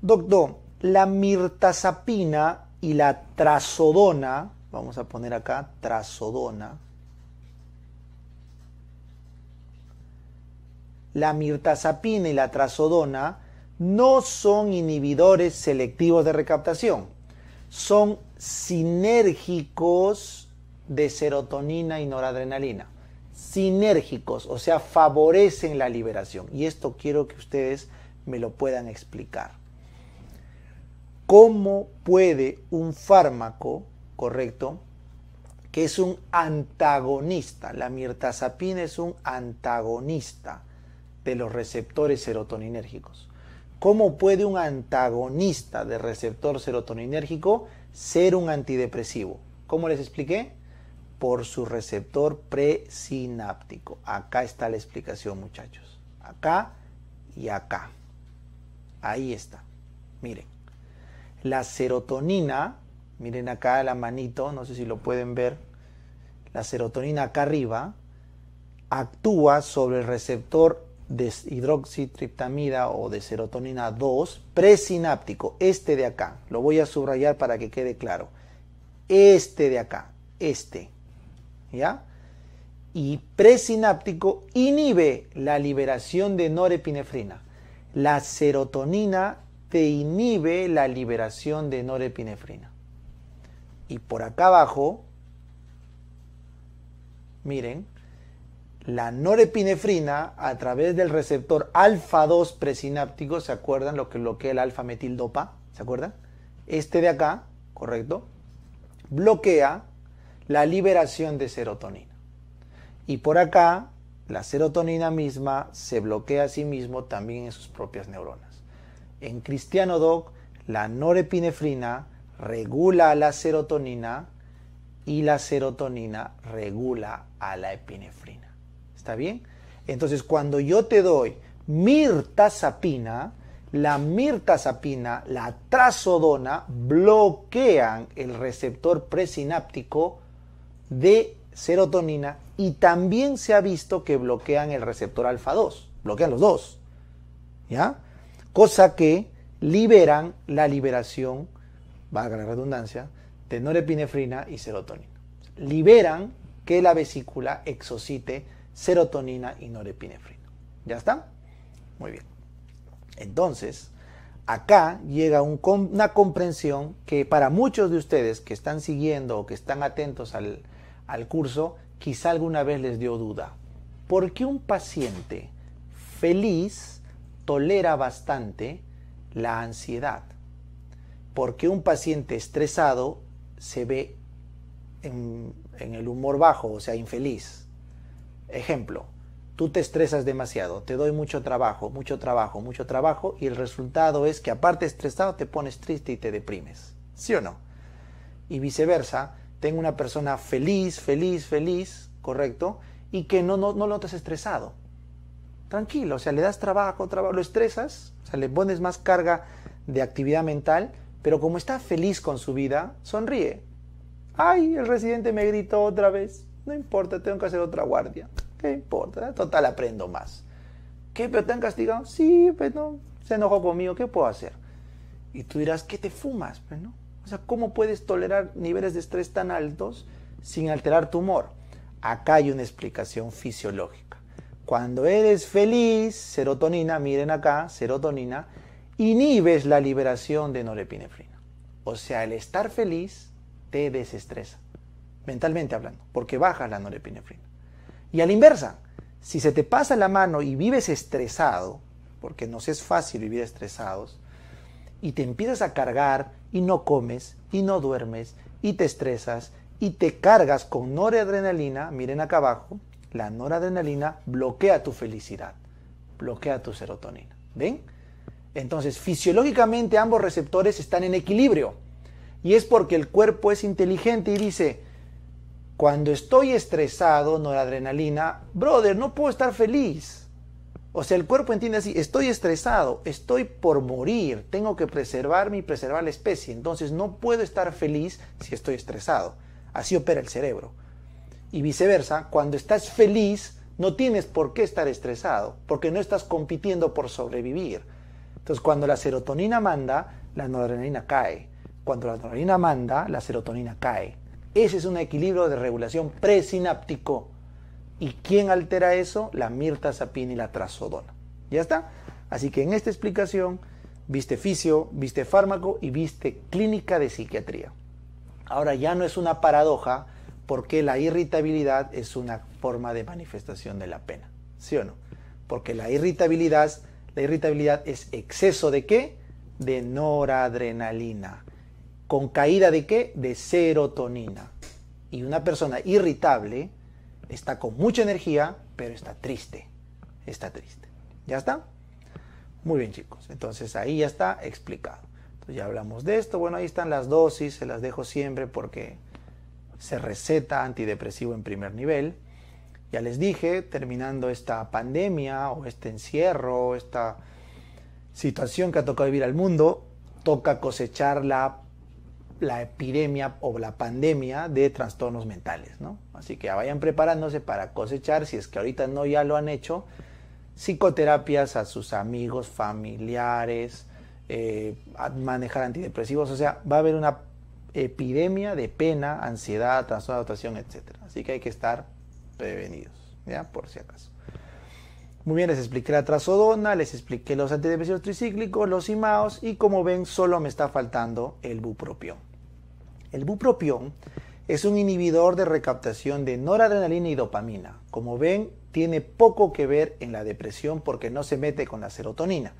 A: Doctor, la mirtazapina y la trazodona, vamos a poner acá trazodona, la mirtazapina y la trazodona no son inhibidores selectivos de recaptación, son sinérgicos de serotonina y noradrenalina. Sinérgicos, o sea, favorecen la liberación. Y esto quiero que ustedes me lo puedan explicar. ¿Cómo puede un fármaco, correcto, que es un antagonista, la mirtazapina es un antagonista de los receptores serotoninérgicos? ¿Cómo puede un antagonista de receptor serotoninérgico ser un antidepresivo? ¿Cómo les expliqué? Por su receptor presináptico. Acá está la explicación, muchachos. Acá y acá. Ahí está. Miren. La serotonina, miren acá la manito, no sé si lo pueden ver, la serotonina acá arriba, actúa sobre el receptor de hidroxitriptamida o de serotonina 2 presináptico, este de acá, lo voy a subrayar para que quede claro, este de acá, este, ¿ya? Y presináptico inhibe la liberación de norepinefrina. La serotonina te inhibe la liberación de norepinefrina. Y por acá abajo, miren, la norepinefrina a través del receptor alfa 2 presináptico, ¿se acuerdan lo que bloquea el alfa metildopa? ¿Se acuerdan? Este de acá, ¿correcto? Bloquea la liberación de serotonina. Y por acá, la serotonina misma se bloquea a sí mismo también en sus propias neuronas. En Cristiano la norepinefrina regula a la serotonina y la serotonina regula a la epinefrina. ¿Está bien? Entonces, cuando yo te doy mirtazapina, la mirtazapina, la trazodona bloquean el receptor presináptico de serotonina y también se ha visto que bloquean el receptor alfa 2, bloquean los dos. ¿Ya? cosa que liberan la liberación, valga la redundancia, de norepinefrina y serotonina. Liberan que la vesícula exocite serotonina y norepinefrina. ¿Ya está? Muy bien. Entonces, acá llega una comprensión que para muchos de ustedes que están siguiendo o que están atentos al, al curso, quizá alguna vez les dio duda. ¿Por qué un paciente feliz tolera bastante la ansiedad, porque un paciente estresado se ve en, el humor bajo, o sea, infeliz. Ejemplo, tú te estresas demasiado, te doy mucho trabajo, mucho trabajo, mucho trabajo, y el resultado es que aparte estresado te pones triste y te deprimes, ¿sí o no? Y viceversa, tengo una persona feliz, feliz, feliz, ¿correcto? Y que no, no, no lo notas estresado tranquilo, o sea, le das trabajo, trabajo, lo estresas, o sea, le pones más carga de actividad mental, pero como está feliz con su vida, sonríe. Ay, el residente me gritó otra vez. No importa, tengo que hacer otra guardia. ¿Qué importa? Total, aprendo más. ¿Qué? ¿Pero te han castigado? Sí, pero pues no. Se enojó conmigo, ¿qué puedo hacer? Y tú dirás, ¿qué te fumas? Pues, o sea, ¿cómo puedes tolerar niveles de estrés tan altos sin alterar tu humor? Acá hay una explicación fisiológica. Cuando eres feliz, serotonina, miren acá, serotonina, inhibes la liberación de norepinefrina. O sea, el estar feliz te desestresa, mentalmente hablando, porque baja la norepinefrina. Y a la inversa, si se te pasa la mano y vives estresado, porque nos es fácil vivir estresados, y te empiezas a cargar y no comes y no duermes y te estresas y te cargas con noradrenalina, miren acá abajo, la noradrenalina bloquea tu felicidad, bloquea tu serotonina. ¿Ven? Entonces, fisiológicamente ambos receptores están en equilibrio. Y es porque el cuerpo es inteligente y dice, cuando estoy estresado, noradrenalina, brother, no puedo estar feliz. O sea, el cuerpo entiende así, estoy estresado, estoy por morir, tengo que preservarme y preservar la especie, entonces no puedo estar feliz si estoy estresado. Así opera el cerebro. Y viceversa, cuando estás feliz, no tienes por qué estar estresado, porque no estás compitiendo por sobrevivir. Entonces, cuando la serotonina manda, la noradrenalina cae. Cuando la noradrenalina manda, la serotonina cae. Ese es un equilibrio de regulación presináptico. ¿Y quién altera eso? La mirtazapina y la trazodona. ¿Ya está? Así que en esta explicación viste fisio, viste fármaco y viste clínica de psiquiatría. Ahora ya no es una paradoja porque la irritabilidad es una forma de manifestación de la pena. ¿Sí o no? Porque la irritabilidad, la irritabilidad es exceso de qué? De noradrenalina. ¿Con caída de qué? De serotonina. Y una persona irritable está con mucha energía, pero está triste. Está triste. ¿Ya está? Muy bien, chicos. Entonces ahí ya está explicado. Entonces ya hablamos de esto. Bueno, ahí están las dosis, se las dejo siempre porque se receta antidepresivo en primer nivel. Ya les dije, terminando esta pandemia o este encierro, esta situación que ha tocado vivir al mundo, toca cosechar la, la epidemia o la pandemia de trastornos mentales, ¿no? Así que vayan preparándose para cosechar, si es que ahorita no ya lo han hecho, psicoterapias a sus amigos, familiares, eh, manejar antidepresivos, o sea, va a haber una epidemia de pena, ansiedad, trastorno de adaptación, etc. Así que hay que estar prevenidos, ¿ya? Por si acaso. Muy bien, les expliqué la trazodona, les expliqué los antidepresivos tricíclicos, los imaos y como ven solo me está faltando el bupropión. El bupropión es un inhibidor de recaptación de noradrenalina y dopamina. Como ven, tiene poco que ver en la depresión porque no se mete con la serotonina.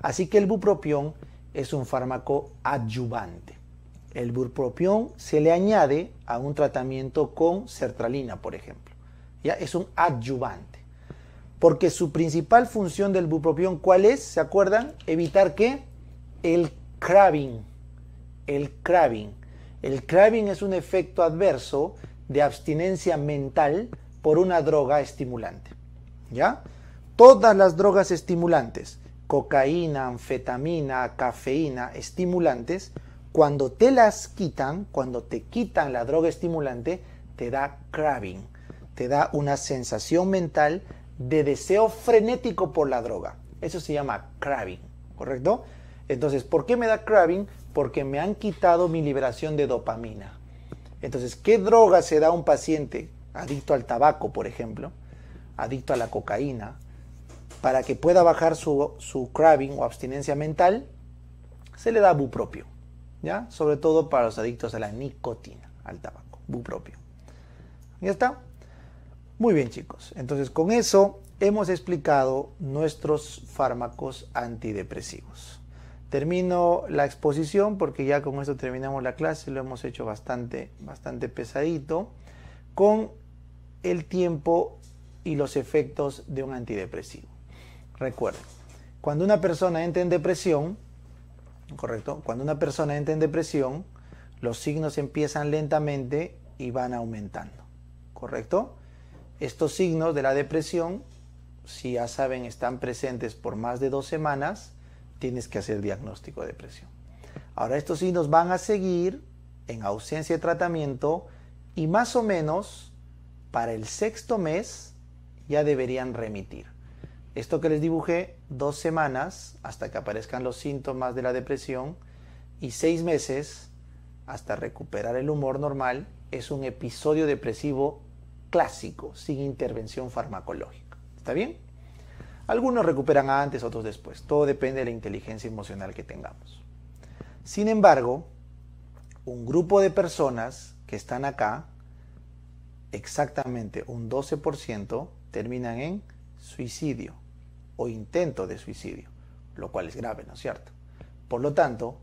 A: Así que el bupropión es un fármaco adyuvante. El bupropión se le añade a un tratamiento con sertralina, por ejemplo. ¿Ya? Es un adyuvante. Porque su principal función del bupropión, ¿cuál es? ¿Se acuerdan? Evitar que el craving, el craving, el craving es un efecto adverso de abstinencia mental por una droga estimulante. ¿Ya? Todas las drogas estimulantes, cocaína, anfetamina, cafeína, estimulantes, cuando te las quitan, cuando te quitan la droga estimulante, te da craving, te da una sensación mental de deseo frenético por la droga. Eso se llama craving, ¿correcto? Entonces, ¿por qué me da craving? Porque me han quitado mi liberación de dopamina. Entonces, ¿qué droga se da a un paciente adicto al tabaco, por ejemplo, adicto a la cocaína, para que pueda bajar su, crabbing craving o abstinencia mental? Se le da bupropio. Sobre todo para los adictos a la nicotina, al tabaco, propio. ¿Ya está? Muy bien, chicos. Entonces, con eso hemos explicado nuestros fármacos antidepresivos. Termino la exposición porque ya con esto terminamos la clase, lo hemos hecho bastante, bastante pesadito, con el tiempo y los efectos de un antidepresivo. Recuerden, cuando una persona entra en depresión, ¿correcto? Cuando una persona entra en depresión, los signos empiezan lentamente y van aumentando, ¿correcto? Estos signos de la depresión, si ya saben, están presentes por más de dos semanas, tienes que hacer diagnóstico de depresión. Ahora, estos signos van a seguir en ausencia de tratamiento y más o menos para el sexto mes ya deberían remitir. Esto que les dibujé, dos semanas hasta que aparezcan los síntomas de la depresión y seis meses hasta recuperar el humor normal, es un episodio depresivo clásico, sin intervención farmacológica. ¿Está bien? Algunos recuperan antes, otros después. Todo depende de la inteligencia emocional que tengamos. Sin embargo, un grupo de personas que están acá, exactamente un 12%, terminan en suicidio o intento de suicidio, lo cual es grave, ¿no es cierto? Por lo tanto,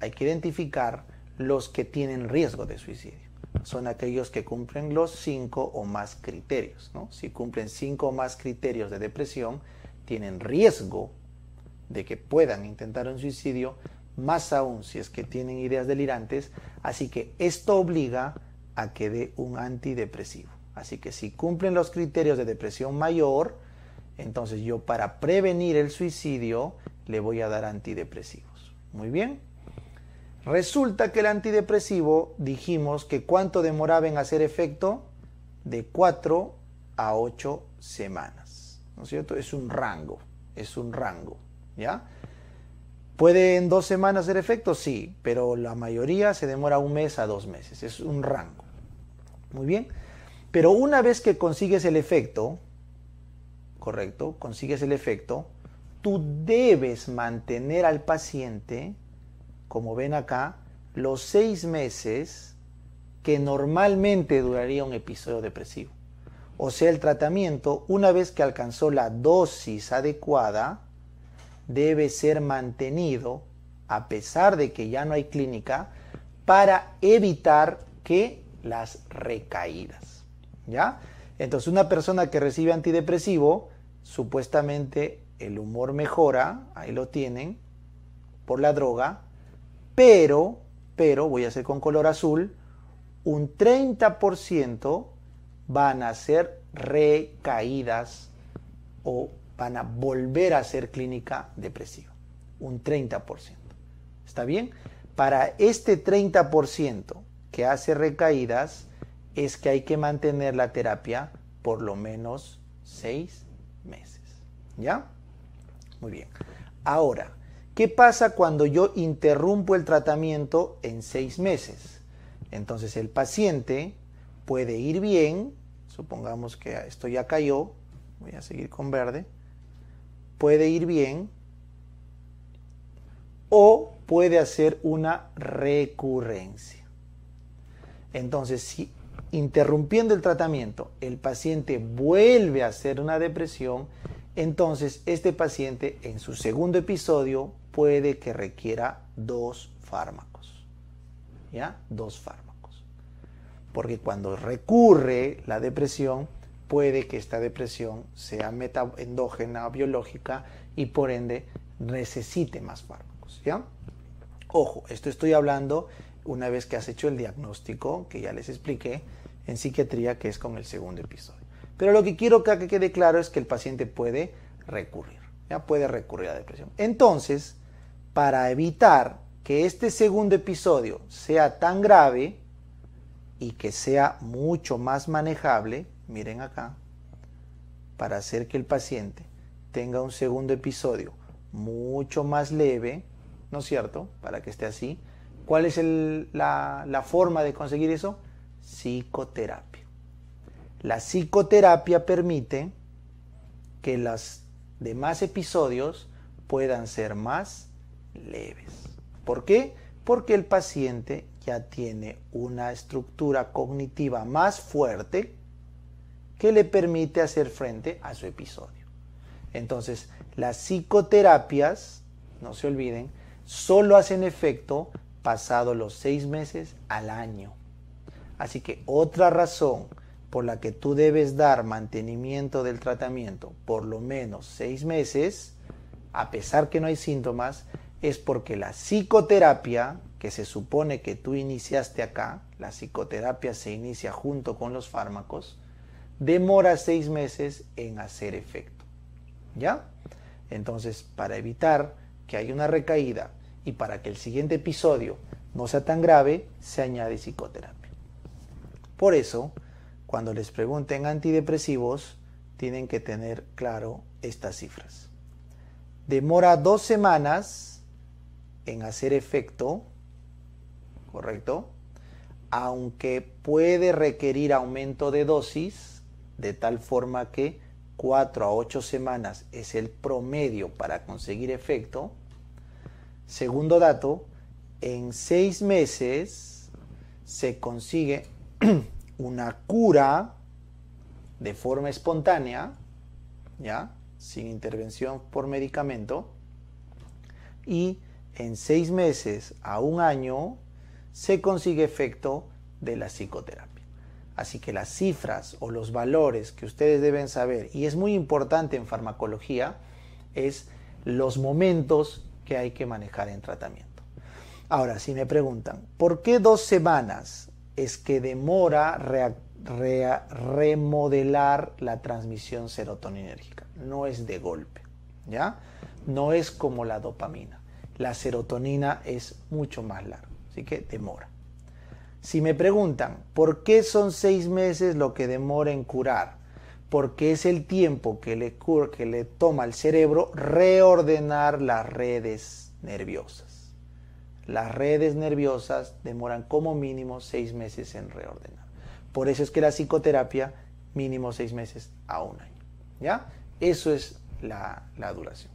A: hay que identificar los que tienen riesgo de suicidio. Son aquellos que cumplen los cinco o más criterios. ¿no? Si cumplen cinco o más criterios de depresión, tienen riesgo de que puedan intentar un suicidio, más aún si es que tienen ideas delirantes. Así que esto obliga a que dé un antidepresivo. Así que si cumplen los criterios de depresión mayor, entonces yo para prevenir el suicidio le voy a dar antidepresivos. Muy bien. Resulta que el antidepresivo dijimos que cuánto demoraba en hacer efecto de 4 a 8 semanas. ¿No es cierto? Es un rango, es un rango, ¿ya? ¿Puede en dos semanas hacer efecto? Sí, pero la mayoría se demora un mes a dos meses, es un rango. Muy bien, pero una vez que consigues el efecto, ¿correcto? Consigues el efecto. Tú debes mantener al paciente, como ven acá, los seis meses que normalmente duraría un episodio depresivo. O sea, el tratamiento, una vez que alcanzó la dosis adecuada, debe ser mantenido, a pesar de que ya no hay clínica, para evitar que las recaídas. ¿Ya? Entonces, una persona que recibe antidepresivo supuestamente el humor mejora, ahí lo tienen, por la droga, pero, pero, voy a hacer con color azul, un 30% van a ser recaídas o van a volver a ser clínica depresiva. Un 30%. ¿Está bien? Para este 30% que hace recaídas es que hay que mantener la terapia por lo menos 6 meses. ¿Ya? Muy bien. Ahora, ¿qué pasa cuando yo interrumpo el tratamiento en seis meses? Entonces el paciente puede ir bien, supongamos que esto ya cayó, voy a seguir con verde, puede ir bien o puede hacer una recurrencia. Entonces, si interrumpiendo el tratamiento, el paciente vuelve a hacer una depresión, entonces este paciente en su segundo episodio puede que requiera dos fármacos. ¿Ya? Dos fármacos. Porque cuando recurre la depresión, puede que esta depresión sea endógena, biológica y por ende necesite más fármacos. ¿Ya? Ojo, esto estoy hablando una vez que has hecho el diagnóstico, que ya les expliqué, en psiquiatría, que es con el segundo episodio. Pero lo que quiero que quede claro es que el paciente puede recurrir, ya puede recurrir a la depresión. Entonces, para evitar que este segundo episodio sea tan grave y que sea mucho más manejable, miren acá, para hacer que el paciente tenga un segundo episodio mucho más leve, ¿no es cierto? Para que esté así. ¿Cuál es la forma de conseguir eso? psicoterapia. La psicoterapia permite que los demás episodios puedan ser más leves. ¿Por qué? Porque el paciente ya tiene una estructura cognitiva más fuerte que le permite hacer frente a su episodio. Entonces, las psicoterapias, no se olviden, solo hacen efecto pasado los seis meses al año. Así que otra razón por la que tú debes dar mantenimiento del tratamiento por lo menos seis meses, a pesar que no hay síntomas, es porque la psicoterapia que se supone que tú iniciaste acá, la psicoterapia se inicia junto con los fármacos, demora seis meses en hacer efecto. ¿Ya? Entonces, para evitar que haya una recaída y para que el siguiente episodio no sea tan grave, se añade psicoterapia. Por eso, cuando les pregunten antidepresivos, tienen que tener claro estas cifras. Demora dos semanas en hacer efecto, ¿correcto? Aunque puede requerir aumento de dosis, de tal forma que cuatro a ocho semanas es el promedio para conseguir efecto. Segundo dato, en seis meses se consigue una cura de forma espontánea, ¿ya? sin intervención por medicamento, y en seis meses a un año se consigue efecto de la psicoterapia. Así que las cifras o los valores que ustedes deben saber, y es muy importante en farmacología, es los momentos que hay que manejar en tratamiento. Ahora, si me preguntan, ¿por qué dos semanas es que demora remodelar la transmisión serotoninérgica. No es de golpe, ¿ya? No es como la dopamina. La serotonina es mucho más larga, así que demora. Si me preguntan, ¿por qué son seis meses lo que demora en curar? Porque es el tiempo que le, que le toma al cerebro reordenar las redes nerviosas. Las redes nerviosas demoran como mínimo seis meses en reordenar. Por eso es que la psicoterapia mínimo seis meses a un año. ¿Ya? Eso es la, la duración.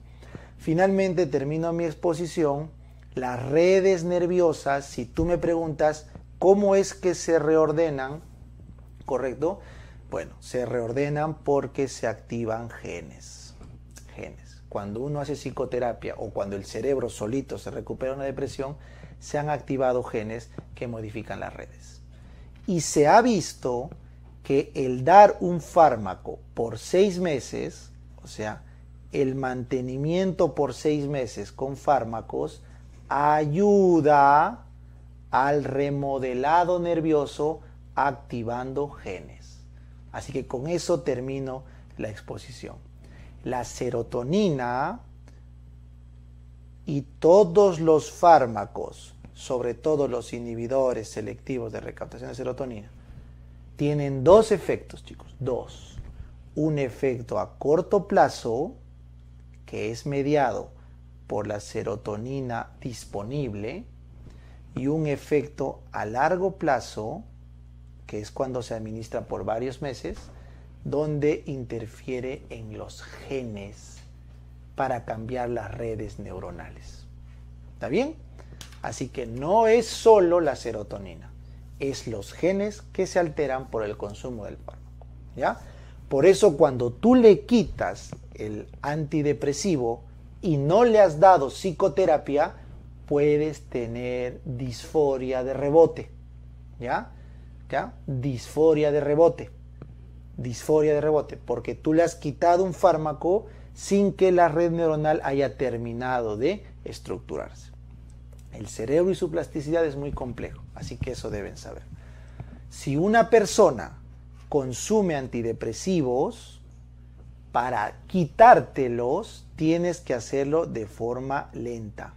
A: Finalmente termino mi exposición. Las redes nerviosas, si tú me preguntas cómo es que se reordenan, ¿correcto? Bueno, se reordenan porque se activan genes cuando uno hace psicoterapia o cuando el cerebro solito se recupera una depresión, se han activado genes que modifican las redes. Y se ha visto que el dar un fármaco por seis meses, o sea, el mantenimiento por seis meses con fármacos, ayuda al remodelado nervioso activando genes. Así que con eso termino la exposición la serotonina y todos los fármacos, sobre todo los inhibidores selectivos de recaptación de serotonina, tienen dos efectos, chicos, dos. Un efecto a corto plazo, que es mediado por la serotonina disponible, y un efecto a largo plazo, que es cuando se administra por varios meses, donde interfiere en los genes para cambiar las redes neuronales. ¿Está bien? Así que no es solo la serotonina, es los genes que se alteran por el consumo del fármaco. ¿Ya? Por eso cuando tú le quitas el antidepresivo y no le has dado psicoterapia, puedes tener disforia de rebote. ¿Ya? ¿Ya? Disforia de rebote disforia de rebote, porque tú le has quitado un fármaco sin que la red neuronal haya terminado de estructurarse. El cerebro y su plasticidad es muy complejo, así que eso deben saber. Si una persona consume antidepresivos, para quitártelos tienes que hacerlo de forma lenta,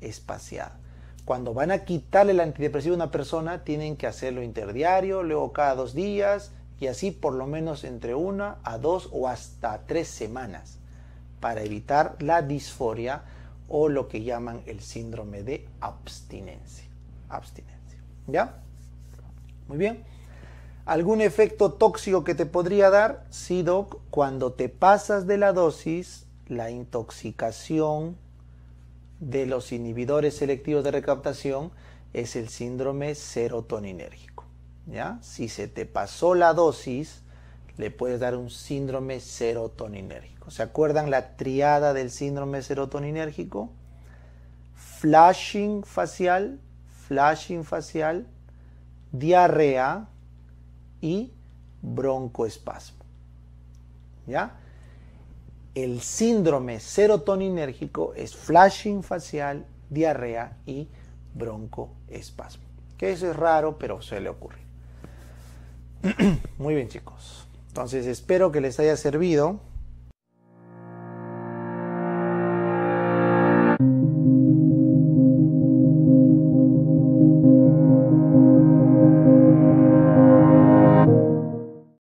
A: espaciada. Cuando van a quitarle el antidepresivo a una persona, tienen que hacerlo interdiario, luego cada dos días, y así por lo menos entre una a dos o hasta tres semanas para evitar la disforia o lo que llaman el síndrome de abstinencia. Abstinencia. ¿Ya? Muy bien. ¿Algún efecto tóxico que te podría dar? Sí, Doc, cuando te pasas de la dosis, la intoxicación de los inhibidores selectivos de recaptación es el síndrome serotoninérgico. Si se te pasó la dosis, le puedes dar un síndrome serotoninérgico. ¿Se acuerdan la triada del síndrome serotoninérgico? Flashing facial, flashing facial, diarrea y broncoespasmo. El síndrome serotoninérgico es flashing facial, diarrea y broncoespasmo. Que eso es raro, pero se le ocurre. Muy bien chicos, entonces espero que les haya servido.